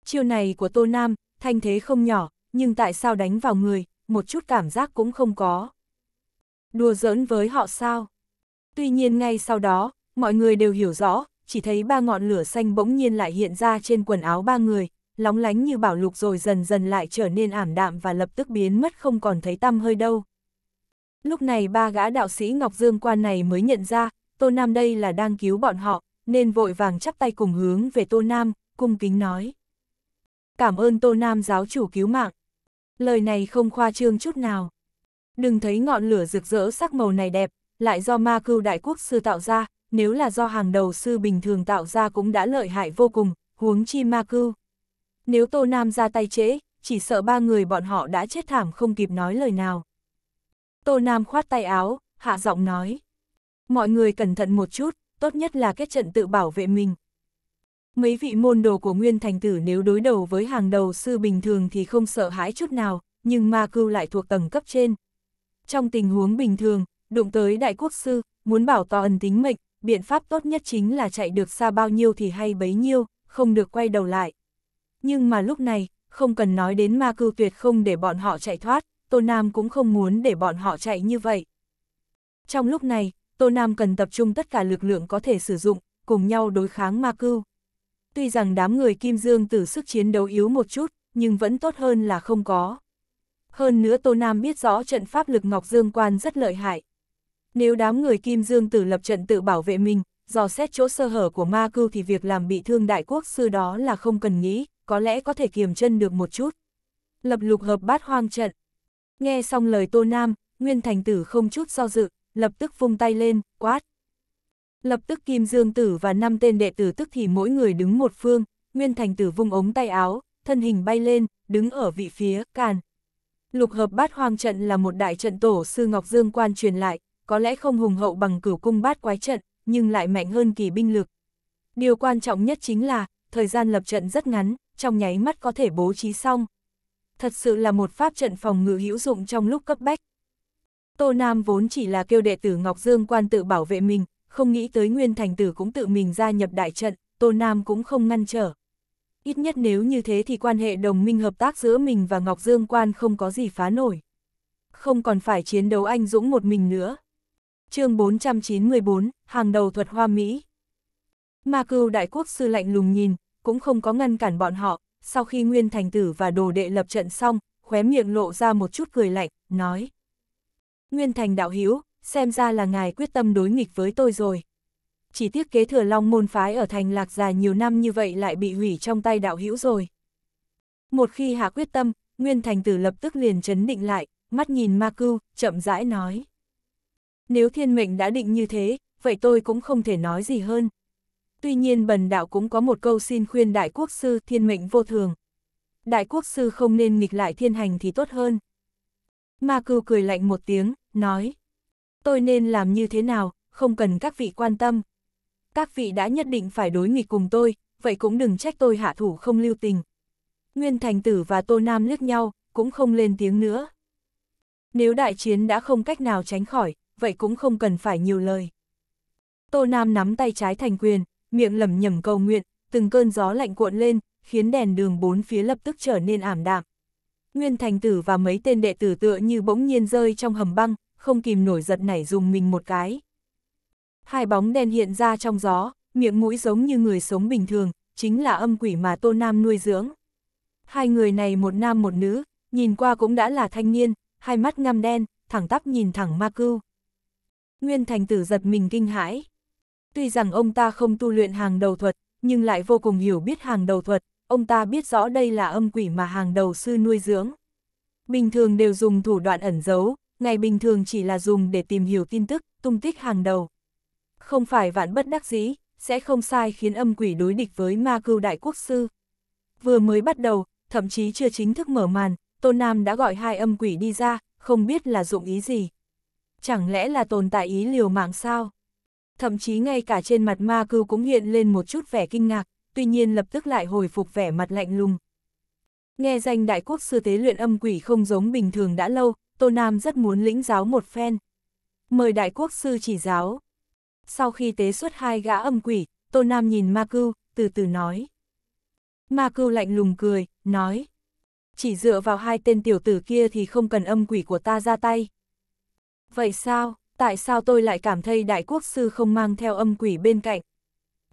Chiêu này của Tô Nam, thanh thế không nhỏ, nhưng tại sao đánh vào người, một chút cảm giác cũng không có. Đùa giỡn với họ sao? Tuy nhiên ngay sau đó, mọi người đều hiểu rõ, chỉ thấy ba ngọn lửa xanh bỗng nhiên lại hiện ra trên quần áo ba người, lóng lánh như bảo lục rồi dần dần lại trở nên ảm đạm và lập tức biến mất không còn thấy tăm hơi đâu. Lúc này ba gã đạo sĩ Ngọc Dương Quan này mới nhận ra, Tô Nam đây là đang cứu bọn họ, nên vội vàng chắp tay cùng hướng về Tô Nam, cung kính nói. Cảm ơn Tô Nam giáo chủ cứu mạng. Lời này không khoa trương chút nào. Đừng thấy ngọn lửa rực rỡ sắc màu này đẹp, lại do ma cưu đại quốc sư tạo ra, nếu là do hàng đầu sư bình thường tạo ra cũng đã lợi hại vô cùng, huống chi ma cưu. Nếu Tô Nam ra tay chế chỉ sợ ba người bọn họ đã chết thảm không kịp nói lời nào. Tô Nam khoát tay áo, hạ giọng nói. Mọi người cẩn thận một chút, tốt nhất là kết trận tự bảo vệ mình. Mấy vị môn đồ của Nguyên Thành Tử nếu đối đầu với hàng đầu sư bình thường thì không sợ hãi chút nào, nhưng ma cưu lại thuộc tầng cấp trên. Trong tình huống bình thường, Đụng tới đại quốc sư, muốn bảo to ẩn tính mệnh, biện pháp tốt nhất chính là chạy được xa bao nhiêu thì hay bấy nhiêu, không được quay đầu lại. Nhưng mà lúc này, không cần nói đến ma cư tuyệt không để bọn họ chạy thoát, Tô Nam cũng không muốn để bọn họ chạy như vậy. Trong lúc này, Tô Nam cần tập trung tất cả lực lượng có thể sử dụng, cùng nhau đối kháng ma cư Tuy rằng đám người Kim Dương tử sức chiến đấu yếu một chút, nhưng vẫn tốt hơn là không có. Hơn nữa Tô Nam biết rõ trận pháp lực Ngọc Dương Quan rất lợi hại. Nếu đám người Kim Dương Tử lập trận tự bảo vệ mình, dò xét chỗ sơ hở của ma cưu thì việc làm bị thương đại quốc sư đó là không cần nghĩ, có lẽ có thể kiềm chân được một chút. Lập lục hợp bát hoang trận. Nghe xong lời Tô Nam, Nguyên Thành Tử không chút do dự, lập tức vung tay lên, quát. Lập tức Kim Dương Tử và năm tên đệ tử tức thì mỗi người đứng một phương, Nguyên Thành Tử vung ống tay áo, thân hình bay lên, đứng ở vị phía, càn. Lục hợp bát hoang trận là một đại trận tổ sư Ngọc Dương quan truyền lại, có lẽ không hùng hậu bằng cửu cung bát quái trận, nhưng lại mạnh hơn kỳ binh lực. Điều quan trọng nhất chính là, thời gian lập trận rất ngắn, trong nháy mắt có thể bố trí xong. Thật sự là một pháp trận phòng ngự hữu dụng trong lúc cấp bách. Tô Nam vốn chỉ là kêu đệ tử Ngọc Dương quan tự bảo vệ mình, không nghĩ tới Nguyên Thành Tử cũng tự mình gia nhập đại trận, Tô Nam cũng không ngăn trở. Ít nhất nếu như thế thì quan hệ đồng minh hợp tác giữa mình và Ngọc Dương quan không có gì phá nổi. Không còn phải chiến đấu anh dũng một mình nữa chương 494, hàng đầu thuật hoa Mỹ. Ma cưu đại quốc sư lạnh lùng nhìn, cũng không có ngăn cản bọn họ, sau khi Nguyên Thành Tử và đồ đệ lập trận xong, khóe miệng lộ ra một chút cười lạnh, nói. Nguyên Thành đạo hữu xem ra là ngài quyết tâm đối nghịch với tôi rồi. Chỉ tiếc kế thừa long môn phái ở thành lạc già nhiều năm như vậy lại bị hủy trong tay đạo hữu rồi. Một khi hạ quyết tâm, Nguyên Thành Tử lập tức liền chấn định lại, mắt nhìn Ma Cưu, chậm rãi nói. Nếu thiên mệnh đã định như thế, vậy tôi cũng không thể nói gì hơn. Tuy nhiên bần đạo cũng có một câu xin khuyên đại quốc sư thiên mệnh vô thường. Đại quốc sư không nên nghịch lại thiên hành thì tốt hơn. Ma cưu cười lạnh một tiếng, nói. Tôi nên làm như thế nào, không cần các vị quan tâm. Các vị đã nhất định phải đối nghịch cùng tôi, vậy cũng đừng trách tôi hạ thủ không lưu tình. Nguyên Thành Tử và Tô Nam liếc nhau, cũng không lên tiếng nữa. Nếu đại chiến đã không cách nào tránh khỏi, vậy cũng không cần phải nhiều lời. Tô Nam nắm tay trái thành quyền, miệng lẩm nhẩm cầu nguyện, từng cơn gió lạnh cuộn lên, khiến đèn đường bốn phía lập tức trở nên ảm đạm. Nguyên thành tử và mấy tên đệ tử tựa như bỗng nhiên rơi trong hầm băng, không kìm nổi giật nảy dùng mình một cái. Hai bóng đen hiện ra trong gió, miệng mũi giống như người sống bình thường, chính là âm quỷ mà Tô Nam nuôi dưỡng. Hai người này một nam một nữ, nhìn qua cũng đã là thanh niên, hai mắt ngăm đen, thẳng tắp nhìn thẳng ma cưu. Nguyên Thành Tử giật mình kinh hãi. Tuy rằng ông ta không tu luyện hàng đầu thuật, nhưng lại vô cùng hiểu biết hàng đầu thuật, ông ta biết rõ đây là âm quỷ mà hàng đầu sư nuôi dưỡng. Bình thường đều dùng thủ đoạn ẩn giấu, ngày bình thường chỉ là dùng để tìm hiểu tin tức, tung tích hàng đầu. Không phải vạn bất đắc dĩ, sẽ không sai khiến âm quỷ đối địch với ma cưu đại quốc sư. Vừa mới bắt đầu, thậm chí chưa chính thức mở màn, Tô Nam đã gọi hai âm quỷ đi ra, không biết là dụng ý gì chẳng lẽ là tồn tại ý liều mạng sao? Thậm chí ngay cả trên mặt ma cưu cũng hiện lên một chút vẻ kinh ngạc, tuy nhiên lập tức lại hồi phục vẻ mặt lạnh lùng. Nghe danh đại quốc sư tế luyện âm quỷ không giống bình thường đã lâu, Tô Nam rất muốn lĩnh giáo một phen. Mời đại quốc sư chỉ giáo. Sau khi tế xuất hai gã âm quỷ, Tô Nam nhìn Ma Cưu, từ từ nói. Ma Cưu lạnh lùng cười, nói. Chỉ dựa vào hai tên tiểu tử kia thì không cần âm quỷ của ta ra tay. Vậy sao, tại sao tôi lại cảm thấy đại quốc sư không mang theo âm quỷ bên cạnh?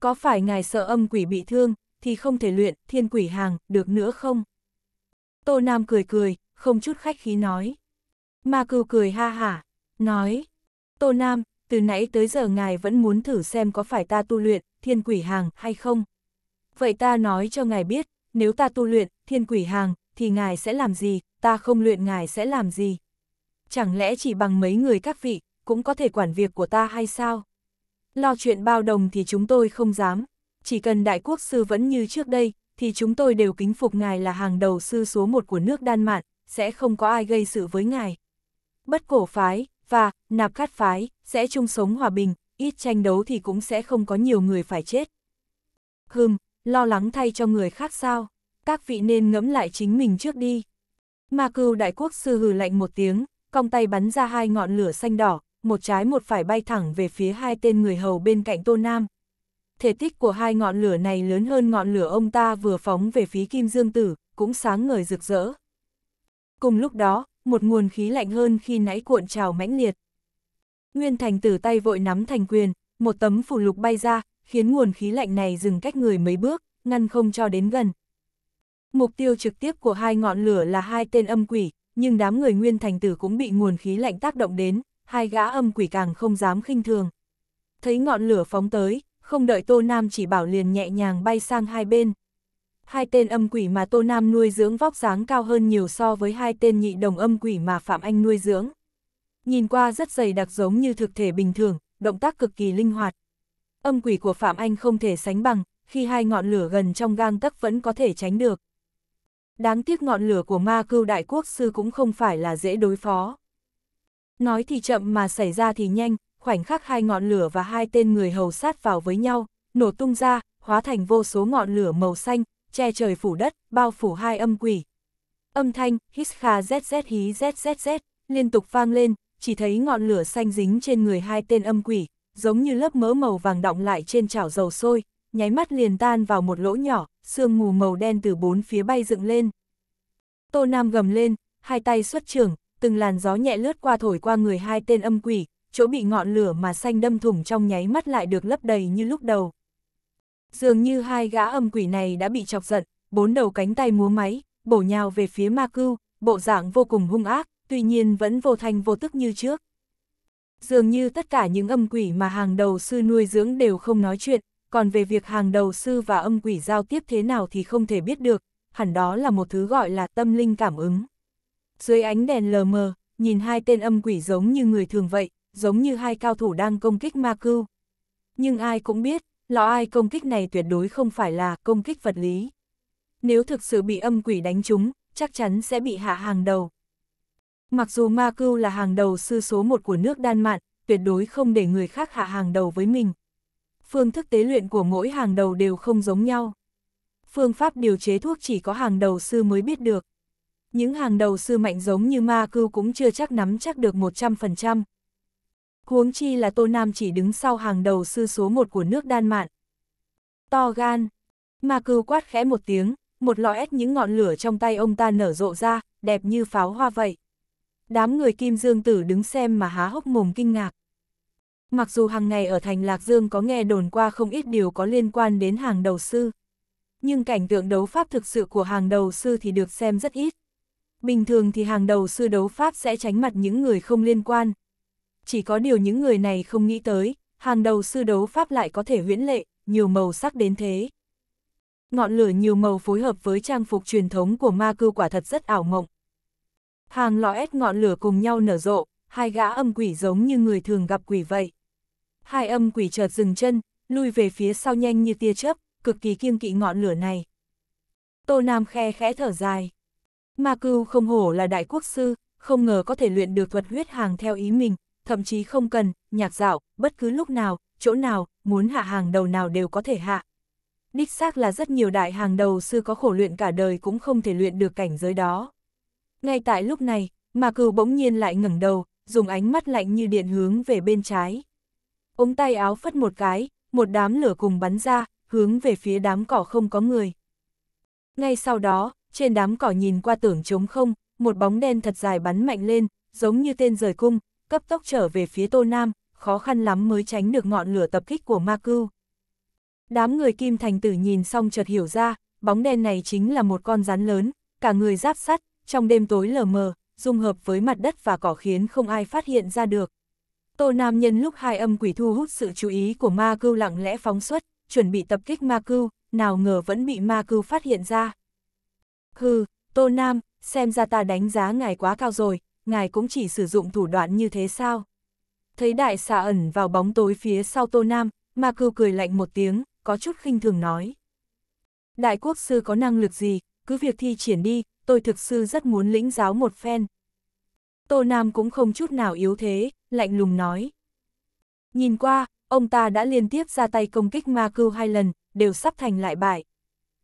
Có phải ngài sợ âm quỷ bị thương, thì không thể luyện thiên quỷ hàng được nữa không? Tô Nam cười cười, không chút khách khí nói. Ma cừu cười ha hả, nói. Tô Nam, từ nãy tới giờ ngài vẫn muốn thử xem có phải ta tu luyện thiên quỷ hàng hay không? Vậy ta nói cho ngài biết, nếu ta tu luyện thiên quỷ hàng, thì ngài sẽ làm gì, ta không luyện ngài sẽ làm gì? chẳng lẽ chỉ bằng mấy người các vị, cũng có thể quản việc của ta hay sao? Lo chuyện bao đồng thì chúng tôi không dám, chỉ cần đại quốc sư vẫn như trước đây, thì chúng tôi đều kính phục ngài là hàng đầu sư số một của nước Đan Mạn, sẽ không có ai gây sự với ngài. Bất cổ phái, và, nạp khát phái, sẽ chung sống hòa bình, ít tranh đấu thì cũng sẽ không có nhiều người phải chết. Hừm, lo lắng thay cho người khác sao, các vị nên ngẫm lại chính mình trước đi. Ma cưu đại quốc sư hừ lạnh một tiếng, cong tay bắn ra hai ngọn lửa xanh đỏ, một trái một phải bay thẳng về phía hai tên người hầu bên cạnh Tô Nam. Thể tích của hai ngọn lửa này lớn hơn ngọn lửa ông ta vừa phóng về phía Kim Dương Tử, cũng sáng ngời rực rỡ. Cùng lúc đó, một nguồn khí lạnh hơn khi nãy cuộn trào mãnh liệt. Nguyên Thành Tử tay vội nắm thành quyền, một tấm phủ lục bay ra, khiến nguồn khí lạnh này dừng cách người mấy bước, ngăn không cho đến gần. Mục tiêu trực tiếp của hai ngọn lửa là hai tên âm quỷ, nhưng đám người nguyên thành tử cũng bị nguồn khí lạnh tác động đến, hai gã âm quỷ càng không dám khinh thường. Thấy ngọn lửa phóng tới, không đợi Tô Nam chỉ bảo liền nhẹ nhàng bay sang hai bên. Hai tên âm quỷ mà Tô Nam nuôi dưỡng vóc dáng cao hơn nhiều so với hai tên nhị đồng âm quỷ mà Phạm Anh nuôi dưỡng. Nhìn qua rất dày đặc giống như thực thể bình thường, động tác cực kỳ linh hoạt. Âm quỷ của Phạm Anh không thể sánh bằng, khi hai ngọn lửa gần trong gang tấc vẫn có thể tránh được đáng tiếc ngọn lửa của ma cưu đại quốc sư cũng không phải là dễ đối phó. Nói thì chậm mà xảy ra thì nhanh, khoảnh khắc hai ngọn lửa và hai tên người hầu sát vào với nhau, nổ tung ra, hóa thành vô số ngọn lửa màu xanh, che trời phủ đất, bao phủ hai âm quỷ. Âm thanh, hít kha zzz hí zzz, liên tục vang lên, chỉ thấy ngọn lửa xanh dính trên người hai tên âm quỷ, giống như lớp mỡ màu vàng động lại trên chảo dầu sôi, nháy mắt liền tan vào một lỗ nhỏ, sương mù màu đen từ bốn phía bay dựng lên. Tô Nam gầm lên, hai tay xuất trường, từng làn gió nhẹ lướt qua thổi qua người hai tên âm quỷ, chỗ bị ngọn lửa mà xanh đâm thủng trong nháy mắt lại được lấp đầy như lúc đầu. Dường như hai gã âm quỷ này đã bị chọc giận, bốn đầu cánh tay múa máy, bổ nhào về phía ma cưu, bộ dạng vô cùng hung ác, tuy nhiên vẫn vô thanh vô tức như trước. Dường như tất cả những âm quỷ mà hàng đầu sư nuôi dưỡng đều không nói chuyện, còn về việc hàng đầu sư và âm quỷ giao tiếp thế nào thì không thể biết được, hẳn đó là một thứ gọi là tâm linh cảm ứng. Dưới ánh đèn lờ mờ, nhìn hai tên âm quỷ giống như người thường vậy, giống như hai cao thủ đang công kích ma cưu. Nhưng ai cũng biết, lọ ai công kích này tuyệt đối không phải là công kích vật lý. Nếu thực sự bị âm quỷ đánh trúng, chắc chắn sẽ bị hạ hàng đầu. Mặc dù ma cưu là hàng đầu sư số một của nước Đan Mạn, tuyệt đối không để người khác hạ hàng đầu với mình, phương thức tế luyện của mỗi hàng đầu đều không giống nhau. Phương pháp điều chế thuốc chỉ có hàng đầu sư mới biết được. Những hàng đầu sư mạnh giống như ma cưu cũng chưa chắc nắm chắc được 100%. Huống chi là Tô Nam chỉ đứng sau hàng đầu sư số 1 của nước đan mạn. To gan, ma cưu quát khẽ một tiếng, một lọ ét những ngọn lửa trong tay ông ta nở rộ ra, đẹp như pháo hoa vậy. Đám người kim dương tử đứng xem mà há hốc mồm kinh ngạc. Mặc dù hàng ngày ở thành Lạc Dương có nghe đồn qua không ít điều có liên quan đến hàng đầu sư, nhưng cảnh tượng đấu pháp thực sự của hàng đầu sư thì được xem rất ít. Bình thường thì hàng đầu sư đấu pháp sẽ tránh mặt những người không liên quan. Chỉ có điều những người này không nghĩ tới, hàng đầu sư đấu pháp lại có thể huyễn lệ, nhiều màu sắc đến thế. Ngọn lửa nhiều màu phối hợp với trang phục truyền thống của ma cư quả thật rất ảo mộng. Hàng lọ ép ngọn lửa cùng nhau nở rộ, hai gã âm quỷ giống như người thường gặp quỷ vậy. Hai âm quỷ chợt dừng chân, lui về phía sau nhanh như tia chớp, cực kỳ kiêng kỵ ngọn lửa này. Tô Nam khe khẽ thở dài. Ma cưu không hổ là đại quốc sư, không ngờ có thể luyện được thuật huyết hàng theo ý mình, thậm chí không cần, nhạc dạo, bất cứ lúc nào, chỗ nào, muốn hạ hàng đầu nào đều có thể hạ. Đích xác là rất nhiều đại hàng đầu sư có khổ luyện cả đời cũng không thể luyện được cảnh giới đó. Ngay tại lúc này, Ma Cưu bỗng nhiên lại ngẩng đầu, dùng ánh mắt lạnh như điện hướng về bên trái ống tay áo phất một cái, một đám lửa cùng bắn ra, hướng về phía đám cỏ không có người. Ngay sau đó, trên đám cỏ nhìn qua tưởng trống không, một bóng đen thật dài bắn mạnh lên, giống như tên rời cung, cấp tốc trở về phía Tô Nam, khó khăn lắm mới tránh được ngọn lửa tập kích của Ma Cưu. Đám người Kim Thành Tử nhìn xong chợt hiểu ra, bóng đen này chính là một con rắn lớn, cả người giáp sắt, trong đêm tối lờ mờ, dung hợp với mặt đất và cỏ khiến không ai phát hiện ra được. Tô Nam nhân lúc hai âm quỷ thu hút sự chú ý của ma cưu lặng lẽ phóng xuất, chuẩn bị tập kích ma cưu, nào ngờ vẫn bị ma cưu phát hiện ra. Hừ, Tô Nam, xem ra ta đánh giá ngài quá cao rồi, ngài cũng chỉ sử dụng thủ đoạn như thế sao? Thấy đại xà ẩn vào bóng tối phía sau Tô Nam, ma cưu cười lạnh một tiếng, có chút khinh thường nói. Đại quốc sư có năng lực gì, cứ việc thi triển đi, tôi thực sư rất muốn lĩnh giáo một phen. Tô Nam cũng không chút nào yếu thế, lạnh lùng nói. Nhìn qua, ông ta đã liên tiếp ra tay công kích ma cưu hai lần, đều sắp thành lại bại.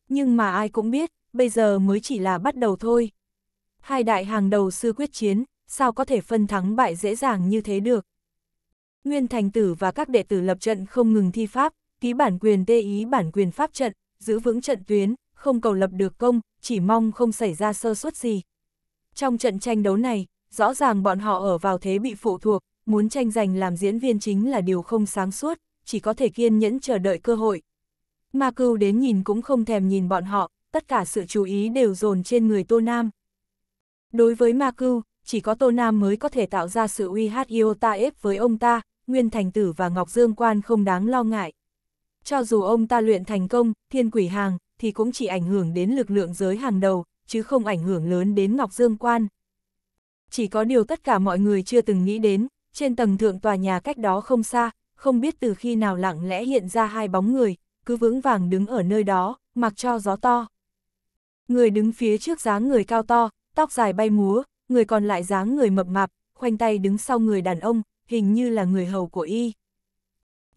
Nhưng mà ai cũng biết, bây giờ mới chỉ là bắt đầu thôi. Hai đại hàng đầu sư quyết chiến, sao có thể phân thắng bại dễ dàng như thế được. Nguyên thành tử và các đệ tử lập trận không ngừng thi pháp, ký bản quyền tê ý bản quyền pháp trận, giữ vững trận tuyến, không cầu lập được công, chỉ mong không xảy ra sơ suất gì. Trong trận tranh đấu này, rõ ràng bọn họ ở vào thế bị phụ thuộc, muốn tranh giành làm diễn viên chính là điều không sáng suốt, chỉ có thể kiên nhẫn chờ đợi cơ hội. Ma cưu đến nhìn cũng không thèm nhìn bọn họ, tất cả sự chú ý đều dồn trên người Tô Nam. Đối với Ma cưu, chỉ có Tô Nam mới có thể tạo ra sự uy hát yêu ta ép với ông ta, Nguyên Thành Tử và Ngọc Dương Quan không đáng lo ngại. Cho dù ông ta luyện thành công, thiên quỷ hàng, thì cũng chỉ ảnh hưởng đến lực lượng giới hàng đầu, chứ không ảnh hưởng lớn đến Ngọc Dương Quan chỉ có điều tất cả mọi người chưa từng nghĩ đến, trên tầng thượng tòa nhà cách đó không xa, không biết từ khi nào lặng lẽ hiện ra hai bóng người, cứ vững vàng đứng ở nơi đó, mặc cho gió to. Người đứng phía trước dáng người cao to, tóc dài bay múa, người còn lại dáng người mập mạp, khoanh tay đứng sau người đàn ông, hình như là người hầu của y.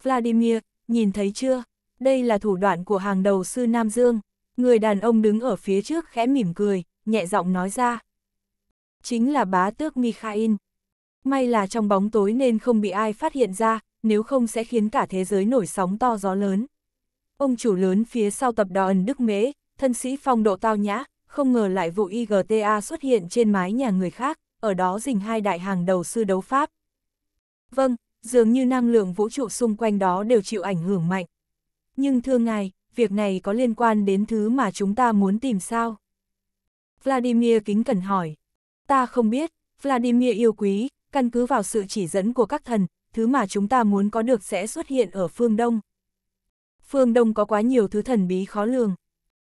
Vladimir, nhìn thấy chưa? Đây là thủ đoạn của hàng đầu sư Nam Dương. Người đàn ông đứng ở phía trước khẽ mỉm cười, nhẹ giọng nói ra chính là bá tước Mikhail. May là trong bóng tối nên không bị ai phát hiện ra, nếu không sẽ khiến cả thế giới nổi sóng to gió lớn. Ông chủ lớn phía sau tập đoàn Đức Mễ, thân sĩ phong độ tao nhã, không ngờ lại vụ IGTA xuất hiện trên mái nhà người khác, ở đó dình hai đại hàng đầu sư đấu Pháp. Vâng, dường như năng lượng vũ trụ xung quanh đó đều chịu ảnh hưởng mạnh. Nhưng thưa ngài, việc này có liên quan đến thứ mà chúng ta muốn tìm sao? Vladimir kính cẩn hỏi. Ta không biết, Vladimir yêu quý, căn cứ vào sự chỉ dẫn của các thần, thứ mà chúng ta muốn có được sẽ xuất hiện ở phương Đông. Phương Đông có quá nhiều thứ thần bí khó lường.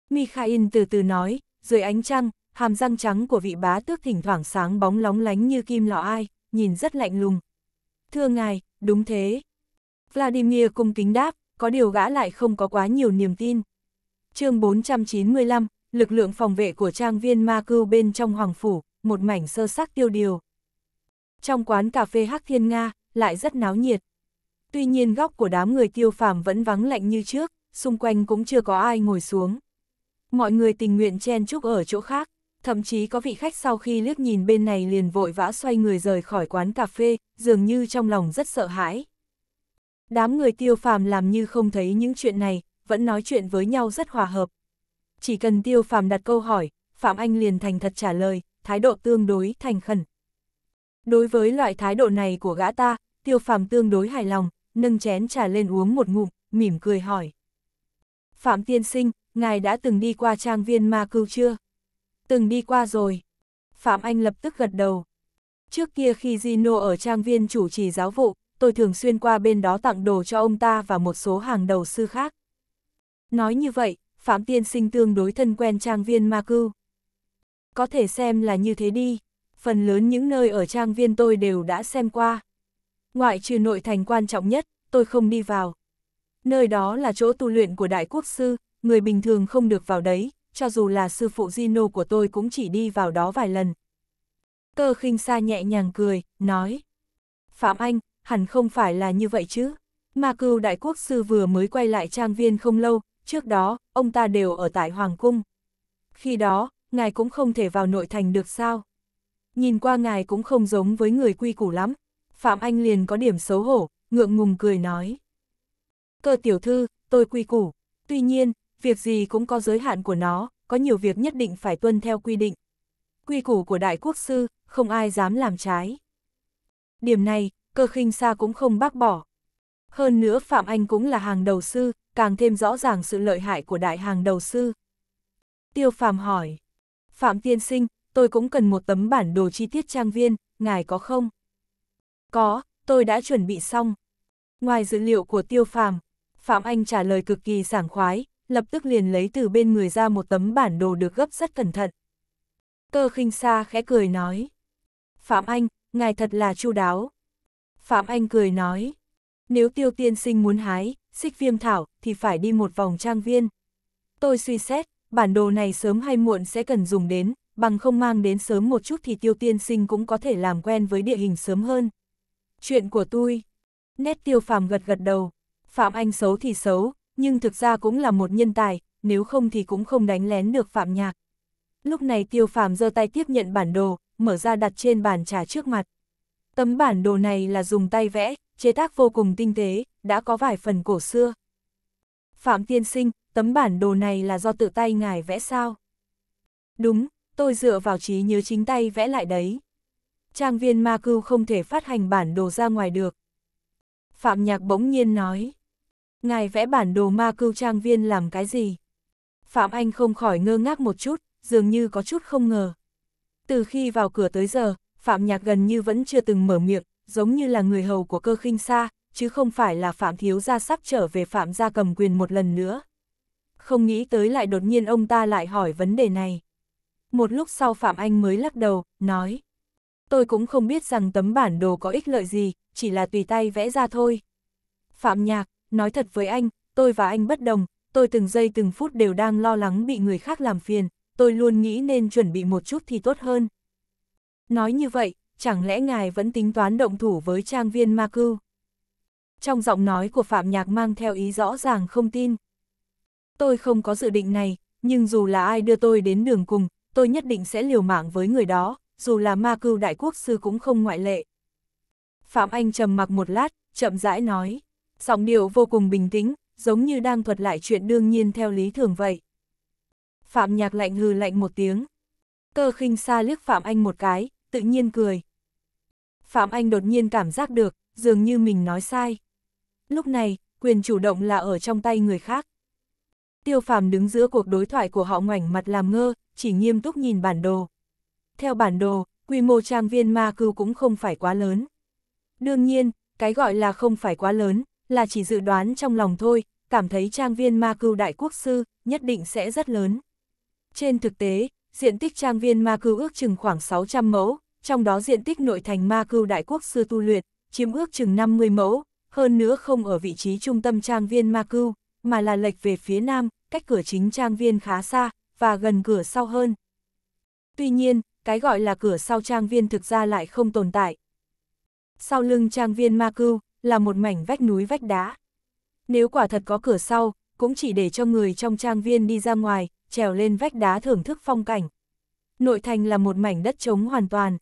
Mikhail từ từ nói, dưới ánh trăng, hàm răng trắng của vị bá tước thỉnh thoảng sáng bóng lóng lánh như kim lọ ai, nhìn rất lạnh lùng. Thưa ngài, đúng thế. Vladimir cung kính đáp, có điều gã lại không có quá nhiều niềm tin. chương 495, lực lượng phòng vệ của trang viên ma cưu bên trong hoàng phủ, một mảnh sơ sắc tiêu điều. Trong quán cà phê Hắc Thiên Nga, lại rất náo nhiệt. Tuy nhiên góc của đám người tiêu phàm vẫn vắng lạnh như trước, xung quanh cũng chưa có ai ngồi xuống. Mọi người tình nguyện chen chúc ở chỗ khác, thậm chí có vị khách sau khi liếc nhìn bên này liền vội vã xoay người rời khỏi quán cà phê, dường như trong lòng rất sợ hãi. Đám người tiêu phàm làm như không thấy những chuyện này, vẫn nói chuyện với nhau rất hòa hợp. Chỉ cần tiêu phàm đặt câu hỏi, Phạm Anh liền thành thật trả lời, thái độ tương đối thành khẩn. Đối với loại thái độ này của gã ta, tiêu phàm tương đối hài lòng, nâng chén trà lên uống một ngụm, mỉm cười hỏi. Phạm tiên sinh, ngài đã từng đi qua trang viên ma cưu chưa? Từng đi qua rồi. Phạm Anh lập tức gật đầu. Trước kia khi Gino ở trang viên chủ trì giáo vụ, tôi thường xuyên qua bên đó tặng đồ cho ông ta và một số hàng đầu sư khác. Nói như vậy, Phạm Tiên Sinh tương đối thân quen trang viên ma cưu có thể xem là như thế đi, phần lớn những nơi ở trang viên tôi đều đã xem qua. Ngoại trừ nội thành quan trọng nhất, tôi không đi vào. Nơi đó là chỗ tu luyện của đại quốc sư, người bình thường không được vào đấy, cho dù là sư phụ Gino của tôi cũng chỉ đi vào đó vài lần. Cơ khinh xa nhẹ nhàng cười, nói. Phạm Anh, hẳn không phải là như vậy chứ. Mà cưu đại quốc sư vừa mới quay lại trang viên không lâu, trước đó, ông ta đều ở tại Hoàng Cung. Khi đó, ngài cũng không thể vào nội thành được sao? Nhìn qua ngài cũng không giống với người quy củ lắm. Phạm Anh liền có điểm xấu hổ, ngượng ngùng cười nói. Cơ tiểu thư, tôi quy củ. Tuy nhiên, việc gì cũng có giới hạn của nó, có nhiều việc nhất định phải tuân theo quy định. Quy củ của đại quốc sư, không ai dám làm trái. Điểm này, cơ khinh xa cũng không bác bỏ. Hơn nữa Phạm Anh cũng là hàng đầu sư, càng thêm rõ ràng sự lợi hại của đại hàng đầu sư. Tiêu Phạm hỏi, Phạm Tiên Sinh, tôi cũng cần một tấm bản đồ chi tiết trang viên, ngài có không? Có, tôi đã chuẩn bị xong. Ngoài dữ liệu của tiêu phàm, Phạm Anh trả lời cực kỳ sảng khoái, lập tức liền lấy từ bên người ra một tấm bản đồ được gấp rất cẩn thận. Cơ khinh xa khẽ cười nói. Phạm Anh, ngài thật là chu đáo. Phạm Anh cười nói. Nếu tiêu tiên sinh muốn hái, xích viêm thảo, thì phải đi một vòng trang viên. Tôi suy xét, bản đồ này sớm hay muộn sẽ cần dùng đến, bằng không mang đến sớm một chút thì tiêu tiên sinh cũng có thể làm quen với địa hình sớm hơn. Chuyện của tôi. Nét tiêu phàm gật gật đầu. Phạm Anh xấu thì xấu, nhưng thực ra cũng là một nhân tài, nếu không thì cũng không đánh lén được Phạm Nhạc. Lúc này tiêu phàm giơ tay tiếp nhận bản đồ, mở ra đặt trên bàn trà trước mặt. Tấm bản đồ này là dùng tay vẽ, chế tác vô cùng tinh tế, đã có vài phần cổ xưa. Phạm tiên sinh, tấm bản đồ này là do tự tay ngài vẽ sao? Đúng, tôi dựa vào trí nhớ chính tay vẽ lại đấy. Trang viên ma cưu không thể phát hành bản đồ ra ngoài được. Phạm Nhạc bỗng nhiên nói. Ngài vẽ bản đồ ma cưu trang viên làm cái gì? Phạm Anh không khỏi ngơ ngác một chút, dường như có chút không ngờ. Từ khi vào cửa tới giờ, Phạm Nhạc gần như vẫn chưa từng mở miệng, giống như là người hầu của cơ khinh xa, chứ không phải là Phạm Thiếu Gia sắp trở về Phạm Gia cầm quyền một lần nữa không nghĩ tới lại đột nhiên ông ta lại hỏi vấn đề này. Một lúc sau Phạm Anh mới lắc đầu, nói. Tôi cũng không biết rằng tấm bản đồ có ích lợi gì, chỉ là tùy tay vẽ ra thôi. Phạm Nhạc, nói thật với anh, tôi và anh bất đồng, tôi từng giây từng phút đều đang lo lắng bị người khác làm phiền, tôi luôn nghĩ nên chuẩn bị một chút thì tốt hơn. Nói như vậy, chẳng lẽ ngài vẫn tính toán động thủ với trang viên Ma Cưu? Trong giọng nói của Phạm Nhạc mang theo ý rõ ràng không tin. Tôi không có dự định này, nhưng dù là ai đưa tôi đến đường cùng, tôi nhất định sẽ liều mạng với người đó, dù là ma cưu đại quốc sư cũng không ngoại lệ. Phạm Anh trầm mặc một lát, chậm rãi nói, giọng điệu vô cùng bình tĩnh, giống như đang thuật lại chuyện đương nhiên theo lý thường vậy. Phạm Nhạc lạnh hừ lạnh một tiếng. Cơ khinh xa liếc Phạm Anh một cái, tự nhiên cười. Phạm Anh đột nhiên cảm giác được, dường như mình nói sai. Lúc này, quyền chủ động là ở trong tay người khác. Tiêu phàm đứng giữa cuộc đối thoại của họ ngoảnh mặt làm ngơ, chỉ nghiêm túc nhìn bản đồ. Theo bản đồ, quy mô trang viên ma Cư cũng không phải quá lớn. Đương nhiên, cái gọi là không phải quá lớn, là chỉ dự đoán trong lòng thôi, cảm thấy trang viên ma Cư đại quốc sư nhất định sẽ rất lớn. Trên thực tế, diện tích trang viên ma Cư ước chừng khoảng 600 mẫu, trong đó diện tích nội thành ma Cư đại quốc sư tu luyện, chiếm ước chừng 50 mẫu, hơn nữa không ở vị trí trung tâm trang viên ma Cư mà là lệch về phía nam, cách cửa chính trang viên khá xa, và gần cửa sau hơn. Tuy nhiên, cái gọi là cửa sau trang viên thực ra lại không tồn tại. Sau lưng trang viên Ma Cưu là một mảnh vách núi vách đá. Nếu quả thật có cửa sau, cũng chỉ để cho người trong trang viên đi ra ngoài, trèo lên vách đá thưởng thức phong cảnh. Nội thành là một mảnh đất trống hoàn toàn.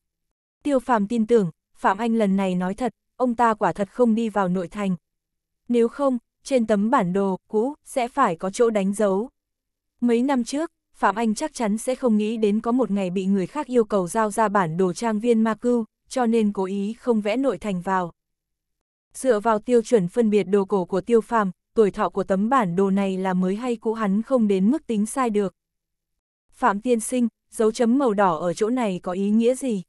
Tiêu Phàm tin tưởng, Phạm Anh lần này nói thật, ông ta quả thật không đi vào nội thành. Nếu không, trên tấm bản đồ cũ sẽ phải có chỗ đánh dấu. Mấy năm trước, Phạm Anh chắc chắn sẽ không nghĩ đến có một ngày bị người khác yêu cầu giao ra bản đồ trang viên ma cưu, cho nên cố ý không vẽ nội thành vào. Dựa vào tiêu chuẩn phân biệt đồ cổ của tiêu phàm, tuổi thọ của tấm bản đồ này là mới hay cũ hắn không đến mức tính sai được. Phạm tiên sinh, dấu chấm màu đỏ ở chỗ này có ý nghĩa gì?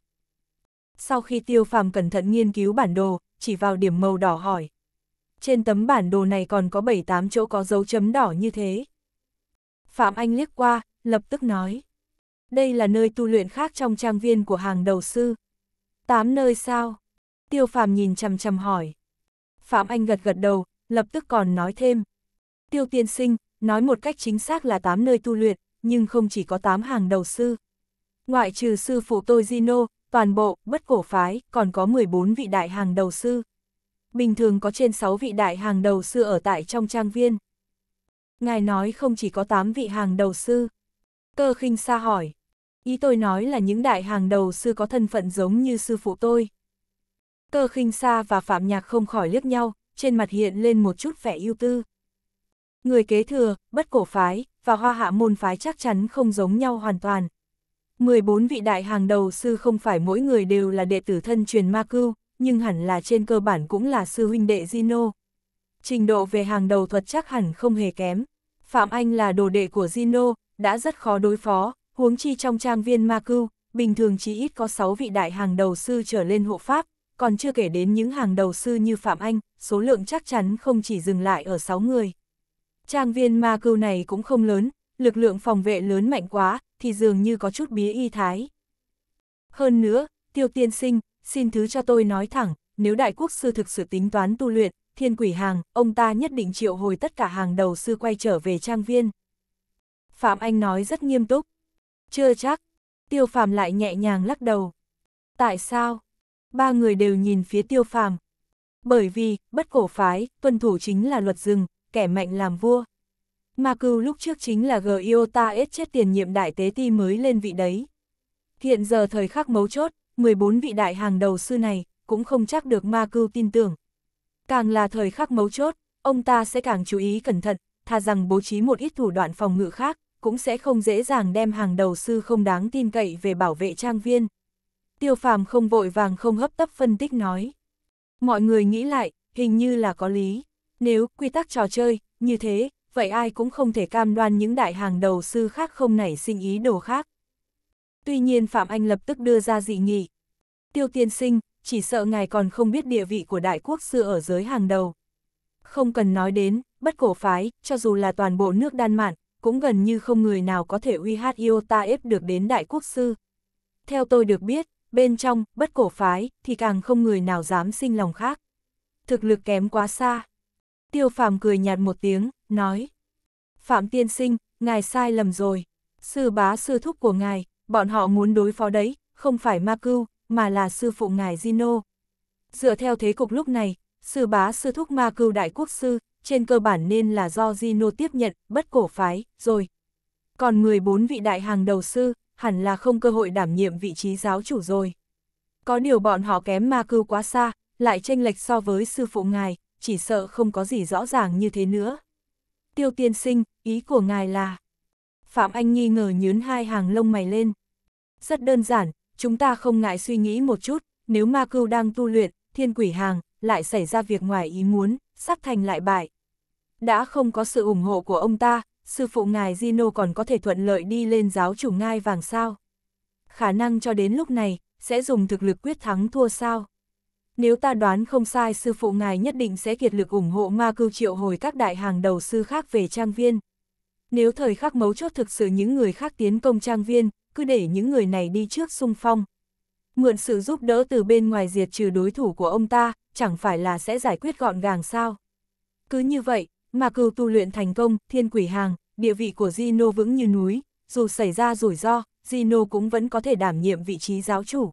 Sau khi tiêu phàm cẩn thận nghiên cứu bản đồ, chỉ vào điểm màu đỏ hỏi trên tấm bản đồ này còn có 7-8 chỗ có dấu chấm đỏ như thế. Phạm Anh liếc qua, lập tức nói. Đây là nơi tu luyện khác trong trang viên của hàng đầu sư. Tám nơi sao? Tiêu Phạm nhìn chằm chằm hỏi. Phạm Anh gật gật đầu, lập tức còn nói thêm. Tiêu tiên sinh, nói một cách chính xác là tám nơi tu luyện, nhưng không chỉ có tám hàng đầu sư. Ngoại trừ sư phụ tôi Gino, toàn bộ, bất cổ phái, còn có 14 vị đại hàng đầu sư bình thường có trên 6 vị đại hàng đầu sư ở tại trong trang viên. Ngài nói không chỉ có 8 vị hàng đầu sư. Cơ khinh xa hỏi. Ý tôi nói là những đại hàng đầu sư có thân phận giống như sư phụ tôi. Cơ khinh xa và Phạm Nhạc không khỏi liếc nhau, trên mặt hiện lên một chút vẻ ưu tư. Người kế thừa, bất cổ phái, và hoa hạ môn phái chắc chắn không giống nhau hoàn toàn. 14 vị đại hàng đầu sư không phải mỗi người đều là đệ tử thân truyền ma cưu, nhưng hẳn là trên cơ bản cũng là sư huynh đệ Zino Trình độ về hàng đầu thuật chắc hẳn không hề kém. Phạm Anh là đồ đệ của Zino đã rất khó đối phó, huống chi trong trang viên Ma Cưu, bình thường chỉ ít có 6 vị đại hàng đầu sư trở lên hộ pháp, còn chưa kể đến những hàng đầu sư như Phạm Anh, số lượng chắc chắn không chỉ dừng lại ở 6 người. Trang viên Ma Cưu này cũng không lớn, lực lượng phòng vệ lớn mạnh quá, thì dường như có chút bí y thái. Hơn nữa, Tiêu Tiên Sinh, xin thứ cho tôi nói thẳng, nếu đại quốc sư thực sự tính toán tu luyện, thiên quỷ hàng, ông ta nhất định triệu hồi tất cả hàng đầu sư quay trở về trang viên. Phạm Anh nói rất nghiêm túc. Chưa chắc. Tiêu Phàm lại nhẹ nhàng lắc đầu. Tại sao? Ba người đều nhìn phía Tiêu Phàm. Bởi vì, bất cổ phái, tuân thủ chính là luật rừng, kẻ mạnh làm vua. Ma cưu lúc trước chính là G.I.O.T.A.S. chết tiền nhiệm đại tế ti mới lên vị đấy. Hiện giờ thời khắc mấu chốt, 14 vị đại hàng đầu sư này, cũng không chắc được ma cưu tin tưởng. Càng là thời khắc mấu chốt, ông ta sẽ càng chú ý cẩn thận, thà rằng bố trí một ít thủ đoạn phòng ngự khác, cũng sẽ không dễ dàng đem hàng đầu sư không đáng tin cậy về bảo vệ trang viên. Tiêu phàm không vội vàng không hấp tấp phân tích nói. Mọi người nghĩ lại, hình như là có lý. Nếu quy tắc trò chơi, như thế, vậy ai cũng không thể cam đoan những đại hàng đầu sư khác không nảy sinh ý đồ khác. Tuy nhiên Phạm Anh lập tức đưa ra dị nghị. Tiêu tiên sinh, chỉ sợ ngài còn không biết địa vị của đại quốc xưa ở giới hàng đầu. Không cần nói đến, bất cổ phái, cho dù là toàn bộ nước Đan Mạn, cũng gần như không người nào có thể uy hát ta ép được đến đại quốc sư. Theo tôi được biết, bên trong, bất cổ phái, thì càng không người nào dám sinh lòng khác. Thực lực kém quá xa. Tiêu phàm cười nhạt một tiếng, nói. Phạm tiên sinh, ngài sai lầm rồi. Sư bá sư thúc của ngài, bọn họ muốn đối phó đấy, không phải ma cưu, mà là sư phụ ngài zino Dựa theo thế cục lúc này, sư bá sư thúc ma cưu đại quốc sư, trên cơ bản nên là do zino tiếp nhận, bất cổ phái, rồi. Còn 14 vị đại hàng đầu sư, hẳn là không cơ hội đảm nhiệm vị trí giáo chủ rồi. Có điều bọn họ kém ma cưu quá xa, lại tranh lệch so với sư phụ ngài, chỉ sợ không có gì rõ ràng như thế nữa. Tiêu tiên sinh, ý của ngài là... Phạm Anh nghi ngờ nhướn hai hàng lông mày lên. Rất đơn giản, chúng ta không ngại suy nghĩ một chút, nếu ma cưu đang tu luyện, thiên quỷ hàng, lại xảy ra việc ngoài ý muốn, sắp thành lại bại. Đã không có sự ủng hộ của ông ta, sư phụ ngài Gino còn có thể thuận lợi đi lên giáo chủ ngai vàng sao. Khả năng cho đến lúc này, sẽ dùng thực lực quyết thắng thua sao. Nếu ta đoán không sai sư phụ ngài nhất định sẽ kiệt lực ủng hộ ma cưu triệu hồi các đại hàng đầu sư khác về trang viên. Nếu thời khắc mấu chốt thực sự những người khác tiến công trang viên, cứ để những người này đi trước xung phong. Mượn sự giúp đỡ từ bên ngoài diệt trừ đối thủ của ông ta, chẳng phải là sẽ giải quyết gọn gàng sao. Cứ như vậy, mà cừu tu luyện thành công, thiên quỷ hàng, địa vị của Gino vững như núi, dù xảy ra rủi ro, Gino cũng vẫn có thể đảm nhiệm vị trí giáo chủ.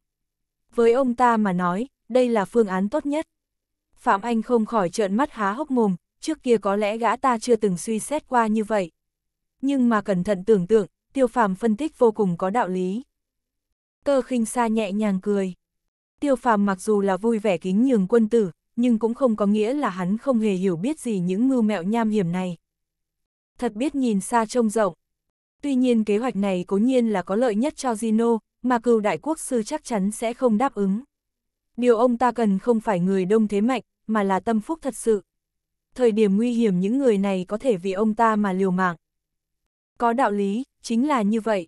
Với ông ta mà nói, đây là phương án tốt nhất. Phạm Anh không khỏi trợn mắt há hốc mồm, trước kia có lẽ gã ta chưa từng suy xét qua như vậy nhưng mà cẩn thận tưởng tượng, tiêu phàm phân tích vô cùng có đạo lý. Cơ khinh xa nhẹ nhàng cười. Tiêu phàm mặc dù là vui vẻ kính nhường quân tử, nhưng cũng không có nghĩa là hắn không hề hiểu biết gì những mưu mẹo nham hiểm này. Thật biết nhìn xa trông rộng. Tuy nhiên kế hoạch này cố nhiên là có lợi nhất cho zino, mà cựu đại quốc sư chắc chắn sẽ không đáp ứng. Điều ông ta cần không phải người đông thế mạnh, mà là tâm phúc thật sự. Thời điểm nguy hiểm những người này có thể vì ông ta mà liều mạng. Có đạo lý, chính là như vậy.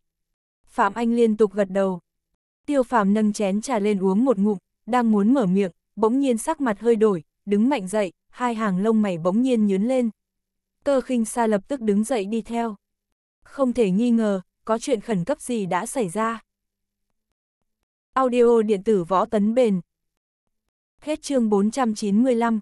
Phạm Anh liên tục gật đầu. Tiêu Phạm nâng chén trà lên uống một ngụm, đang muốn mở miệng, bỗng nhiên sắc mặt hơi đổi, đứng mạnh dậy, hai hàng lông mày bỗng nhiên nhướn lên. Cơ khinh xa lập tức đứng dậy đi theo. Không thể nghi ngờ, có chuyện khẩn cấp gì đã xảy ra. Audio điện tử võ tấn bền. Hết chương 495